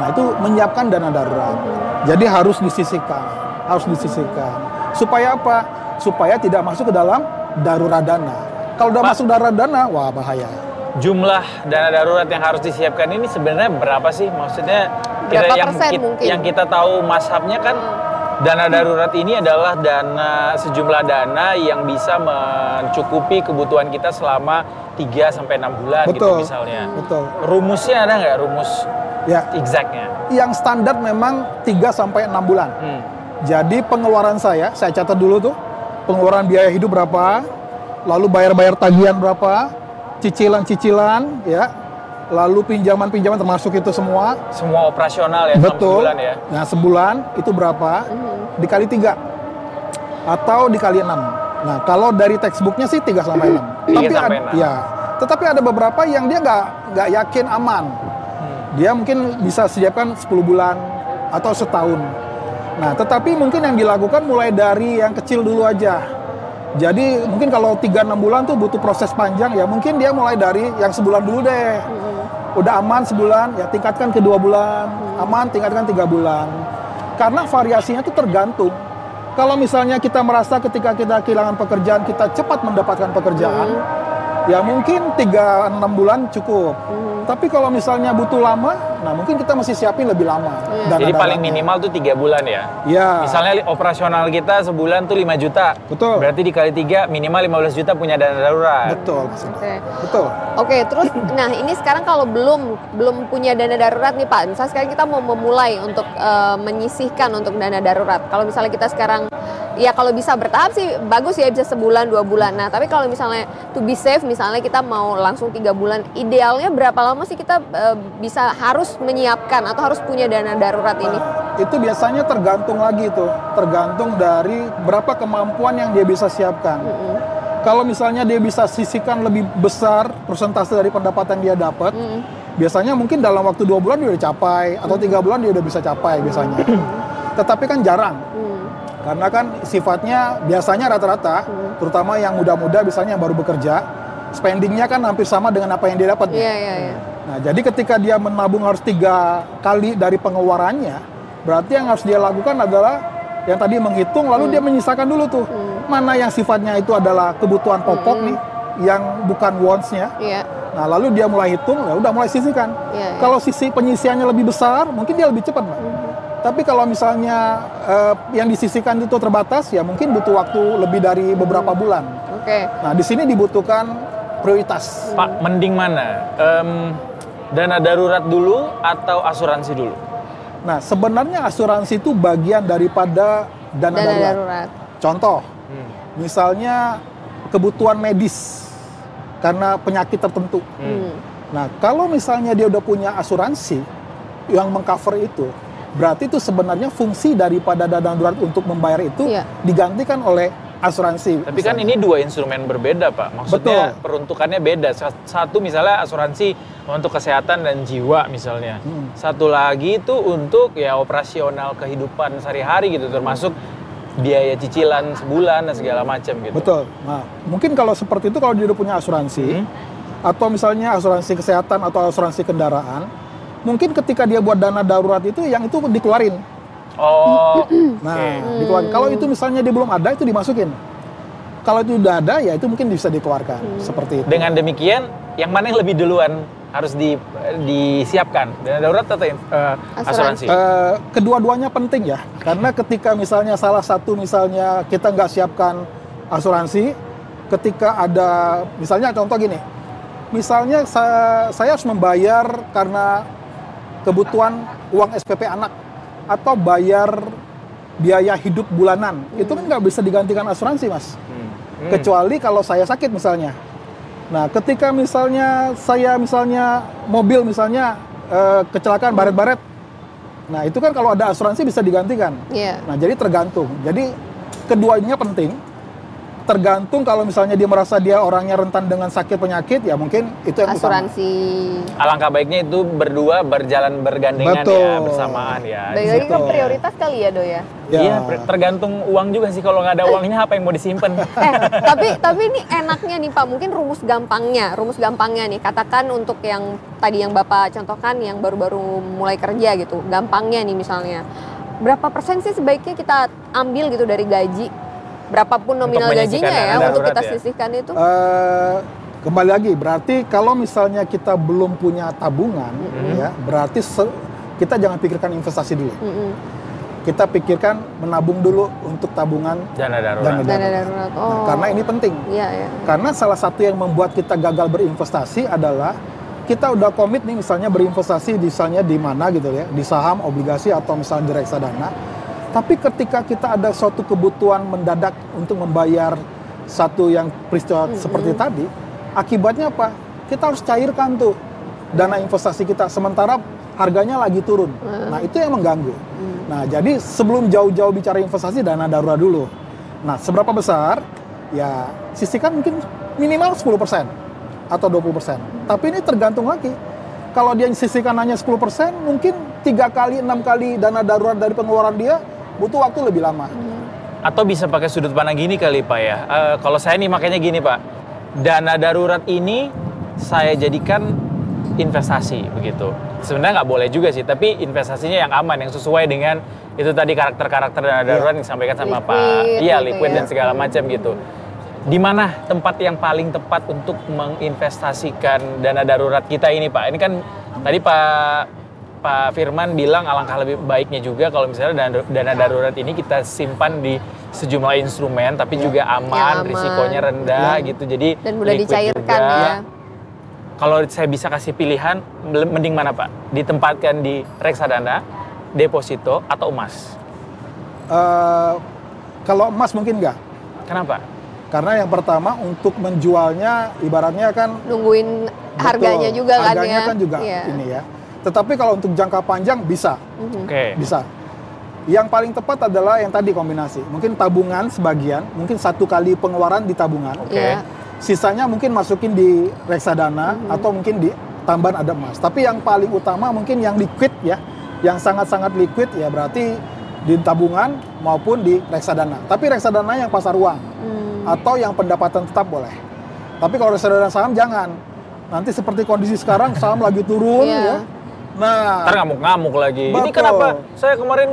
Nah itu menyiapkan dana darurat. Jadi harus disisihkan, harus disisihkan. Supaya apa? Supaya tidak masuk ke dalam darurat dana. Kalau udah Ma masuk darurat dana, wah bahaya. Jumlah dana darurat yang harus disiapkan ini sebenarnya berapa sih? Maksudnya kita yang, kita, mungkin? yang kita tahu mashabnya kan hmm. Dana darurat ini adalah dana sejumlah dana yang bisa mencukupi kebutuhan kita selama 3 sampai enam bulan gitu betul, gitu misalnya. Betul. Rumusnya ada nggak rumus ya. exactnya? Yang standar memang 3 sampai enam bulan. Hmm. Jadi pengeluaran saya, saya catat dulu tuh pengeluaran biaya hidup berapa, lalu bayar-bayar tagihan berapa, cicilan-cicilan ya, lalu pinjaman-pinjaman termasuk itu semua. Semua operasional ya, Betul. sebulan ya. Nah, sebulan itu berapa? Mm-hmm. Dikali tiga atau dikali enam. Nah, kalau dari textbooknya sih tiga sampai enam. Tapi sampai ada, ya, tetapi ada beberapa yang dia nggak nggak yakin aman. Hmm. Dia mungkin bisa siapkan sepuluh bulan atau setahun. Nah, tetapi mungkin yang dilakukan mulai dari yang kecil dulu aja. Jadi mungkin kalau 3-6 bulan tuh butuh proses panjang ya mungkin dia mulai dari yang sebulan dulu deh. Hmm. Udah aman sebulan ya tingkatkan ke dua bulan, hmm. aman tingkatkan tiga bulan. Karena variasinya itu tergantung. Kalau misalnya kita merasa ketika kita kehilangan pekerjaan kita cepat mendapatkan pekerjaan, hmm. ya mungkin 3-6 bulan cukup. Hmm. Tapi kalau misalnya butuh lama Nah mungkin kita masih siapin lebih lama. Hmm. Dan Jadi paling minimal tuh tiga bulan ya. Iya. Misalnya operasional kita sebulan tuh 5 juta. Betul. Berarti dikali tiga minimal 15 juta punya dana darurat. Betul. Oke. Okay. Betul. Oke okay, terus nah ini sekarang kalau belum belum punya dana darurat nih Pak, misalnya sekarang kita mau memulai untuk uh, menyisihkan untuk dana darurat. Kalau misalnya kita sekarang ya kalau bisa bertahap sih bagus ya bisa sebulan dua bulan. Nah tapi kalau misalnya to be safe misalnya kita mau langsung tiga bulan, idealnya berapa lama sih kita uh, bisa harus menyiapkan atau harus punya dana darurat ini? Itu biasanya tergantung lagi itu, tergantung dari berapa kemampuan yang dia bisa siapkan. Mm -hmm. Kalau misalnya dia bisa sisikan lebih besar persentase dari pendapatan dia dapat, mm -hmm. biasanya mungkin dalam waktu dua bulan dia udah capai atau tiga bulan dia udah bisa capai biasanya. Mm -hmm. Tetapi kan jarang. Mm -hmm. Karena kan sifatnya biasanya rata-rata, -hmm. terutama yang muda-muda misalnya yang baru bekerja, spendingnya kan hampir sama dengan apa yang dia dapat. Iya, iya, iya. Nah, jadi ketika dia menabung harus tiga kali dari pengeluarannya, berarti yang harus dia lakukan adalah yang tadi menghitung, lalu hmm. dia menyisakan dulu tuh hmm. mana yang sifatnya itu adalah kebutuhan pokok hmm. nih, yang bukan wants-nya. Yeah. Nah, lalu dia mulai hitung, ya udah mulai sisihkan. Yeah, yeah. Kalau sisi penyisiannya lebih besar, mungkin dia lebih cepat, Mbak. -hmm. Tapi kalau misalnya eh, yang disisihkan itu terbatas, ya mungkin butuh waktu lebih dari beberapa mm. bulan. Oke. Okay. Nah, di sini dibutuhkan prioritas. Pak, mending mana? Um, dana darurat dulu atau asuransi dulu? Nah, sebenarnya asuransi itu bagian daripada dana, dana darurat. darurat. Contoh, hmm. misalnya kebutuhan medis karena penyakit tertentu. Hmm. Nah, kalau misalnya dia udah punya asuransi yang mengcover itu, berarti itu sebenarnya fungsi daripada dana darurat untuk membayar itu ya. digantikan oleh asuransi. Tapi kan misalnya. kan ini dua instrumen berbeda, Pak. Maksudnya Betul. peruntukannya beda. Satu misalnya asuransi untuk kesehatan dan jiwa misalnya. Hmm. Satu lagi itu untuk ya operasional kehidupan sehari-hari gitu termasuk biaya cicilan sebulan dan segala macam gitu. Betul. Nah, mungkin kalau seperti itu kalau dia udah punya asuransi hmm. atau misalnya asuransi kesehatan atau asuransi kendaraan, mungkin ketika dia buat dana darurat itu yang itu dikeluarin Oh. Nah, okay. dikeluarkan. Kalau itu misalnya dia belum ada itu dimasukin. Kalau itu udah ada ya itu mungkin bisa dikeluarkan. Hmm. Seperti itu. Dengan demikian yang mana yang lebih duluan harus di, disiapkan dana darurat atau uh, asuransi? Uh, kedua-duanya penting ya, karena ketika misalnya salah satu misalnya kita nggak siapkan asuransi, ketika ada misalnya contoh gini, misalnya saya, saya harus membayar karena kebutuhan uang SPP anak atau bayar biaya hidup bulanan hmm. itu kan nggak bisa digantikan asuransi mas hmm. Hmm. kecuali kalau saya sakit misalnya nah ketika misalnya saya misalnya mobil misalnya eh, kecelakaan baret-baret nah itu kan kalau ada asuransi bisa digantikan yeah. nah jadi tergantung jadi keduanya penting tergantung kalau misalnya dia merasa dia orangnya rentan dengan sakit penyakit ya mungkin itu yang asuransi utama. alangkah baiknya itu berdua berjalan bergandengan ya, Betul. ya bersamaan ya baik lagi ke prioritas kali ya do ya, ya. iya ya, tergantung uang juga sih kalau nggak ada uangnya apa yang mau disimpan eh tapi tapi ini enaknya nih pak mungkin rumus gampangnya rumus gampangnya nih katakan untuk yang tadi yang bapak contohkan yang baru-baru mulai kerja gitu gampangnya nih misalnya berapa persen sih sebaiknya kita ambil gitu dari gaji berapapun nominal gajinya ya untuk kita ya? sisihkan itu? Uh, kembali lagi berarti kalau misalnya kita belum punya tabungan mm -hmm. ya berarti kita jangan pikirkan investasi dulu. Mm -hmm. Kita pikirkan menabung dulu untuk tabungan dana darurat. Dana darurat. Dana darurat. Oh. Nah, karena ini penting. Yeah, yeah. Karena salah satu yang membuat kita gagal berinvestasi adalah kita udah komit nih misalnya berinvestasi misalnya di mana gitu ya, di saham, obligasi atau misalnya di reksadana tapi ketika kita ada suatu kebutuhan mendadak untuk membayar satu yang peristiwa mm-hmm. seperti tadi, akibatnya apa? Kita harus cairkan tuh dana investasi kita sementara harganya lagi turun. Mm. Nah, itu yang mengganggu. Mm. Nah, jadi sebelum jauh-jauh bicara investasi dana darurat dulu. Nah, seberapa besar? Ya, sisihkan mungkin minimal 10% atau 20%. Mm. Tapi ini tergantung lagi. Kalau dia sisihkan hanya 10%, mungkin tiga kali, enam kali dana darurat dari pengeluaran dia butuh waktu lebih lama. Hmm. Atau bisa pakai sudut pandang gini kali Pak ya. Uh, kalau saya nih makanya gini Pak. Dana darurat ini saya jadikan investasi begitu. Sebenarnya nggak boleh juga sih, tapi investasinya yang aman, yang sesuai dengan itu tadi karakter-karakter dana iya. darurat yeah. yang disampaikan sama liquid, Pak. Iya, gitu liquid ya. dan segala macam gitu di mana tempat yang paling tepat untuk menginvestasikan dana darurat kita ini Pak? Ini kan tadi Pak Pak Firman bilang alangkah lebih baiknya juga kalau misalnya dana, darurat ini kita simpan di sejumlah instrumen tapi juga ya. aman, ya, aman. risikonya rendah ya. gitu. Jadi dan mudah dicairkan juga. ya. Kalau saya bisa kasih pilihan mending mana Pak? Ditempatkan di reksadana, deposito atau emas? Uh, kalau emas mungkin enggak. Kenapa? Karena yang pertama untuk menjualnya ibaratnya kan nungguin harganya betul, juga kan harganya kan ya. Harganya kan juga ya. ini ya tetapi kalau untuk jangka panjang bisa. Mhm. Okay. Bisa. Yang paling tepat adalah yang tadi kombinasi. Mungkin tabungan sebagian, mungkin satu kali pengeluaran di tabungan. Oke. Okay. Iya. Sisanya mungkin masukin di reksadana mm-hmm. atau mungkin di tambahan ada emas. Tapi yang paling utama mungkin yang liquid ya. Yang sangat-sangat liquid ya berarti di tabungan maupun di reksadana. Tapi reksadana yang pasar uang hmm. atau yang pendapatan tetap boleh. Tapi kalau reksadana saham jangan. Nanti seperti kondisi sekarang saham lagi turun yeah. ya Nah, ntar ngamuk-ngamuk lagi. Betul. Ini kenapa saya kemarin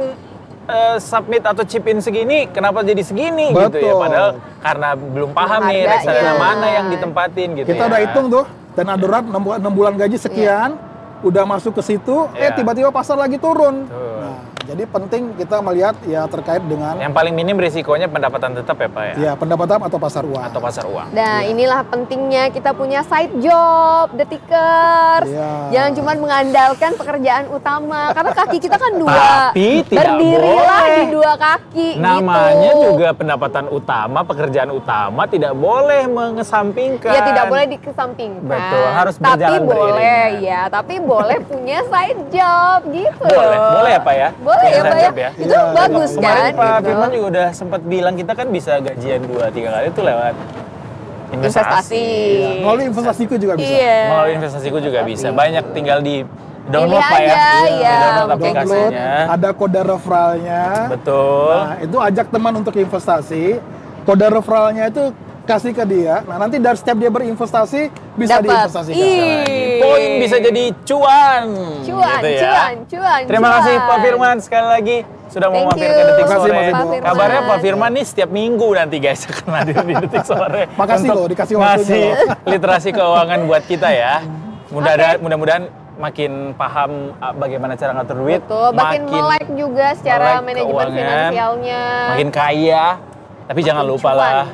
uh, submit atau chip in segini, kenapa jadi segini Betul. gitu ya? Padahal karena belum paham nih reksadana mana yang ditempatin gitu. Kita ya. udah hitung tuh dan adorat enam bulan, gaji sekian, yeah. udah masuk ke situ, yeah. eh iya. tiba-tiba pasar lagi turun. Tuh. Nah, jadi penting kita melihat ya terkait dengan yang paling minim risikonya pendapatan tetap ya Pak ya. Iya, pendapatan atau pasar uang. Atau pasar uang. Nah, ya. inilah pentingnya kita punya side job, detikers. Ya. Jangan cuma mengandalkan pekerjaan utama karena kaki kita kan dua. Tapi berdirilah boleh. di dua kaki gitu. Namanya gitu. juga pendapatan utama, pekerjaan utama tidak boleh mengesampingkan. Ya, tidak boleh dikesampingkan. Betul, harus tapi berjalan Tapi boleh ya, tapi boleh punya side job gitu. Boleh, boleh apa ya, ya? Boleh Iya, ya Pak ya. ya. Itu ya, bagus kan. Kemarin Pak gitu. Firman juga udah sempat bilang kita kan bisa gajian 2 3 kali itu lewat investasi. investasi. Ya. Melalui investasiku juga bisa. Iya. Melalui investasiku juga bisa. Iya. Banyak tinggal di download Pak ya. Iya, iya. aplikasinya. ada kode referralnya. Betul. Nah, itu ajak teman untuk investasi. Kode referralnya itu kasih ke dia. Nah, nanti dari setiap dia berinvestasi bisa Dapat. diinvestasikan. poin bisa jadi cuan. Cuan, gitu ya. cuan, cuan. Terima cuan. kasih Pak Firman sekali lagi sudah mau mampir ke Detik Sore. Pak Kabarnya Pak Firman nih setiap minggu nanti guys akan hadir di Detik Sore. Makasih loh dikasih waktu. waktunya. literasi keuangan buat kita ya. Mudah-mudahan okay. mudah-mudahan makin paham ah, bagaimana cara ngatur duit, Betul, makin, makin melek juga secara manajemen finansialnya, makin kaya. Tapi makin jangan lupa cuan. lah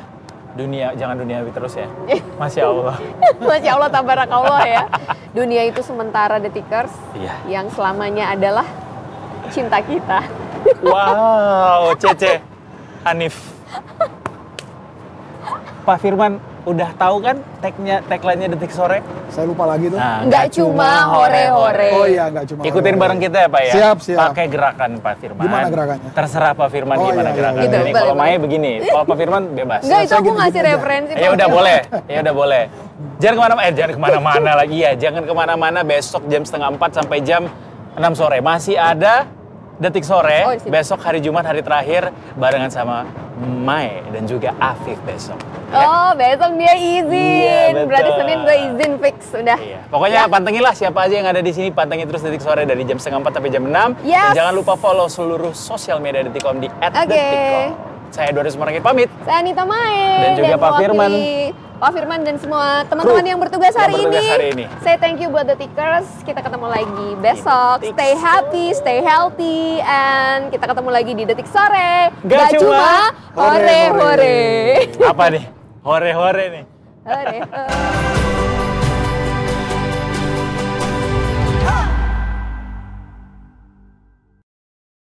dunia jangan duniawi terus ya. Iya. masih Allah. masih Allah allah ya. Dunia itu sementara detikers iya. yang selamanya adalah cinta kita. wow, Cece Hanif. Pak Firman, udah tahu kan tagnya tagline-nya detik sore? Saya lupa lagi tuh. Nah, nggak cuma hore-hore. Oh iya, nggak cuma. Ikutin hore. bareng kita ya Pak ya. Siap siap. Pakai gerakan Pak Firman. Gimana gerakannya? Terserah Pak Firman oh, gimana iya, iya, iya. gerakannya. Gitu, ini kalau Maya begini, kalau Pak Firman bebas. Enggak, itu aku ngasih referensi. Ya udah boleh, ya udah boleh. Jangan kemana-mana, eh jangan kemana-mana lagi ya. Jangan kemana-mana besok jam setengah empat sampai jam enam sore masih ada Detik Sore oh, besok hari Jumat hari terakhir barengan sama Mai dan juga Afif besok. Ya? Oh, besok dia izin. Iya, Berarti Senin gue izin fix sudah. Iya. Pokoknya ya. pantengilah siapa aja yang ada di sini, pantengin terus Detik Sore dari jam setengah empat sampai jam enam. Yes. jangan lupa follow seluruh sosial media Detikom di @detikom. Okay. Saya Doris Marangit pamit. Saya Anita Mae. Dan juga dan Pak Firman. Pak Firman dan semua teman-teman yang bertugas, yang hari, bertugas ini. hari ini. Saya thank you buat The Tickers. Kita ketemu lagi besok. Stay happy, stay healthy, and kita ketemu lagi di Detik Sore. Gak, Gak cuma hore-hore. Apa nih? Hore-hore nih. Hore-hore.